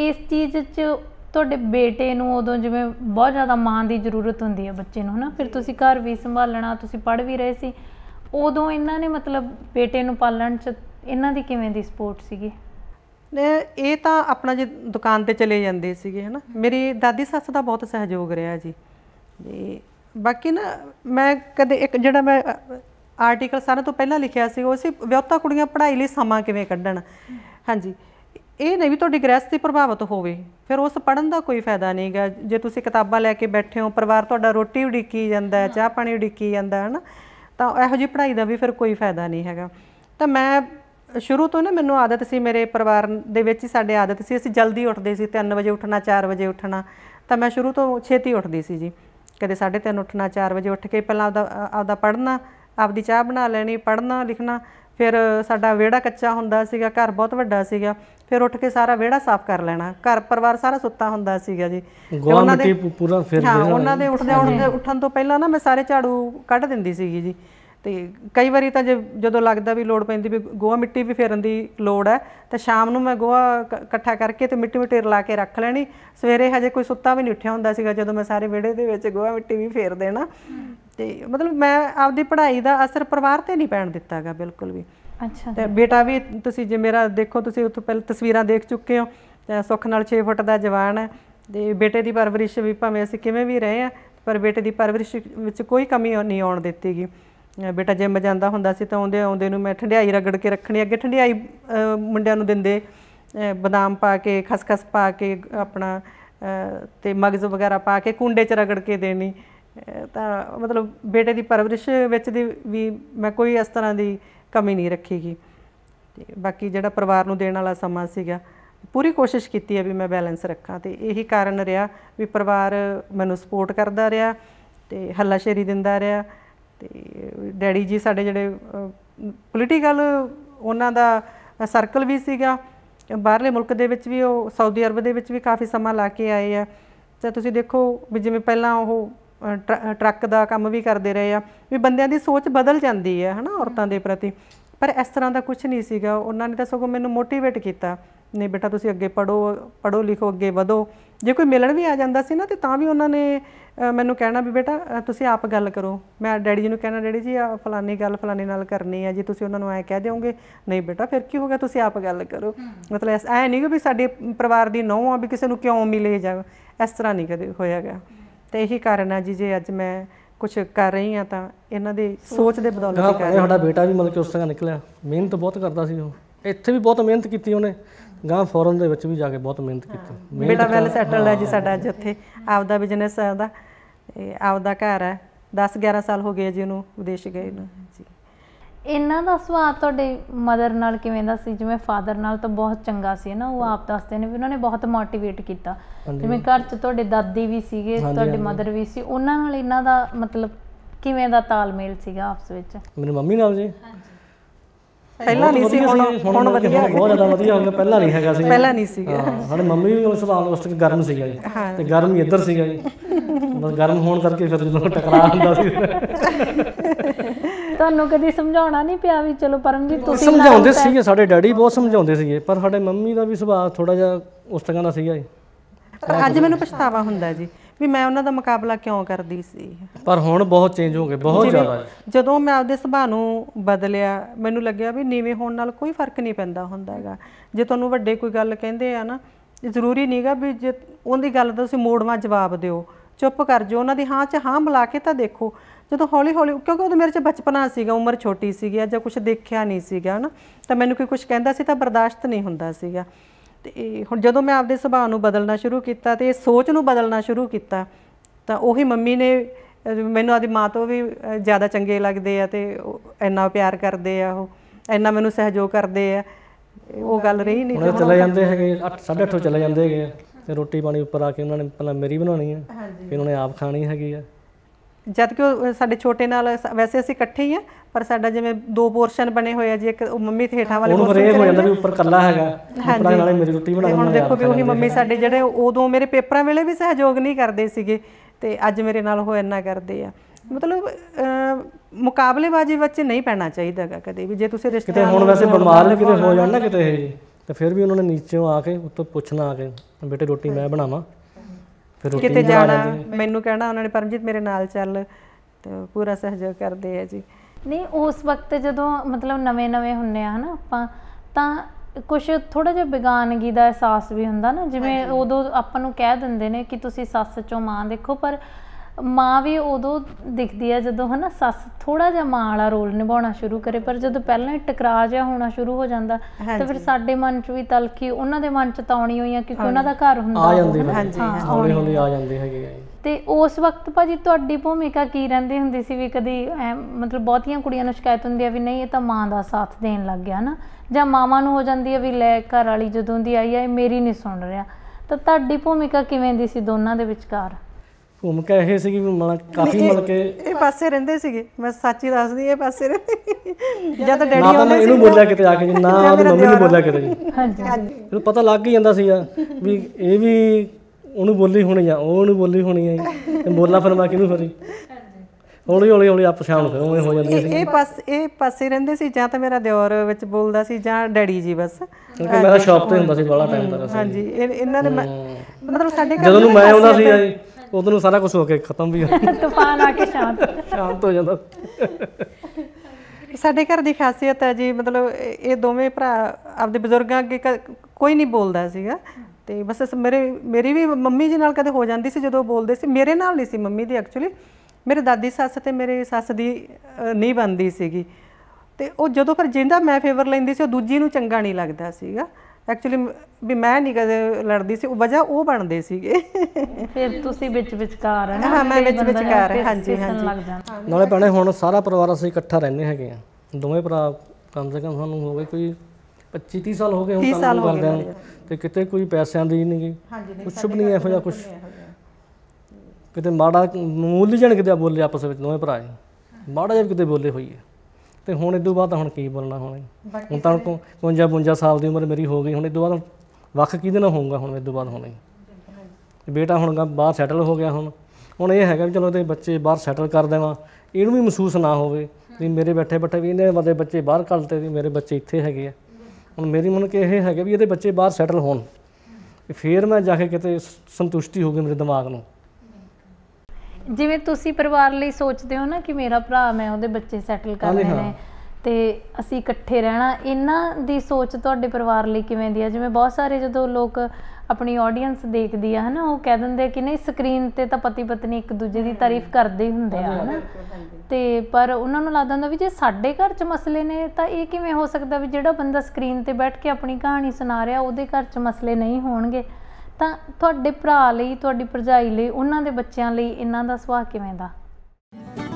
ਇਸ ਚੀਜ਼ 'ਚ ਤੁਹਾਡੇ ਬੇਟੇ ਨੂੰ ਉਦੋਂ ਜਿਵੇਂ ਬਹੁਤ ਜ਼ਿਆਦਾ ਮਾਂ ਦੀ ਜ਼ਰੂਰਤ ਹੁੰਦੀ ਹੈ ਬੱਚੇ ਨੂੰ ਹਨਾ ਫਿਰ ਤੁਸੀਂ ਘਰ ਵੀ ਸੰਭਾਲਣਾ ਤੁਸੀਂ ਪੜ੍ਹ ਵੀ ਰਹੇ ਸੀ ਉਦੋਂ ਇਹਨਾਂ ਨੇ ਮਤਲਬ ਬੇਟੇ ਨੂੰ ਪਾਲਣ 'ਚ ਇਹਨਾਂ ਦੀ ਕਿਵੇਂ ਦੀ ਸਪੋਰਟ ਸੀਗੀ ਇਹ ਤਾਂ ਆਪਣਾ ਜੇ ਦੁਕਾਨ ਤੇ ਚਲੇ ਜਾਂਦੇ ਸੀਗੇ ਹਨਾ ਮੇਰੀ ਦਾਦੀ ਸੱਸ ਦਾ ਬਹੁਤ ਸਹਿਯੋਗ ਰਿਹਾ ਜੀ ਤੇ ਬਾਕੀ ਨਾ ਮੈਂ ਕਦੇ ਇੱਕ ਜਿਹੜਾ ਮੈਂ ਆਰਟੀਕਲ ਸਾਰਿਆਂ ਤੋਂ ਪਹਿਲਾਂ ਲਿਖਿਆ ਸੀ ਉਹ ਸੀ ਵਿਆਹਤਾ ਕੁੜੀਆਂ ਪੜ੍ਹਾਈ ਲਈ ਸਮਾਂ ਕਿਵੇਂ ਕੱਢਣ ਹਾਂਜੀ ਇਹ ਨਹੀਂ ਵੀ ਤੁਹਾਡੀ ਤੇ ਪ੍ਰਭਾਵਿਤ ਹੋਵੇ ਫਿਰ ਉਸ ਪੜਨ ਦਾ ਕੋਈ ਫਾਇਦਾ ਨਹੀਂਗਾ ਜੇ ਤੁਸੀਂ ਕਿਤਾਬਾਂ ਲੈ ਕੇ ਬੈਠੇ ਹੋ ਪਰਿਵਾਰ ਤੁਹਾਡਾ ਰੋਟੀ ਉਡੀਕੀ ਜਾਂਦਾ ਚਾਹ ਪਾਣੀ ਉਡੀਕੀ ਜਾਂਦਾ ਹਨਾ ਤਾਂ ਇਹੋ ਜਿਹੀ ਪੜ੍ਹਾਈ ਦਾ ਵੀ ਫਿਰ ਕੋਈ ਫਾਇਦਾ ਨਹੀਂ ਹੈਗਾ ਤਾਂ ਮੈਂ ਸ਼ੁਰੂ ਤੋਂ ਨਾ ਮੈਨੂੰ ਆਦਤ ਸੀ ਮੇਰੇ ਪਰਿਵਾਰ ਦੇ ਵਿੱਚ ਹੀ ਸਾਡੇ ਆਦਤ ਸੀ ਅਸੀਂ ਜਲਦੀ ਉੱਠਦੇ ਸੀ 3 ਵਜੇ ਉੱਠਣਾ 4 ਵਜੇ ਉੱਠਣਾ ਤਾਂ ਮੈਂ ਸ਼ੁਰੂ ਤੋਂ ਛੇਤੀ ਉੱਠਦੀ ਸੀ ਜੀ ਕਦੇ 3:30 ਉੱਠਣਾ 4 ਵਜੇ ਉੱਠ ਕੇ ਪਹਿਲਾਂ ਆਪਦਾ ਆਪਦਾ ਪੜ੍ਹਨਾ ਆਪਦੀ ਚਾਹ ਬਣਾ ਲੈਣੀ ਪੜ੍ਹਨਾ ਲਿਖਣਾ ਫਿਰ ਸਾਡਾ ਵਿਹੜਾ ਕੱਚਾ ਹੁੰਦਾ ਸੀਗਾ ਘਰ ਬਹੁਤ ਵੱਡਾ ਸੀਗਾ ਫਿਰ ਉੱਠ ਕੇ ਸਾਰਾ ਵਿਹੜਾ ਸਾਫ਼ ਕਰ ਲੈਣਾ ਘਰ ਪਰਿਵਾਰ ਸਾਰਾ ਸੁੱਤਾ ਹੁੰਦਾ ਸੀਗਾ ਜੀ ਉਹਨਾਂ ਦੇ ਪੂਰਾ ਫਿਰ ਹਾਂ ਉਹਨਾਂ ਦੇ ਉੱਠਦੇ ਉੱਠਣ ਤੋਂ ਪਹਿਲਾਂ ਨਾ ਮੈਂ ਸਾਰੇ ਝਾੜੂ ਕੱਢ ਦਿੰਦੀ ਸੀਗੀ ਜੀ ਤੇ ਕਈ ਵਾਰੀ ਤਾਂ ਜੇ ਜਦੋਂ ਲੱਗਦਾ ਵੀ ਲੋੜ ਪੈਂਦੀ ਵੀ ਗੋਹਾ ਮਿੱਟੀ ਵੀ ਫੇਰਨ ਦੀ ਲੋੜ ਹੈ ਤਾਂ ਸ਼ਾਮ ਨੂੰ ਮੈਂ ਗੋਹਾ ਇਕੱਠਾ ਕਰਕੇ ਤੇ ਮਿੱਟੀ ਮਿੱਟੀ ਰਲਾ ਕੇ ਰੱਖ ਲੈਣੀ ਸਵੇਰੇ ਹਜੇ ਕੋਈ ਸੁੱਤਾ ਵੀ ਨਹੀਂ ਉੱਠਿਆ ਹੁੰਦਾ ਸੀਗਾ ਜਦੋਂ ਮੈਂ ਸਾਰੇ ਵਿਹੜੇ ਦੇ ਵਿੱਚ ਗੋਹਾ ਮਿੱਟੀ ਵੀ ਫੇਰ ਦੇਣਾ ਤੇ ਮਤਲਬ ਮੈਂ ਆਪਦੀ ਪੜ੍ਹਾਈ ਦਾ ਅਸਰ ਪਰਿਵਾਰ ਤੇ ਨਹੀਂ ਪੈਣ ਦਿੱਤਾਗਾ ਬਿਲਕੁਲ ਵੀ ਅੱਛਾ ਤੇ ਬੇਟਾ ਵੀ ਤੁਸੀਂ ਜੇ ਮੇਰਾ ਦੇਖੋ ਤੁਸੀਂ ਉੱਥੋਂ ਪਹਿਲਾਂ ਤਸਵੀਰਾਂ ਦੇਖ ਚੁੱਕੇ ਹੋ ਸੁੱਖ ਨਾਲ 6 ਫੁੱਟ ਦਾ ਜਵਾਨ ਹੈ ਤੇ ਬੇਟੇ ਦੀ ਪਰਵਰਿਸ਼ ਵੀ ਭਾਵੇਂ ਅਸੀਂ ਕਿਵੇਂ ਵੀ ਰਹੇ ਆ ਪਰ ਬੇਟੇ ਦੀ ਪਰਵਰਿਸ਼ ਵਿੱਚ ਕੋਈ ਕਮੀ ਨਹੀਂ ਆਉਣ ਦਿੱਤੀਗੀ ਬੇਟਾ ਮੈਂ ਜਾਂਦਾ ਹੁੰਦਾ ਸੀ ਤਾਂ ਆਉਂਦੇ ਆਉਂਦੇ ਨੂੰ ਮੈਂ ਠੰਡਿਆਈ ਰਗੜ ਕੇ ਰੱਖਣੀ ਅੱਗੇ ਠੰਡਿਆਈ ਮੁੰਡਿਆਂ ਨੂੰ ਦਿੰਦੇ ਬਦਾਮ ਪਾ ਕੇ ਖਸਖਸ ਪਾ ਕੇ ਆਪਣਾ ਤੇ ਮਗਜ਼ ਵਗੈਰਾ ਪਾ ਕੇ ਕੁੰਡੇ 'ਚ ਰਗੜ ਕੇ ਦੇਣੀ ਤਾਂ ਮਤਲਬ ਬੇਟੇ ਦੀ ਪਰਵਰਿਸ਼ ਵਿੱਚ ਦੀ ਵੀ ਮੈਂ ਕੋਈ ਇਸ ਤਰ੍ਹਾਂ ਦੀ ਕਮੀ ਨਹੀਂ ਰੱਖੀਗੀ ਤੇ ਬਾਕੀ ਜਿਹੜਾ ਪਰਿਵਾਰ ਨੂੰ ਦੇਣ ਵਾਲਾ ਸਮਾਂ ਸੀਗਾ ਪੂਰੀ ਕੋਸ਼ਿਸ਼ ਕੀਤੀ ਹੈ ਵੀ ਮੈਂ ਬੈਲੈਂਸ ਰੱਖਾਂ ਤੇ ਇਹੀ ਕਾਰਨ ਰਿਹਾ ਵੀ ਪਰਿਵਾਰ ਮੈਨੂੰ ਸਪੋਰਟ ਕਰਦਾ ਰਿਹਾ ਤੇ ਹੱਲਾਸ਼ੇਰੀ ਦਿੰਦਾ ਰਿਹਾ ਤੇ ਡੈਡੀ ਜੀ ਸਾਡੇ ਜਿਹੜੇ ਪੋਲੀਟੀਕਲ ਉਹਨਾਂ ਦਾ ਸਰਕਲ ਵੀ ਸੀਗਾ ਬਾਹਰਲੇ ਮੁਲਕ ਦੇ ਵਿੱਚ ਵੀ ਉਹ ਸਾਊਦੀ ਅਰਬ ਦੇ ਵਿੱਚ ਵੀ ਕਾਫੀ ਸਮਾਂ ਲਾ ਕੇ ਆਏ ਆ ਤਾਂ ਤੁਸੀਂ ਦੇਖੋ ਵੀ ਜਿਵੇਂ ਪਹਿਲਾਂ ਉਹ ਟਰੱਕ ਦਾ ਕੰਮ ਵੀ ਕਰਦੇ ਰਹੇ ਆ ਵੀ ਬੰਦਿਆਂ ਦੀ ਸੋਚ ਬਦਲ ਜਾਂਦੀ ਹੈ ਹਨਾ ਔਰਤਾਂ ਦੇ ਪ੍ਰਤੀ ਪਰ ਇਸ ਤਰ੍ਹਾਂ ਦਾ ਕੁਝ ਨਹੀਂ ਸੀਗਾ ਉਹਨਾਂ ਨੇ ਤਾਂ ਸਗੋਂ ਮੈਨੂੰ ਮੋਟੀਵੇਟ ਕੀਤਾ ਨਹੀਂ ਬੇਟਾ ਤੁਸੀਂ ਅੱਗੇ ਪੜੋ ਪੜੋ ਲਿਖੋ ਅੱਗੇ ਵਧੋ ਜੇ ਕੋਈ ਮਿਲਣ ਵੀ ਆ ਜਾਂਦਾ ਸੀ ਨਾ ਤੇ ਤਾਂ ਵੀ ਉਹਨਾਂ ਨੇ ਮੈਨੂੰ ਕਹਿਣਾ ਵੀ ਬੇਟਾ ਤੁਸੀਂ ਆਪ ਗੱਲ ਕਰੋ ਮੈਂ ਡੈਡੀ ਜੀ ਨੂੰ ਕਹਿਣਾ ਡੈਡੀ ਜੀ ਆ ਫਲਾਨੀ ਗੱਲ ਫਲਾਨੀ ਨਾਲ ਕਰਨੀ ਆ ਜੀ ਤੁਸੀਂ ਉਹਨਾਂ ਨੂੰ ਐ ਕਹਿ ਦਿਓਗੇ ਨਹੀਂ ਬੇਟਾ ਫਿਰ ਕੀ ਹੋਗਾ ਤੁਸੀਂ ਆਪ ਗੱਲ ਕਰੋ ਮਤਲਬ ਐ ਨਹੀਂ ਕਿ ਸਾਡੇ ਪਰਿਵਾਰ ਦੀ ਨੌ ਆ ਵੀ ਕਿਸੇ ਨੂੰ ਕਿਉਂ ਮਿਲੇ ਜਾ ਇਸ ਤਰ੍ਹਾਂ ਨਹੀਂ ਕਦੇ ਹੋਇਆਗਾ ਤੇ ਇਹੀ ਕਾਰਨ ਆ ਜੀ ਜੇ ਅੱਜ ਮੈਂ ਕੁਝ ਕਰ ਰਹੀ ਆ ਤਾਂ ਇਹਨਾਂ ਦੇ ਸੋਚ ਦੇ ਬਦੌਲਤ ਕਰ ਰਹੀ ਆ ਸਾਡਾ ਬੇਟਾ ਵੀ ਮਤਲਬ ਕਿ ਉਸ ਤਰ੍ਹਾਂ ਨਿਕਲਿਆ ਮਿਹਨਤ ਬਹੁਤ ਕਰਦਾ ਸੀ ਉਹ ਇੱਥੇ ਵੀ ਬਹੁਤ ਮਿਹਨਤ ਕੀਤੀ ਉਹਨੇ ਗਾਂ ਫੋਰਨ ਦੇ ਵਿੱਚ ਵੀ ਜਾ ਕੇ ਬਹੁਤ ਮਿਹਨਤ ਕੀਤੀ ਬੇਟਾ ਵੈਲ ਸੈਟਲਡ ਹੈ ਜੀ ਸਾਡਾ ਅੱਜ ਉੱਥੇ ਆਪਦਾ ਬਿਜ਼ਨਸ ਹੈ ਉਹਦਾ ਆਪਦਾ ਘਰ ਹੈ 10 11 ਸਾਲ ਹੋ ਗਏ ਜੀ ਉਹਨੂੰ ਵਿਦੇਸ਼ ਗਏ ਨੂੰ ਜੀ ਇਹਨਾਂ ਦਾ ਸੁਭਾਅ ਤੁਹਾਡੇ ਮਦਰ ਨਾਲ ਕਿਵੇਂ ਦਾ ਸੀ ਜਿਵੇਂ ਫਾਦਰ ਨਾਲ ਤਾਂ ਬਹੁਤ ਚੰਗਾ ਸੀ ਨਾ ਉਹ ਆਪ ਦੱਸਦੇ ਨੇ ਵੀ ਉਹਨਾਂ ਨੇ ਬਹੁਤ ਮੋਟੀਵੇਟ ਕੀਤਾ ਜਿਵੇਂ ਘਰ 'ਚ ਤੁਹਾਡੇ ਦਾਦੀ ਵੀ ਸੀਗੇ ਤੁਹਾਡੇ ਮਦਰ ਵੀ ਸੀ ਉਹਨਾਂ ਨਾਲ ਇਹਨਾਂ ਦਾ ਮਤਲਬ ਕਿਵੇਂ ਦਾ ਤਾਲਮੇਲ ਸੀਗਾ ਆਪਸ ਵਿੱਚ ਮੇਰੀ ਮੰਮੀ ਨਾਲ ਜੀ ਹਾਂਜੀ ਪਹਿਲਾਂ ਨਹੀਂ ਸੀ ਹੁਣ ਹੁਣ ਵਧੀਆ ਬਹੁਤ ਜ਼ਿਆਦਾ ਵਧੀਆ ਹੋ ਗਿਆ ਪਹਿਲਾਂ ਨਹੀਂ ਹੈਗਾ ਸੀ ਪਹਿਲਾਂ ਨਹੀਂ ਸੀ ਸਾਡੇ ਮੰਮੀ ਵੀ ਉਸ ਉਸ ਤੇ ਗਰਮ ਸੀਗਾ ਜੀ ਤੇ ਗਰਮ ਹੀ ਇੱਧਰ ਸੀਗਾ ਜੀ ਬਸ ਗਰਮ ਹੋਣ ਕਰਕੇ ਫਿਰ ਜਦੋਂ ਟਕਰਾ ਹੁੰਦਾ ਸੀ ਤੁਹਾਨੂੰ ਕਦੀ ਸਮਝਾਉਣਾ ਨਹੀਂ ਪਿਆ ਵੀ ਚਲੋ ਪਰਮਜੀਤ ਤੁਸੀਂ ਸਮਝਾਉਂਦੇ ਸੀਗੇ ਸਾਡੇ ਡੈਡੀ ਬਹੁਤ ਸਮਝਾਉਂਦੇ ਸੀਗੇ ਪਰ ਸਾਡੇ ਮੰਮੀ ਦਾ ਵੀ ਸੁਭਾਅ ਥੋੜਾ ਜਿਹਾ ਉਸ ਤਰ੍ਹਾਂ ਦਾ ਸੀਗਾ ਜੀ ਅੱਜ ਮੈਨੂੰ ਪਛਤਾਵਾ ਹੁੰਦਾ ਜੀ ਵੀ ਮੈਂ ਉਹਨਾਂ ਦਾ ਮੁਕਾਬਲਾ ਕਿਉਂ ਕਰਦੀ ਸੀ ਪਰ ਹੁਣ ਬਹੁਤ ਚੇਂਜ ਹੋ ਗਏ ਬਹੁਤ ਜ਼ਿਆਦਾ ਜਦੋਂ ਮੈਂ ਆਪਦੇ ਸੁਭਾਅ ਨੂੰ ਬਦਲਿਆ ਮੈਨੂੰ ਲੱਗਿਆ ਵੀ ਨੀਵੇਂ ਹੋਣ ਨਾਲ ਕੋਈ ਫਰਕ ਨਹੀਂ ਪੈਂਦਾ ਹੁੰਦਾ ਹੈਗਾ ਜੇ ਤੁਹਾਨੂੰ ਵੱਡੇ ਕੋਈ ਗੱਲ ਕਹਿੰਦੇ ਆ ਨਾ ਜ਼ਰੂਰੀ ਨਹੀਂਗਾ ਵੀ ਜੇ ਉਹਦੀ ਗੱਲ ਦਾ ਤੁਸੀਂ ਮੋੜਵਾ ਜਵਾਬ ਦਿਓ ਚੁੱਪ ਕਰ ਜਾਓ ਉਹਨਾਂ ਦੀ ਹਾਂ 'ਚ ਹਾਂ ਮਿਲਾ ਕੇ ਤਾਂ ਦੇਖੋ ਜਦੋਂ ਹੌਲੀ ਹੌਲੀ ਕਿਉਂਕਿ ਉਹਦੇ ਮੇਰੇ 'ਚ ਬਚਪਨਾ ਸੀਗਾ ਉਮਰ ਛੋਟੀ ਸੀਗੀ ਜਾਂ ਕੁਝ ਦੇਖਿਆ ਨਹੀਂ ਸੀਗਾ ਨਾ ਤਾਂ ਮੈਨੂੰ ਕੋਈ ਕੁਝ ਕਹਿੰਦਾ ਸੀ ਤਾਂ ਬਰਦਾਸ਼ਤ ਨਹੀਂ ਹੁੰਦਾ ਸੀਗਾ ਤੇ ਹੁਣ ਜਦੋਂ ਮੈਂ ਆਪਦੇ ਸੁਭਾਅ ਨੂੰ ਬਦਲਣਾ ਸ਼ੁਰੂ ਕੀਤਾ ਤੇ ਸੋਚ ਨੂੰ ਬਦਲਣਾ ਸ਼ੁਰੂ ਕੀਤਾ ਤਾਂ ਉਹੀ ਮੰਮੀ ਨੇ ਮੈਨੂੰ ਆਦੀ ਮਾਂ ਤੋਂ ਵੀ ਜ਼ਿਆਦਾ ਚੰਗੇ ਲੱਗਦੇ ਆ ਤੇ ਇੰਨਾ ਪਿਆਰ ਕਰਦੇ ਆ ਉਹ ਇੰਨਾ ਮੈਨੂੰ ਸਹਿਯੋਗ ਕਰਦੇ ਆ ਉਹ ਗੱਲ ਰਹੀ ਨਹੀਂ ਹੁਣ ਚਲੇ ਜਾਂਦੇ ਹੈਗੇ 8:30 ਚਲੇ ਜਾਂਦੇ ਹੈਗੇ ਤੇ ਰੋਟੀ ਪਾਣੀ ਉੱਪਰ ਆ ਕੇ ਉਹਨਾਂ ਨੇ ਪਹਿਲਾਂ ਮੇਰੀ ਬਣਾਉਣੀ ਹੈ ਫਿਰ ਉਹਨੇ ਆਪ ਖਾਣੀ ਹੈਗੀ ਆ ਜਦ ਕਿ ਉਹ ਸਾਡੇ ਛੋਟੇ ਨਾਲ ਵੈਸੇ ਅਸੀਂ ਇਕੱਠੇ ਹੀ ਆ ਪਰ ਸਾਡਾ ਜਿਵੇਂ ਦੋ ਪੋਰਸ਼ਨ ਬਣੇ ਹੋਏ ਆ ਜੀ ਇੱਕ ਮੰਮੀ ਤੇ ਹੇਠਾਂ ਵਾਲੇ ਪੋਰਸ਼ਨ ਉਹ ਹੋ ਜਾਂਦਾ ਵੀ ਉੱਪਰ ਕੱਲਾ ਹੈਗਾ ਉੱਪਰ ਨਾਲੇ ਮੇਰੀ ਰੋਟੀ ਬਣਾ ਹੁਣ ਦੇਖੋ ਵੀ ਉਹੀ ਮੰਮੀ ਸਾਡੇ ਜਿਹੜੇ ਉਦੋਂ ਮੇਰੇ ਪੇਪਰਾਂ ਵੇਲੇ ਵੀ ਸਹਿਯੋਗ ਨਹੀਂ ਕਰਦੇ ਸੀਗੇ ਤੇ ਅੱਜ ਮੇਰੇ ਨਾਲ ਉਹ ਇੰਨਾ ਕਰਦੇ ਆ ਮਤਲਬ ਮੁਕਾਬਲੇਬਾਜ਼ੀ ਵਿੱਚ ਨਹੀਂ ਪੈਣਾ ਚਾਹੀਦਾਗਾ ਕਦੇ ਵੀ ਜੇ ਤੁਸੀਂ ਰਿਸ਼ਤੇ ਕਿਤੇ ਹੁਣ ਵੈਸੇ ਬਿਮਾਰ ਨੇ ਕਿਤੇ ਹੋ ਜਾਣ ਨਾ ਕਿਤੇ ਇਹ ਤੇ ਫਿਰ ਵੀ ਉਹਨਾਂ ਨੇ ਨੀਚੇੋਂ ਆ ਕੇ ਉੱਤੋਂ ਪੁੱਛਣਾ ਆ ਕੇ ਬੇਟੇ ਰੋਟੀ ਮੈਂ ਬਣਾਵਾਂ ਫਿਰ ਰੋਟੀ ਕਿਤੇ ਜਾਣਾ ਮੈਨੂੰ ਕਹਿਣਾ ਉਹਨਾਂ ਨੇ ਪਰਮਜੀਤ ਮੇਰੇ ਨਾਲ ਚੱਲ ਤੇ ਪੂਰਾ ਸਹਿਯੋਗ ਕਰਦੇ ਆ ਜੀ ਨਹੀਂ ਉਸ ਵਕਤ ਜਦੋਂ ਮਤਲਬ ਨਵੇਂ-ਨਵੇਂ ਹੁੰਨੇ ਆ ਹਨਾ ਆਪਾਂ ਤਾਂ ਕੁਝ ਥੋੜਾ ਜਿਹਾ ਬੇਗਾਨਗੀ ਦਾ ਅਹਿਸਾਸ ਵੀ ਹੁੰਦਾ ਨਾ ਜਿਵੇਂ ਉਦੋਂ ਆਪਾਂ ਨੂੰ ਕਹਿ ਦਿੰਦੇ ਨੇ ਕਿ ਤੁਸੀਂ ਸੱਸ ਚੋਂ ਮਾਂ ਦੇਖੋ ਪਰ ਮਾਂ ਵੀ ਉਦੋਂ ਦਿਖਦੀ ਆ ਜਦੋਂ ਹਨਾ ਸੱਸ ਥੋੜਾ ਜਿਹਾ ਮਾਂ ਵਾਲਾ ਰੋਲ ਨਿਭਾਉਣਾ ਸ਼ੁਰੂ ਕਰੇ ਪਰ ਜਦੋਂ ਪਹਿਲਾਂ ਹੀ ਟਕਰਾਅ ਜਿਹਾ ਹੋਣਾ ਸ਼ੁਰੂ ਹੋ ਜਾਂਦਾ ਤਾਂ ਫਿਰ ਸਾਡੇ ਮਨ 'ਚ ਵੀ ਤਲਖੀ ਉਹਨਾਂ ਦੇ ਮਨ 'ਚ ਤਾਉਣੀ ਹੋਈਆਂ ਕਿਉਂਕਿ ਉਹਨਾਂ ਦਾ ਘਰ ਹੁੰਦਾ ਆ ਜਾਂਦੇ ਹਾਂ ਹਾਂਜੀ ਹੌਲੀ ਹੌਲੀ ਆ ਜਾਂਦੇ ਹੈਗੇ ਆ ਤੇ ਉਸ ਵਕਤ ਭਾਜੀ ਤੁਹਾਡੀ ਭੂਮਿਕਾ ਕੀ ਰਹਿੰਦੀ ਹੁੰਦੀ ਸੀ ਵੀ ਕਦੀ ਮਤਲਬ ਬਹੁਤੀਆਂ ਕੁੜੀਆਂ ਨੂੰ ਸ਼ਿਕਾਇਤ ਹੁੰਦੀ ਆ ਵੀ ਨਹੀਂ ਇਹ ਤਾਂ ਮਾਂ ਦਾ ਸਾਥ ਦੇਣ ਲੱਗ ਗਿਆ ਨਾ ਜਾਂ ਮਾਵਾਂ ਨੂੰ ਹੋ ਜਾਂਦੀ ਆ ਵੀ ਲੈ ਘਰ ਵਾਲੀ ਜਦੋਂ ਦੀ ਆਈ ਆ ਇਹ ਮੇਰੀ ਨਹੀਂ ਸੁਣ ਰਿਹਾ ਤਾਂ ਤੁਹਾਡੀ ਭੂਮਿਕਾ ਕਿਵੇਂ ਦੀ ਸੀ ਦੋਨਾਂ ਦੇ ਵਿਚਕਾਰ ਭੂਮਿਕਾ ਇਹ ਸੀਗੀ ਵੀ ਮਨ ਕਾਫੀ ਮਿਲ ਕੇ ਇਹ ਪਾਸੇ ਰਹਿੰਦੇ ਸੀਗੇ ਮੈਂ ਸੱਚੀ ਦੱਸਦੀ ਇਹ ਪਾਸੇ ਰਹਿੰਦੇ ਜਾਂ ਤਾਂ ਡੈਡੀ ਆਉਂਦੇ ਸੀ ਨਾ ਇਹਨੂੰ ਬੋਲਿਆ ਕਿਤੇ ਆ ਕੇ ਨਾ ਮੰਮੀ ਨੂੰ ਬੋਲਿਆ ਕਿਤੇ ਜੀ ਹਾਂਜੀ ਇਹਨੂੰ ਪਤਾ ਲੱਗ ਹੀ ਜਾਂਦਾ ਆ ਵੀ ਇਹ ਵੀ ਉਹਨੂੰ ਬੋਲੀ ਹੋਣੀ ਆ ਉਹਨੂੰ ਬੋਲੀ ਹੋਣੀ ਆ ਤੇ ਬੋਲਾ ਫਿਰ ਮੈਂ ਕਿਹਨੂੰ ਫਰੀ ਹੌਲੀ ਹੌਲੀ ਹੌਲੀ ਆਪ ਆਉਂਦੇ ਫਿਰ ਉਵੇਂ ਹੋ ਜਾਂਦੀ ਸੀ ਇਹ ਪਾਸ ਇਹ ਪਾਸੇ ਰਹਿੰਦੇ ਸੀ ਜਾਂ ਤਾਂ ਮੇਰਾ ਦਿਓਰ ਵਿੱਚ ਬੋਲਦਾ ਸੀ ਜਾਂ ਡੈਡੀ ਜੀ ਬਸ ਕਿਉਂਕਿ ਮੇਰਾ ਸ਼ੌਪ ਤੇ ਹੁੰਦਾ ਸੀ ਬੜਾ ਟਾਈਮ ਤੱਕ ਹਾਂਜੀ ਇਹਨਾਂ ਨੇ ਮਤਲਬ ਸਾਡੇ ਘਰ ਜਦੋਂ ਮੈਂ ਆਉਂਦਾ ਸੀ ਜੀ ਉਦੋਂ ਨੂੰ ਸਾਰਾ ਕੁਝ ਹੋ ਕੇ ਖਤਮ ਵੀ ਹੋ ਗਿਆ ਤੂਫਾਨ ਆ ਕੇ ਸ਼ਾਂਤ ਸ਼ਾਂਤ ਹੋ ਜਾਂਦਾ ਸਾਡੇ ਘਰ ਦੀ ਖਾਸੀਅਤ ਹੈ ਜੀ ਮਤਲਬ ਇਹ ਦੋਵੇਂ ਭਰਾ ਆਪਦੇ ਬਜ਼ੁਰਗਾਂ ਅੱਗੇ ਕੋਈ ਨਹੀਂ ਬੋਲਦਾ ਸੀਗਾ ਤੇ ਬਸ ਮੇਰੇ ਮੇਰੀ ਵੀ ਮੰਮੀ ਜੀ ਨਾਲ ਕਦੇ ਹੋ ਜਾਂਦੀ ਸੀ ਜਦੋਂ ਬੋਲਦੇ ਸੀ ਮੇਰੇ ਨਾਲ ਨਹੀਂ ਸੀ ਮੰਮੀ ਦੀ ਐਕਚੁਅਲੀ ਮੇਰੇ ਦਾਦੀ ਸੱਸ ਤੇ ਮੇਰੇ ਸੱਸ ਦੀ ਨਹੀਂ ਬੰਦੀ ਸੀਗੀ ਤੇ ਉਹ ਜਦੋਂ ਫਿਰ ਜਿੰਦਾ ਮੈਂ ਫੇਵਰ ਲੈਂਦੀ ਸੀ ਉਹ ਦੂਜੀ ਨੂੰ ਚੰਗਾ ਨਹੀਂ ਲੱਗਦਾ ਸੀਗਾ ਐਕਚੁਅਲੀ ਵੀ ਮੈਂ ਨਹੀਂ ਕਦੇ ਲੜਦੀ ਸੀ ਉਹ ਵਜ੍ਹਾ ਉਹ ਬਣਦੇ ਸੀਗੇ ਫਿਰ ਤੁਸੀਂ ਵਿੱਚ ਵਿਚਕਾਰ ਹੈ ਹਾਂ ਮੈਂ ਵਿੱਚ ਵਿਚਕਾਰ ਹਾਂਜੀ ਹਾਂਜੀ ਨਾਲੇ ਭੈਣੇ ਹੁਣ ਸਾਰਾ ਪਰਿਵਾਰ ਅਸੀਂ ਇਕੱਠਾ ਰਹਿੰਦੇ ਹੈਗੇ ਆ ਦੋਵੇਂ ਭਰਾ ਕਮ ਸੇ ਕਮ ਸਾਨੂੰ ਹੋ ਗਏ ਕੋਈ 25 30 ਸਾਲ ਹੋ ਗਏ ਹੁਣ ਕੰਮ ਕਰਦੇ ਨੂੰ ਤੇ ਕਿਤੇ ਕੋਈ ਪੈਸਿਆਂ ਦੀ ਨਹੀਂ ਗਈ ਕੁਛ ਵੀ ਨਹੀਂ ਇਹੋ ਜਿਹਾ ਕੁਛ ਕਿਤੇ ਮਾੜਾ ਮੂਲ ਜਣ ਕਿਤੇ ਬੋਲੇ ਆਪਸ ਵਿੱਚ ਦੋਵੇਂ ਭਰਾ ਜੀ ਮਾੜਾ ਜਿਹਾ ਕਿਤੇ ਬੋਲੇ ਹੋਈ ਹੈ ਤੇ ਹੁਣ ਇਦੋਂ ਬਾਅਦ ਹੁਣ ਕੀ ਬੋਲਣਾ ਹੁਣ ਹੁਣ ਤਾਂ 55 55 ਸਾਲ ਦੀ ਉਮਰ ਮੇਰੀ ਹੋ ਗਈ ਹੁਣ ਇਦੋਂ ਬਾਅਦ ਵੱਖ ਕਿਹਦੇ ਨਾਲ ਹੋਊਗਾ ਹੁਣ ਇਦੋਂ ਬਾਅਦ ਹੁਣ ਬੇਟਾ ਹੁਣ ਬਾਹਰ ਸੈਟਲ ਹੋ ਗਿਆ ਹੁਣ ਹੁਣ ਇਹ ਹੈਗਾ ਵੀ ਚਲੋ ਤੇ ਬੱਚੇ ਬਾਹਰ ਸੈਟਲ ਕਰ ਦੇਵਾਂ ਇਹਨੂੰ ਵੀ ਮਹਿਸੂਸ ਨਾ ਹੋਵੇ ਵੀ ਮੇਰੇ ਬੈਠੇ ਬੱਠੇ ਵੀ ਇਹਨੇ ਮਦੇ ਬੱਚੇ ਬਾਹਰ ਕੱਢਤੇ ਵੀ ਮੇਰੇ ਬੱਚੇ ਇੱਥੇ ਹੈਗੇ ਆ ਹੁਣ ਮੇਰੀ ਮਨ ਕਿ ਇਹ ਹੈਗਾ ਵੀ ਇਹਦੇ ਬੱਚੇ ਬਾਹਰ ਸੈਟਲ ਹੋਣ ਫੇਰ ਮੈਂ ਜਾ ਕੇ ਕਿਤੇ ਸੰਤੁਸ਼ਟੀ ਹੋ ਗਈ ਮੇਰੇ ਦਿਮਾਗ ਨੂੰ ਜਿਵੇਂ ਤੁਸੀਂ ਪਰਿਵਾਰ ਲਈ ਸੋਚਦੇ ਹੋ ਨਾ ਕਿ ਮੇਰਾ ਭਰਾ ਮੈਂ ਉਹਦੇ ਬੱਚੇ ਸੈਟਲ ਕਰ ਨੇ ਤੇ ਅਸੀਂ ਇਕੱਠੇ ਰਹਿਣਾ ਇਹਨਾਂ ਦੀ ਸੋਚ ਤੁਹਾਡੇ ਪਰਿਵਾਰ ਲਈ ਕਿਵੇਂ ਦੀ ਹੈ ਜਿਵੇਂ ਬਹੁਤ ਸਾਰੇ ਜਦੋਂ ਲੋਕ ਆਪਣੀ ਆਡੀਅנס ਦੇਖਦੀ ਆ ਹਨਾ ਉਹ ਕਹਿ ਦਿੰਦੇ ਕਿ ਨਹੀਂ ਸਕਰੀਨ ਤੇ ਤਾਂ ਪਤੀ ਪਤਨੀ ਇੱਕ ਦੂਜੇ ਦੀ ਤਾਰੀਫ ਕਰਦੇ ਹੀ ਹੁੰਦੇ ਆ ਹਨਾ ਤੇ ਪਰ ਉਹਨਾਂ ਨੂੰ ਲੱਗਦਾ ਹੁੰਦਾ ਵੀ ਜੇ ਸਾਡੇ ਘਰ 'ਚ ਮਸਲੇ ਨੇ ਤਾਂ ਇਹ ਕਿਵੇਂ ਹੋ ਸਕਦਾ ਵੀ ਜਿਹੜਾ ਬੰਦਾ ਸਕਰੀਨ ਤੇ ਬੈਠ ਕੇ ਆਪਣੀ ਕਹਾਣੀ ਸੁਣਾ ਰਿਹਾ ਉਹਦੇ ਘਰ 'ਚ ਮਸਲੇ ਨਹੀਂ ਹੋਣਗੇ ਤਾਂ ਤੁਹਾਡੇ ਭਰਾ ਲਈ ਤੁਹਾਡੀ ਭਰਜਾਈ ਲਈ ਉਹਨਾਂ ਦੇ ਬੱਚਿਆਂ ਲਈ ਇਹਨਾਂ ਦਾ ਸੁਭਾਅ ਕਿਵੇਂ ਦਾ